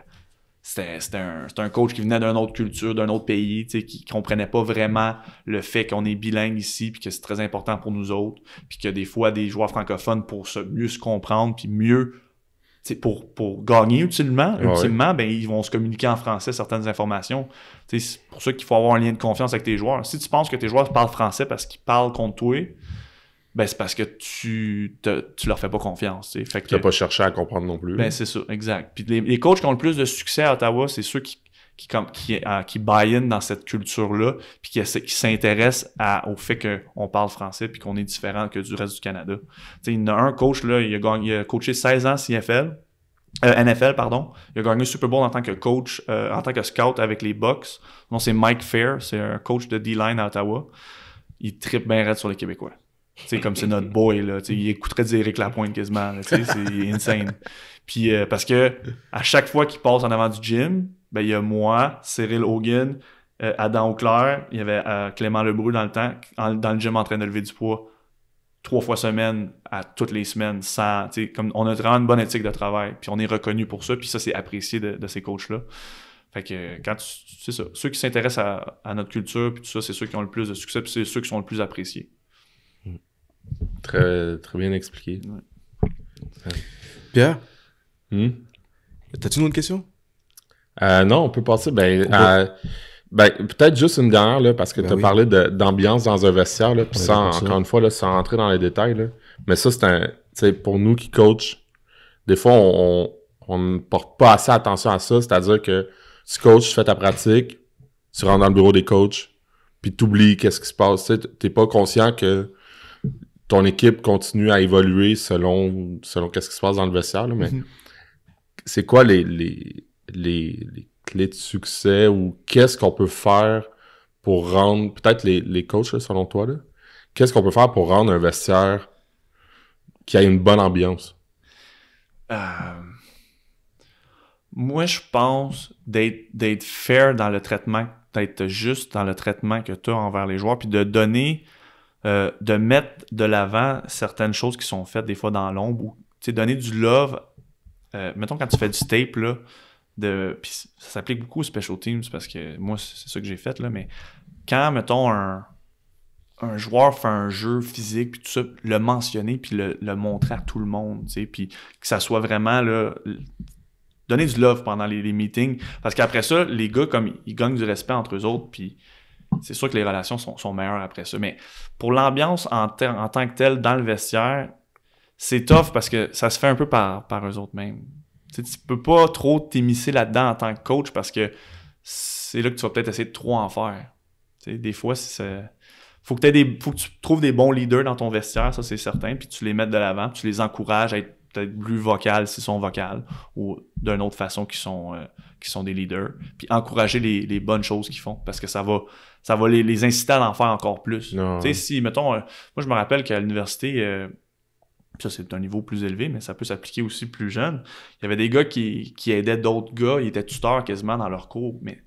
c'était un, un, coach qui venait d'une autre culture, d'un autre pays, qui comprenait pas vraiment le fait qu'on est bilingue ici, puis que c'est très important pour nous autres, puis que des fois, des joueurs francophones, pour se, mieux se comprendre, puis mieux pour, pour gagner utilement, ultimement, ben, ils vont se communiquer en français certaines informations. C'est pour ça qu'il faut avoir un lien de confiance avec tes joueurs. Si tu penses que tes joueurs parlent français parce qu'ils parlent contre toi, ben c'est parce que tu, ne tu leur fais pas confiance. tu n'as pas cherché à comprendre non plus. Ben c'est ça, exact. Puis les, les, coachs qui ont le plus de succès à Ottawa, c'est ceux qui qui, comme, qui, euh, qui buy-in dans cette culture-là, puis qui, s'intéressent au fait qu'on parle français puis qu'on est différent que du reste du Canada. T'sais, il y a un coach, là, il, a coaché 16 ans CFL, euh, NFL, pardon. Il a gagné Super Bowl en tant que coach, euh, en tant que scout avec les Bucks. nom, c'est Mike Fair, c'est un coach de D-line à Ottawa. Il tripe bien raide sur les Québécois comme c'est notre boy, là. Il écouterait Eric Lapointe quasiment. C'est insane. Puis euh, parce que à chaque fois qu'il passe en avant du gym, ben, il y a moi, Cyril Hogan, euh, Adam Auclair, il y avait euh, Clément Lebrun dans le temps, dans le gym en train de lever du poids trois fois semaine à toutes les semaines sans comme on a vraiment une bonne éthique de travail puis on est reconnu pour ça puis ça c'est apprécié de, ces coachs là fait que quand tu, ça ceux qui s'intéressent à, à, notre culture puis tout ça c'est ceux qui ont le plus de succès puis c'est ceux qui sont le plus appréciés Très, très bien expliqué. Pierre, hmm? t'as-tu une autre question? Euh, non, on peut passer. Ben, euh, ben peut-être juste une dernière, parce que ben tu as parlé d'ambiance dans un vestiaire, là, puis sans, encore une fois, là, sans rentrer dans les détails. Mais ça, c'est un. Pour nous qui coach, des fois, on, ne porte pas assez attention à ça. C'est-à-dire que tu coaches, tu fais ta pratique, tu rentres dans le bureau des coachs, puis tu oublies qu'est-ce qui se passe. Tu n'es pas conscient que ton équipe continue à évoluer selon, selon qu'est-ce qui se passe dans le vestiaire, mais mhm. c'est quoi les, les, les, clés de succès ou qu'est-ce qu'on peut faire pour rendre, peut-être les, les coachs, selon toi, qu'est-ce qu'on peut faire pour rendre un vestiaire qui a une bonne ambiance? Euh, moi, je pense d'être fair dans le traitement, d'être juste dans le traitement que tu as envers les joueurs, puis de donner euh, de mettre de l'avant certaines choses qui sont faites des fois dans l'ombre ou donner du love. Euh, mettons quand tu fais du tape, de, ça s'applique beaucoup aux special teams parce que moi, c'est ça que j'ai fait, là, mais quand, mettons, un, joueur fait un jeu physique, le mentionner, puis le, montrer à tout le monde, puis que ça soit vraiment, là, donner du love pendant les, les meetings, parce qu'après ça, les gars, comme, ils gagnent du respect entre eux autres, puis c'est sûr que les relations sont, meilleures après ça. Mais pour l'ambiance en, en, tant que telle dans le vestiaire, c'est tough parce que ça se fait un peu par, par eux autres mêmes. Tu ne peux pas trop t'émisser là-dedans en tant que coach parce que c'est là que tu vas peut-être essayer de trop en faire. des fois, c'est. Faut que, des, tu trouves des bons leaders dans ton vestiaire, ça c'est certain, puis tu les mettes de l'avant, tu les encourages à être peut-être plus vocales s'ils sont vocales, ou d'une autre façon qui sont, euh, qui sont des leaders, puis encourager les, bonnes choses qu'ils font parce que ça va, ça va les, inciter à en faire encore plus. Tu sais, si, mettons, euh, moi je me rappelle qu'à l'université, euh, ça c'est un niveau plus élevé, mais ça peut s'appliquer aussi plus jeune. Il y avait des gars qui, aidaient d'autres gars, ils étaient tuteurs quasiment dans leur cours, mais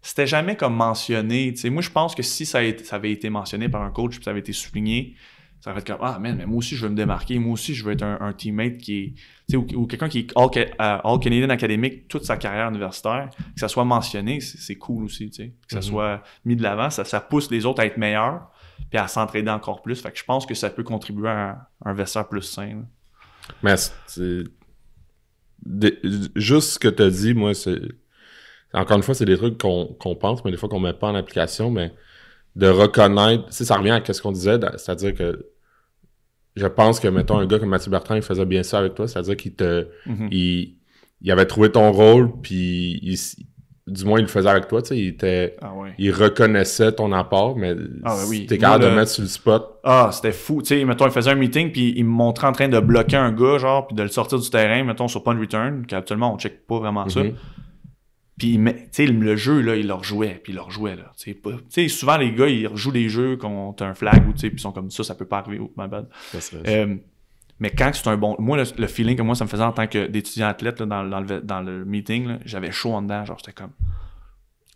c'était jamais comme mentionné. Tu sais, moi je pense que si ça, ça avait été mentionné par un coach, puis ça avait été souligné, ça va être comme ah man mais moi aussi je veux me démarquer moi aussi je veux être un, un teammate qui est ou, ou quelqu'un qui est euh, all, Canadian académique toute sa carrière universitaire que ça soit mentionné c'est cool aussi tu sais que ça mhm. soit mis de l'avant ça, pousse les autres à être meilleurs puis à s'entraider encore plus fait que je pense que ça peut contribuer à un, vaisseau plus sain mais c'est juste ce que tu as dit moi c'est encore une fois c'est des trucs qu'on pense mais des fois qu'on met pas en application mais de reconnaître, ça revient à ce qu'on disait, c'est-à-dire que je pense que, mettons, un gars comme Mathieu Bertrand, il faisait bien ça avec toi, c'est-à-dire qu'il te. Mhm. il, avait trouvé ton rôle, puis du moins, il le faisait avec toi, tu sais. Il, était, ah, il reconnaissait ton apport, mais ah ben t'es capable de mettre sur le spot. Ah, c'était fou, tu sais. Mettons, il faisait un meeting, puis il me montrait en train de bloquer un gars, genre, puis de le sortir du terrain, mettons, sur point return, qu'habituellement, on check pas vraiment ça. Mhm le jeu, là, il leur jouait, puis leur jouait, là. souvent, les gars, ils rejouent des jeux quand t'as un flag ou, tu ils sont comme ça, ça peut pas arriver, oh, euh, mais quand c'est un bon... Moi, le, feeling que moi, ça me faisait en tant que d'étudiant athlète, dans, le, meeting, j'avais chaud en dedans, genre, j'étais comme...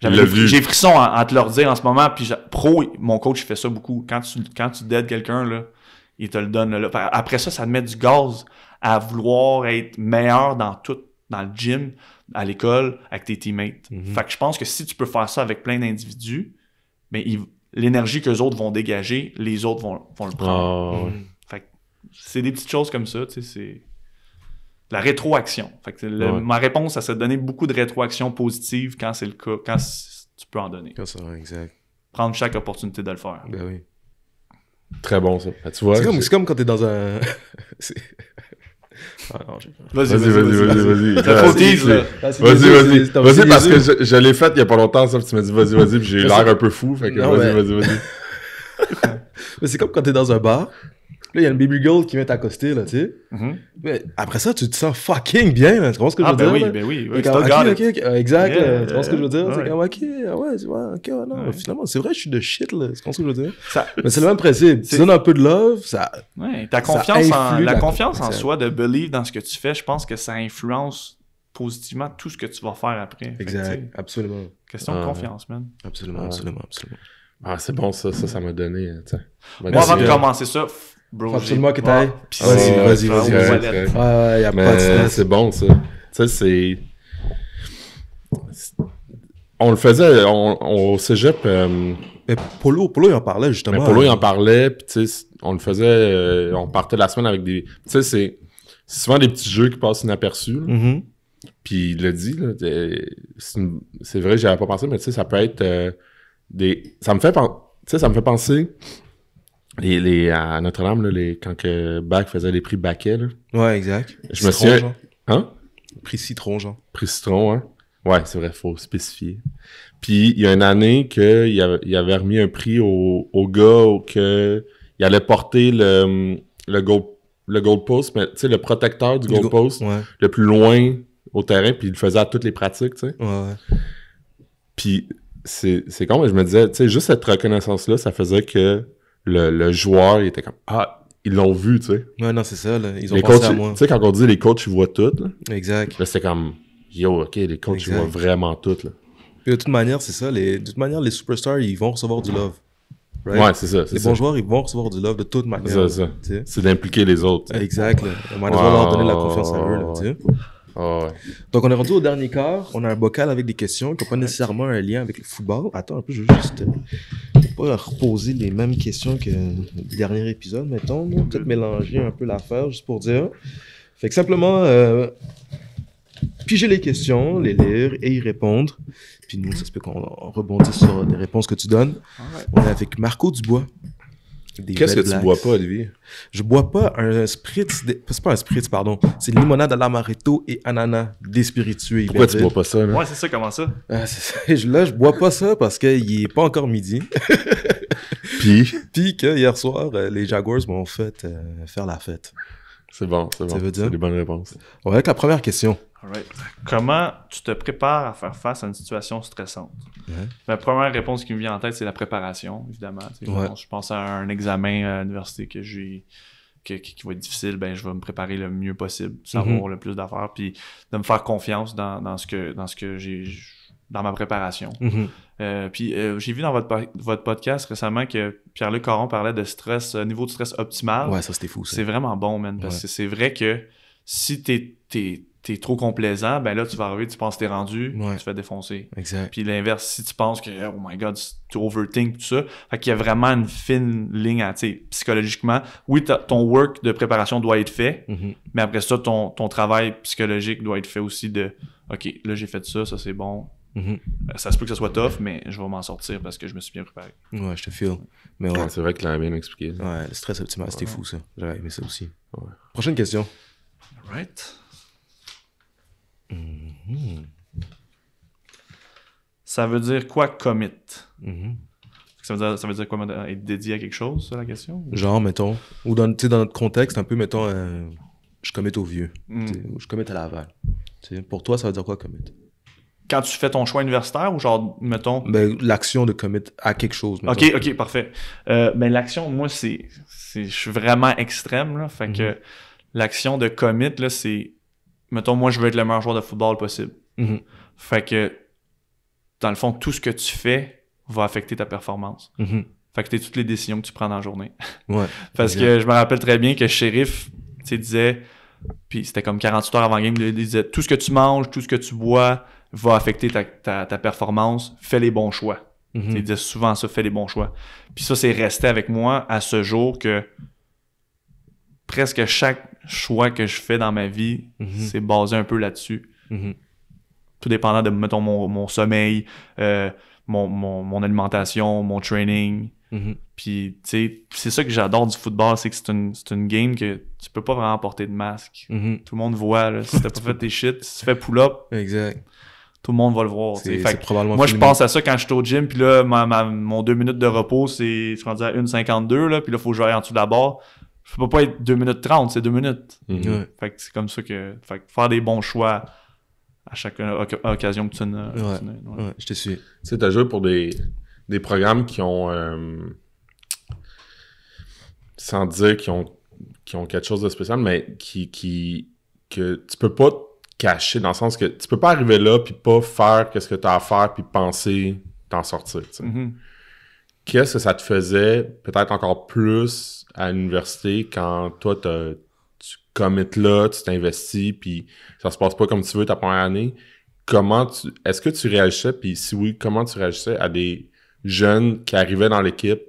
J'ai frisson à te leur dire en ce moment, puis pro, mon coach, il fait ça beaucoup. Quand tu, quand tu quelqu'un, là, il te le donne, là. Après ça, ça te met du gaz à vouloir être meilleur dans tout dans le gym, à l'école, avec tes teammates. Mhm. Fait que je pense que si tu peux faire ça avec plein d'individus, mais l'énergie que les autres vont dégager, les autres vont, le ah, prendre. Mhm. Fait que c'est des petites choses comme ça, tu sais, c'est la rétroaction. Fait que Ma réponse, ça c'est de donner beaucoup de rétroaction positive quand c'est le cas, quand tu peux en donner. exact. Prendre chaque opportunité de le faire. Ben oui. Très bon, ça. Ben, tu vois, c'est, comme, quand comme, quand t'es dans un. Ah, vas-y, vas-y, vas-y. Vas-y, vas-y. Vas-y, vas-y. parce que je, je l'ai faite il y a pas longtemps, ça, tu m'as dit vas-y, vas-y, puis j'ai l'air un peu fou, fait que vas-y, vas-y, vas-y. Mais c'est comme quand t'es dans un bar, Là, il y a le baby gold qui vient t'accoster, là, tu sais. Mm-hmm. Mais après ça, tu te sens fucking bien, là. Tu comprends ce que je ah, veux ben dire? Oui, ben oui, oui. Ah, exact, tu comprends ce que je veux dire? Ouais. C'est ok, ah ouais, tu vois, ok, non. Finalement, c'est vrai, je suis de shit, là. Tu comprends ce que je veux dire? Mais c'est le même principe. Tu donnes un peu de love, ça. Ouais, ta confiance en, la, confiance en soi, de believe dans ce que tu fais, je pense que ça influence positivement tout ce que tu vas faire après. Exact, absolument. Question de confiance, man. Absolument, absolument, absolument. Ah, c'est bon, ça, ça, ça m'a donné. Euh, Moi, avant de euh, commencer ça, Bro, faut absolument que t'ailles. Vas-y, vas-y, vas-y. Ouais, ouais, y a pas C'est bon, ça. Tu sais, c'est. On le faisait on, on au cégep. Euh, mais Polo, Polo, il en parlait justement. Mais Polo, il en parlait, puis tu sais, on le faisait. Euh, on partait la semaine avec des. Tu sais, c'est souvent des petits jeux qui passent inaperçus. Mm-hmm. Puis il l'a dit, euh, c'est c'est vrai, avais pas pensé, mais tu sais, ça peut être des. Ça me fait penser. Tu sais, ça me fait penser les, à Notre-Dame, les, quand que Bach faisait les prix Baquet. Ouais, exact. Je me souviens. Hein? Prix citron, genre. Prix citron, hein? Ouais, c'est vrai, faut spécifier. Puis il y a une année qu'il avait, remis un prix au, au gars que il allait porter le, le, le post, mais tu sais, le protecteur du gold post le plus loin au terrain, puis il faisait toutes les pratiques, tu sais. Ouais, Puis c'est con, mais je me disais, tu juste cette reconnaissance-là, ça faisait que le, joueur, il était comme Ah, ils l'ont vu, tu sais. Ouais, non, c'est ça, là. Ils ont les pensé coachs, à moi. Tu sais, quand on dit les coachs, ils voient tout, là. Exact. Là, c'était comme Yo, ok, les coachs, ils voient vraiment tout, là. de toute manière, c'est ça. Les, de toute manière, les superstars, ils vont recevoir du love. Ouais, c'est ça. Les bons joueurs, ils vont recevoir du love de toute manière. C'est ça. ça. C'est d'impliquer les autres. Exact. On va leur donner la confiance à eux, là, tu Donc, on est rendu au dernier quart. On a un bocal avec des questions qui n'ont pas nécessairement un lien avec le football. Attends un peu, je veux juste pas reposer les mêmes questions que le dernier épisode, mettons. Peut-être mélanger un peu l'affaire, juste pour dire. Fait que simplement, euh, piger les questions, les lire et y répondre. Puis nous, ça se peut qu'on rebondisse sur des réponses que tu donnes. On est avec Marco Dubois. Qu'est-ce que tu bois pas, Olivier? Je bois pas un, spritz, de... c'est pas un spritz, pardon, c'est une limonade à l'amaretto et ananas déspirituée. Pourquoi tu bois pas ça? Là? Ouais, c'est ça, comment ça? Ah, là, je bois pas ça parce qu'il est pas encore midi. Puis? Puis que hier soir, euh, les Jaguars m'ont fait euh, faire la fête. C'est bon, c'est bon. C'est les bonnes réponses. On va avec la première question. Comment tu te prépares à faire face à une situation stressante? ma La première réponse qui me vient en tête, c'est la préparation, évidemment. je pense à un examen à l'université que j'ai qui, va être difficile, ben, je vais me préparer le mieux possible, savoir mhm. le plus d'affaires, puis de me faire confiance dans, dans ce que, dans ce que j'ai dans ma préparation. Mm-hmm. Euh, puis euh, j'ai vu dans votre, votre podcast récemment que Pierre-Luc Coron parlait de stress, euh, niveau de stress optimal. Ouais, ça c'était fou. C'est vraiment bon, man, parce que c'est vrai que si t'es es, trop complaisant, ben là tu vas arriver, tu penses que t'es rendu, tu tu vas défoncer. Exact. Puis l'inverse, si tu penses que oh my god, tu overthink, tout ça, fait qu'il y a vraiment une fine ligne à, psychologiquement, oui, ton work de préparation doit être fait, mm-hmm. mais après ça, ton, ton travail psychologique doit être fait aussi de, ok, là j'ai fait ça, ça c'est bon, Mhm. Euh, ça se peut que ce soit tough, mais je vais m'en sortir parce que je me suis bien préparé. Ouais, je te feel. Mais c'est vrai que tu l'as bien expliqué. Ouais, le stress optimal, c'était fou ça. J'avais aimé ça aussi. Prochaine question. Right. Mhm. Ça veut dire quoi commit? Mhm. Ça veut, dire, ça veut dire quoi, être dédié à quelque chose, la question? Genre, mettons, ou dans, dans notre contexte, un peu, mettons, euh, je commit » au vieux, mm. je commit » à l'aval. Pour toi, ça veut dire quoi, commit? quand tu fais ton choix universitaire ou genre, mettons. Ben, l'action de commit à quelque chose. Ok, ok, parfait. Mais euh, ben, l'action, moi, c'est. Je suis vraiment extrême, là. Fait que mhm. l'action de commit, là, c'est. Mettons, moi, je veux être le meilleur joueur de football possible. Mhm. Fait que, dans le fond, tout ce que tu fais va affecter ta performance. Mhm. Fait que toutes les décisions que tu prends dans la journée. Ouais. Parce que je me rappelle très bien que Sheriff, tu disait. Puis c'était comme 48 heures avant game, il disait tout ce que tu manges, tout ce que tu bois, va affecter ta, performance, fais les bons choix. Mhm. souvent ça, fais les bons choix. Puis ça, c'est resté avec moi à ce jour que presque chaque choix que je fais dans ma vie, mhm. c'est basé un peu là-dessus. Mhm. Tout dépendant de, mettons, mon, sommeil, euh, mon, alimentation, mon training. Puis, tu sais, c'est ça que j'adore du football, c'est que c'est une, game que tu peux pas vraiment porter de masque. Tout le monde voit, si t'as pas fait tes shit, si tu fais pull-up. Exact tout le monde va le voir. C'est, moi, je pense à ça quand je suis au gym, puis là, mon deux minutes de repos, c'est, je suis à 1,52, là, puis là, il faut que j'aille en dessous d'abord la barre. peux pas être 2 minutes 30, c'est 2 minutes. Mhm. Fait que c'est comme ça que, fait faire des bons choix à chaque occasion que tu ne. je te suis. Tu sais, t'as joué pour des, programmes qui ont. Euh, sans dire qui ont, qui ont quelque chose de spécial, mais qui. qui que tu peux pas caché dans le sens que tu peux pas arriver là puis pas faire qu'est-ce que tu as à faire puis penser t'en sortir. tu mhm. Qu'est-ce que ça te faisait peut-être encore plus à l'université quand toi tu commites là, tu t'investis puis ça se passe pas comme tu veux ta première année? Comment tu est-ce que tu réagissais puis si oui, comment tu réagissais à des jeunes qui arrivaient dans l'équipe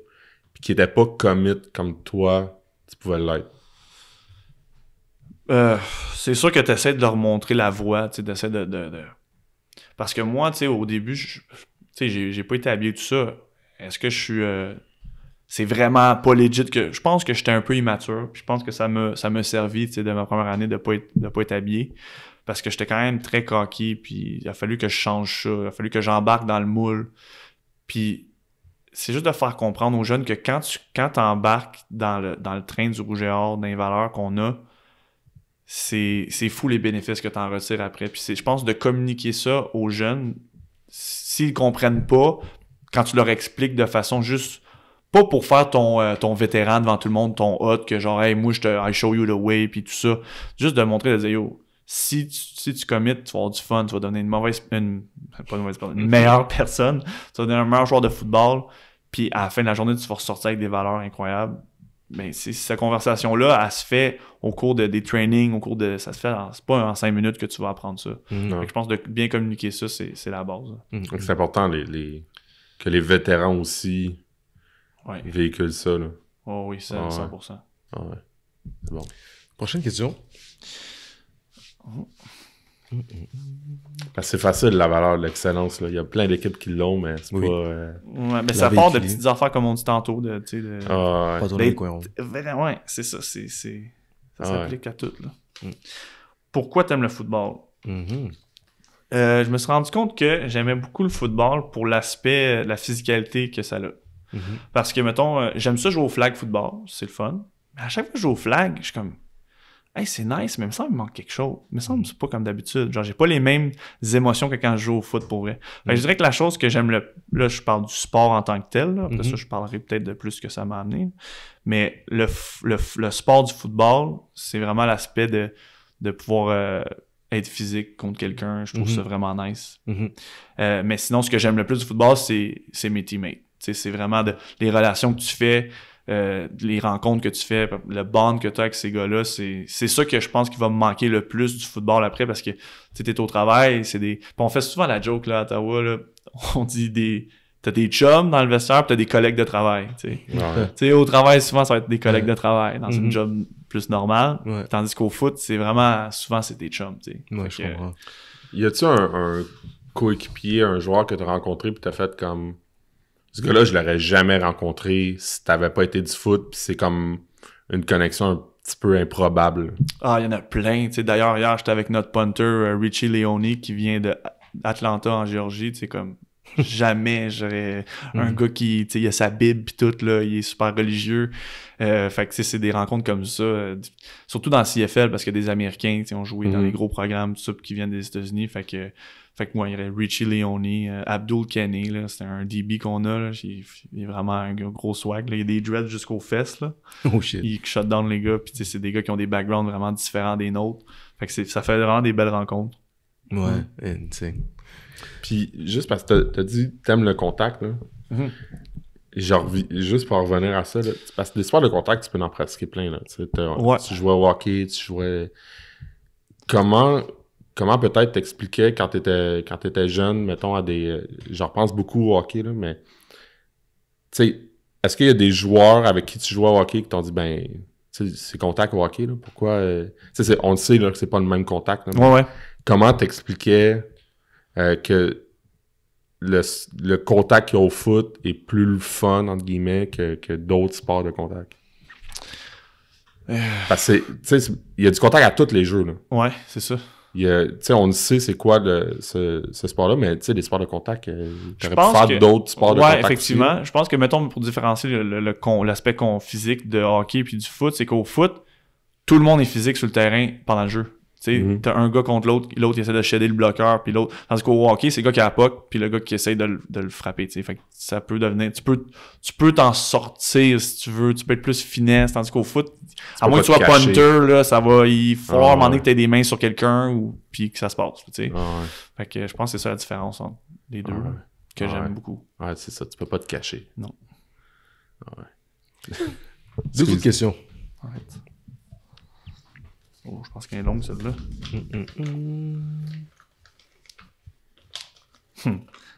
puis qui étaient pas commit comme toi tu pouvais l'être? Euh, c'est sûr que tu essaies de leur montrer la voie, tu sais, de, de, de, Parce que moi, tu sais, au début, tu sais, j'ai pas été habillé tout ça. Est-ce que je suis... Euh, c'est vraiment pas legit que... Je pense que j'étais un peu immature, puis je pense que ça me, ça me servi, tu de ma première année de pas être, de pas être habillé, parce que j'étais quand même très croquis, puis il a fallu que je change ça, il a fallu que j'embarque dans le moule, puis c'est juste de faire comprendre aux jeunes que quand tu quand embarques dans le, dans le train du rouge et or, dans valeurs qu'on a, c'est fou les bénéfices que tu en retires après. Puis je pense de communiquer ça aux jeunes, s'ils comprennent pas, quand tu leur expliques de façon juste pas pour faire ton, euh, ton vétéran devant tout le monde, ton hot, que genre, hey, moi, je te, I show you the way, puis tout ça. Juste de montrer, de dire, yo, si tu, si tu commites, tu vas avoir du fun, tu vas donner une mauvaise, une, pas une mauvaise, une meilleure personne, tu vas donner un meilleur joueur de football, puis à la fin de la journée, tu vas ressortir avec des valeurs incroyables ben, cette conversation-là, elle se fait au cours des trainings, au cours de. Ça se fait, c'est pas en cinq minutes que tu vas apprendre ça. Je pense que de bien communiquer ça, c'est la base. Mm-hmm. C'est important les, que les vétérans aussi véhiculent ça. Oh oui, ça, 100%. Ouais. Ah bon. Prochaine question. Oh. C'est facile la valeur de l'excellence. Il y a plein d'équipes qui l'ont, mais c'est pas. Euh, ouais, mais ça part de petites affaires comme on dit tantôt. De, ah, Ouais, c'est ça. ça ah, s'applique à tout. Mm. pourquoi tu aimes le football? Mm-hmm. Euh, je me suis rendu compte que j'aimais beaucoup le football pour l'aspect, euh, la physicalité que ça a. Mm-hmm. Parce que, mettons, j'aime ça jouer au flag football, c'est le fun. Mais à chaque fois que je joue au flag, je suis comme, hey, c'est nice, mais il me semble manque quelque chose. Il me semble que hmm. c'est pas comme d'habitude. Genre, j'ai pas les mêmes émotions que quand je joue au foot pour vrai. je hmm. dirais que la chose que j'aime le. Là, je parle du sport en tant que tel. Après ça, hmm. je parlerai peut-être de plus que ça m'a amené. Mais le, sport du football, c'est vraiment l'aspect de, de pouvoir. Euh, être physique contre quelqu'un, je trouve ça vraiment nice. Euh, mais sinon, ce que j'aime le plus du football, c'est mes teammates. C'est vraiment les relations que tu fais, euh, les rencontres que tu fais, le bond que tu as avec ces gars-là, c'est, ça que je pense qu'il va me manquer le plus du football après parce que tu au travail, c'est des. on fait souvent la joke là à Ottawa, on dit des. T'as des chums dans le vestiaire, pis t'as des collègues de travail. T'sais. Ouais. au travail, souvent, ça va être des collègues de travail dans une mm-hmm. job plus normale. Tandis qu'au foot, c'est vraiment souvent c'est des chums. T'sais. Ouais, je Y a-tu un, un coéquipier, un joueur que t'as rencontré, puis t'as fait comme ce gars-là, je l'aurais jamais rencontré si t'avais pas été du foot, c'est comme une connexion un petit peu improbable. Ah, il y en a plein. D'ailleurs, hier, j'étais avec notre punter euh, Richie Leone qui vient d'Atlanta, en Géorgie. C'est comme jamais j'aurais un hmm. gars qui il a sa bible et tout là il est super religieux euh, fait que c'est des rencontres comme ça euh, surtout dans le CFL parce que des américains ont joué dans hmm. les gros programmes tout ça qui viennent des États-Unis fait que fait que moi, il y aurait Richie Leone, euh, Abdul là c'était un DB qu'on a, là, il, est vraiment un gros swag, il y a des dreads jusqu'aux fesses, là. Oh shit. Il shut down les gars, puis c'est des gars qui ont des backgrounds vraiment différents des nôtres. Fait que ça fait vraiment des belles rencontres. Ouais, sais. Puis juste parce que t'as dit t'aimes le contact, là. Mm-hmm. juste pour revenir à ça, parce que l'histoire de contact, tu peux en pratiquer plein, là. Tu jouais au hockey, tu jouais... Comment comment peut-être t'expliquais quand t'étais quand jeune, mettons à des. J'en repense beaucoup au hockey, là, mais. Tu sais, est-ce qu'il y a des joueurs avec qui tu joues au hockey qui t'ont dit ben c'est contact au hockey, là, pourquoi euh, Tu sais, on le sait là, que c'est pas le même contact. Là, ouais, ouais. Comment t'expliquais euh, que le, contact qu'il y au foot est plus le fun entre guillemets que, que d'autres sports de contact? Euh. Parce que il y a du contact à tous les jeux. Là. Ouais, c'est ça tu on sait c'est quoi ce, sport-là, mais tu sais, les sports de contact, euh, tu faire d'autres sports de contact. Oui, effectivement. Je pense que, mettons, pour différencier l'aspect physique de hockey puis du foot, c'est qu'au foot, tout le monde est physique sur le terrain pendant le jeu. Tu mhm. as un gars contre l'autre, l'autre essaie de shader le bloqueur, puis l'autre. Tandis qu'au hockey, c'est le gars qui a la poque puis le gars qui essaie de, le, frapper. Fait ça peut devenir. Tu peux tu peux t'en sortir si tu veux. Tu peux être plus finesse, tandis qu'au foot, à moins que tu sois punter, là, ça va. Il faut falloir ah, que tu aies des mains sur quelqu'un ou puis que ça se passe. Ah, fait que je pense que c'est ça la différence entre les deux. Ah, que j'aime beaucoup. Ouais, c'est ça. Tu peux pas te cacher. Non. Ouais. questions. Oh, je pense qu'elle est longue, celle-là. Hmm.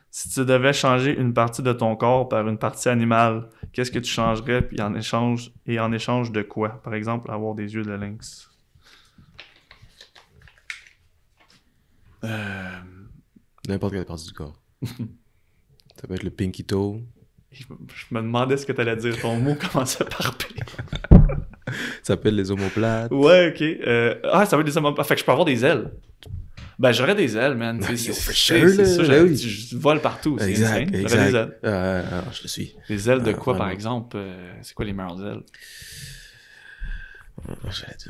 Si tu devais changer une partie de ton corps par une partie animale, qu'est-ce que tu changerais puis en échange, et en échange de quoi? Par exemple, avoir des yeux de lynx. Euh, n'importe quelle partie du corps. ça peut être le pinky toe. Je, me demandais ce que tu allais dire ton mot commençait par P s'appelle les omoplates. Ouais, ok. Euh, ah, ça veut des omoplates. Fait que je peux avoir des ailes. Ben, j'aurais des ailes, man. Ben, c'est sure, là, ben oui. je vole partout. Exact, exact. Des ailes. Euh, ah, alors, ah, ah, je le suis. Des ailes de quoi, par exemple? Euh, c'est quoi les meilleures ailes? C'est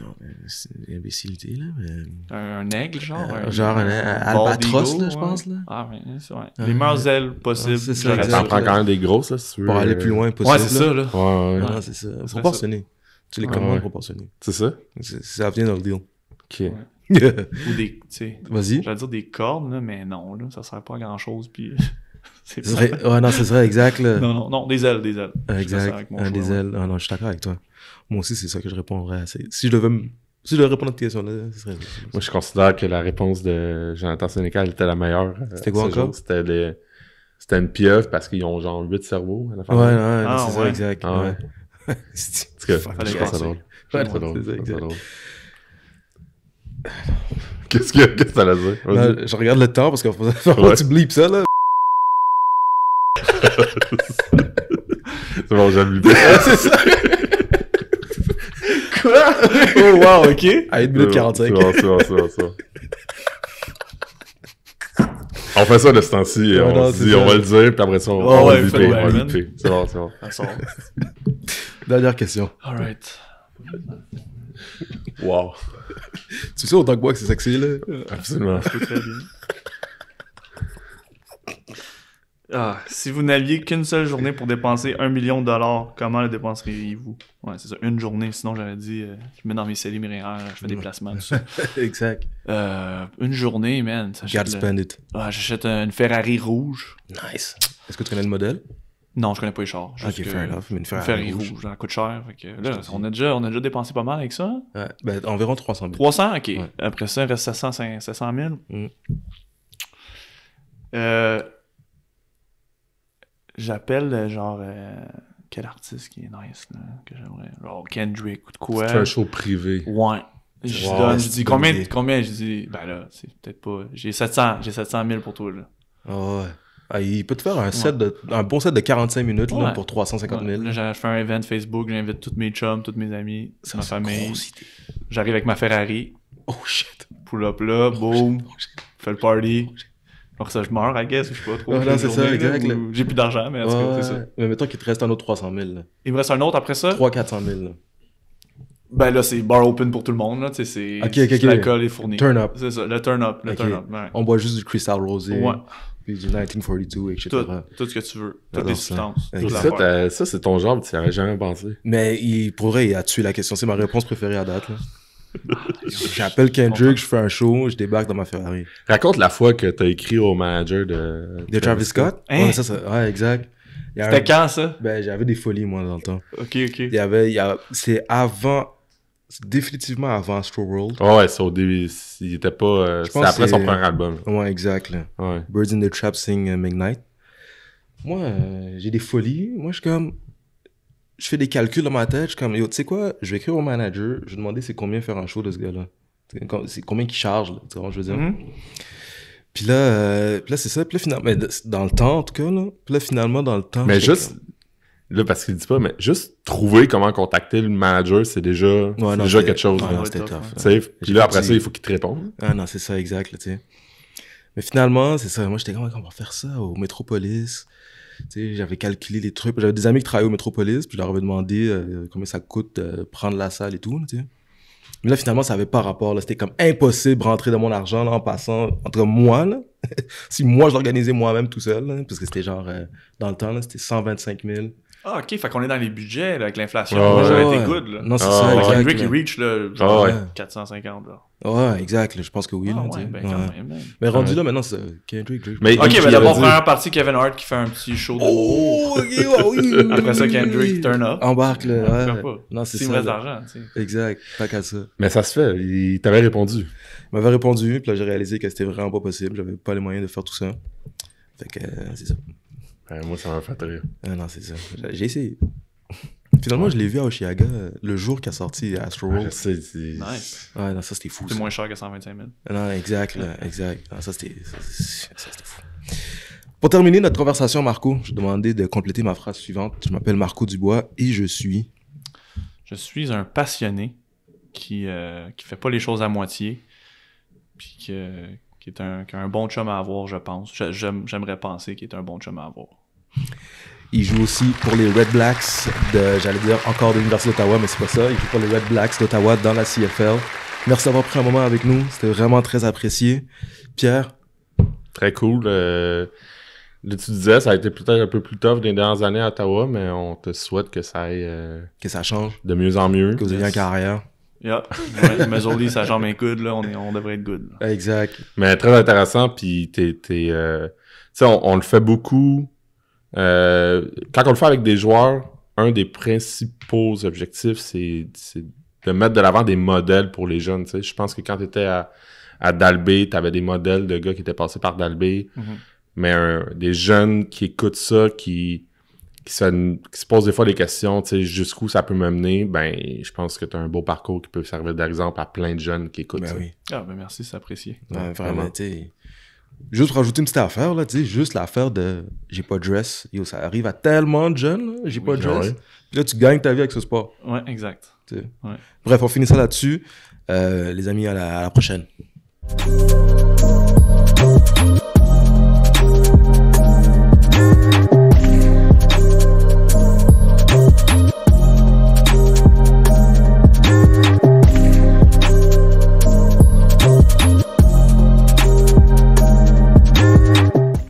une imbécilité, là. Mais... Euh, un, aigle, genre euh, un... Genre un, albatros, là, je pense. Là. Ah, ouais, c'est vrai. Les meilleures ailes possibles. ça, T'en prends quand même des grosses, là, si tu veux. Pour aller plus loin possible. Ouais, c'est ça, là. Ouais, ouais. Ah, c'est ça. proportionné tu les ah commandes proportionnées. C'est ça? Ça vient dans le deal. OK. Ou des, tu sais, Vas-y. J'allais dire des cordes, là, mais non, là, ça sert pas à grand-chose, puis... c'est vrai. Ouais, non, c'est vrai, exact. Non, non, non, des ailes, des ailes. Exact, un ah, des ailes. Ah, non, je suis d'accord avec toi. Moi aussi, c'est ça que je répondrais. Si je devais me si je devais répondre à cette question-là, ce serait. Moi, je considère que la réponse de Jonathan Sénécal était la meilleure. Euh, c'était quoi encore? C'était C'était une pieuvre parce qu'ils ont genre 8 cerveaux à la fin. Ouais, ouais, c'est ça, exact. ouais. c'est que, je pense à drôle. Je drôle. Qu'est-ce que, qu'est-ce que ça veut dire? Ben, je regarde le temps parce qu'on ouais. tu bleeps ça, là. c'est bon, j'aime l'idée. c'est ça. Quoi? Oh, wow, ok. À 1 minute 45. c'est bon, c'est bon, c'est bon. On fait ça de ce temps-ci. on, se dit, on va le dire, puis après ça, on, oh, on va le C'est bon, c'est bon. Dernière question. All right. Wow. tu sais au que moi que c'est sexy, là? Absolument. très bien. Ah, si vous n'aviez qu'une seule journée pour dépenser un million de dollars, comment le dépenseriez-vous? Ouais, c'est ça, une journée. Sinon, j'avais dit, euh, je mets dans mes cellules, mes je fais des placements, tout ça. exact. Euh, une journée, man. Gotta spend it. j'achète une Ferrari rouge. Nice. Est-ce que tu connais le modèle? Non, je connais pas les chars. Ok, fair enough. une Ferrari, Ferrari rouge, ça coûte cher. là, on a, déjà, on a déjà dépensé pas mal avec ça. Ouais, ben, environ 300 000. 300, ok. Après ça, il reste 700, 500, 000. Euh j'appelle euh, genre euh, quel artiste qui est nice là, que j'aimerais genre Kendrick ou de quoi c'est un show privé ouais je dis combien combien je dis ben là c'est peut-être pas j'ai 700 j'ai 700 000 pour toi ah ouais ah, il peut te faire un, set de, un bon set de 45 minutes pour 350 000. je fais un event Facebook, j'invite tous mes chums, tous mes amis, ça, ma famille. J'arrive avec ma Ferrari. Oh shit. Pull up là, oh, boom. Oh, fais le party. Oh, que ça, je meurs, à guess, ou je sais pas trop. Ah, non, c'est ça, exact. J'ai plus d'argent, mais en c'est ça. Mais mettons qu'il te reste un autre 300 000. Il me reste un autre après ça 300-400 000. Ben là, c'est bar open pour tout le monde, là. Tu sais, c'est. L'alcool est fourni. Turn up. C'est ça, le turn up. Le turn up On boit juste du Crystal Rosé. Ouais. Puis du 1942, etc. Tout, tout ce que tu veux. Toutes les substances. Ça, ça c'est ton genre, tu n'y aurais jamais pensé. Mais il pourrait, il a tué la question. C'est ma réponse préférée à date, là. J'appelle Kendrick, je fais un show, je débarque dans ma Ferrari. Raconte la fois que t'as écrit au manager de... De Travis Scott? Hein? Ouais, ça, exact. C'était quand, ça? Ben, j'avais des folies, moi, dans le temps. OK, OK. Il y avait... C'est avant... définitivement avant Astro World. ouais, c'est au début, il était pas... Euh, après son premier album. Ouais, exact. Ouais. Birds in the Trap sing uh, Midnight. Moi, euh, j'ai des folies. Moi, je suis comme je fais des calculs dans ma tête. Je suis comme, tu sais quoi, je vais écrire au manager, je vais demander c'est combien faire un show de ce gars-là. C'est combien qu'il charge, tu vois, je veux dire. Mhm. Puis là, euh, là c'est ça. Puis là, finalement, mais dans le temps, en tout cas, là. Puis là, finalement, dans le temps. Mais juste, là, parce qu'il dit pas, mais juste trouver comment contacter le manager, c'est déjà, déjà quelque chose. Non, c'était hein. Puis là, après ça, il faut qu'il te réponde. Ah non, c'est ça, exact, tu sais. Mais finalement, c'est ça. Moi, j'étais comme, on va faire ça au Métropolis j'avais calculé les trucs. J'avais des amis qui travaillaient au Métropolis, puis je leur avais demandé euh, combien ça coûte euh, prendre la salle et tout, Mais là, finalement, ça avait pas rapport, C'était comme impossible de rentrer dans mon argent, en passant entre moi, si moi, je l'organisais moi-même tout seul, parce que c'était genre, euh, dans le temps, c'était 125 000. Ah, ok, fait qu'on est dans les budgets avec l'inflation. Moi, j'aurais été good. Ah, non, c'est ça. Avec reach genre 450. Ouais, exact. Je pense que oui. Ah, ben, là, quand Mais rendu là, maintenant, c'est Kendrick. Mais ok, mais ben, d'abord, première partie, Kevin Hart qui fait un petit show de. Oh, okay, Après ça, Kendrick turn up. Embarque là, Ouais. Non, c'est ça. d'argent, Exact. Pas qu'à ça. Mais ça se fait. Il t'avait répondu. Il m'avait répondu, puis là, j'ai réalisé que c'était vraiment pas possible. J'avais pas les moyens de faire tout ça. Fait que, euh, c'est ça. Ben, moi, ça m'a fait rire. Euh, non, c'est ça. J'ai essayé. Finalement, je l'ai vu à Oshiaga euh, le jour a sorti Astro World. nice. ça c'était fou. C'est moins cher que 125 000. Non, exact, exact. ça c'était fou. Pour terminer notre conversation, Marco, je demandais de compléter ma phrase suivante. Je m'appelle Marco Dubois et je suis. Je suis un passionné qui ne euh, fait pas les choses à moitié, puis que, qui est un, un bon chum à avoir, je pense. J'aimerais penser qu'il est un bon chum à avoir. Il joue aussi pour les Red Blacks de, j'allais dire encore de l'Université d'Ottawa, mais c'est pas ça. Il joue pour les Red Blacks d'Ottawa dans la CFL. Merci d'avoir pris un moment avec nous. C'était vraiment très apprécié. Pierre? Très cool. Euh, tu disais, ça a été peut-être un peu plus tough des dernières années à Ottawa, mais on te souhaite que ça aille. Euh, que ça change. De mieux en mieux. Que vous ayez une carrière. Yeah. mais ça jambe un coude, là. On, est, on devrait être good. Exact. Mais très intéressant, puis t'es euh, on le fait beaucoup euh, quand on le fait avec des joueurs, un des principaux objectifs, c'est de mettre de l'avant des modèles pour les jeunes. Je pense que quand tu étais à, Dalbé, tu avais des modèles de gars qui étaient passés par Dalbé, mm-hmm. mais des jeunes qui écoutent ça, qui, se, posent des fois des questions, jusqu'où ça peut m'amener, ben, je pense que tu as un beau parcours qui peut servir d'exemple à plein de jeunes qui écoutent ben ça. Oui. Ah, ben merci, c'est apprécié. Ben, vraiment juste rajouter une petite affaire, là, tu sais, juste l'affaire de j'ai pas de dress. Yo, ça arrive à tellement de jeunes, j'ai pas de dress. Puis là, tu gagnes ta vie avec ce sport. Ouais, exact. ouais. Bref, on finit ça là-dessus. Euh, les amis, à la prochaine.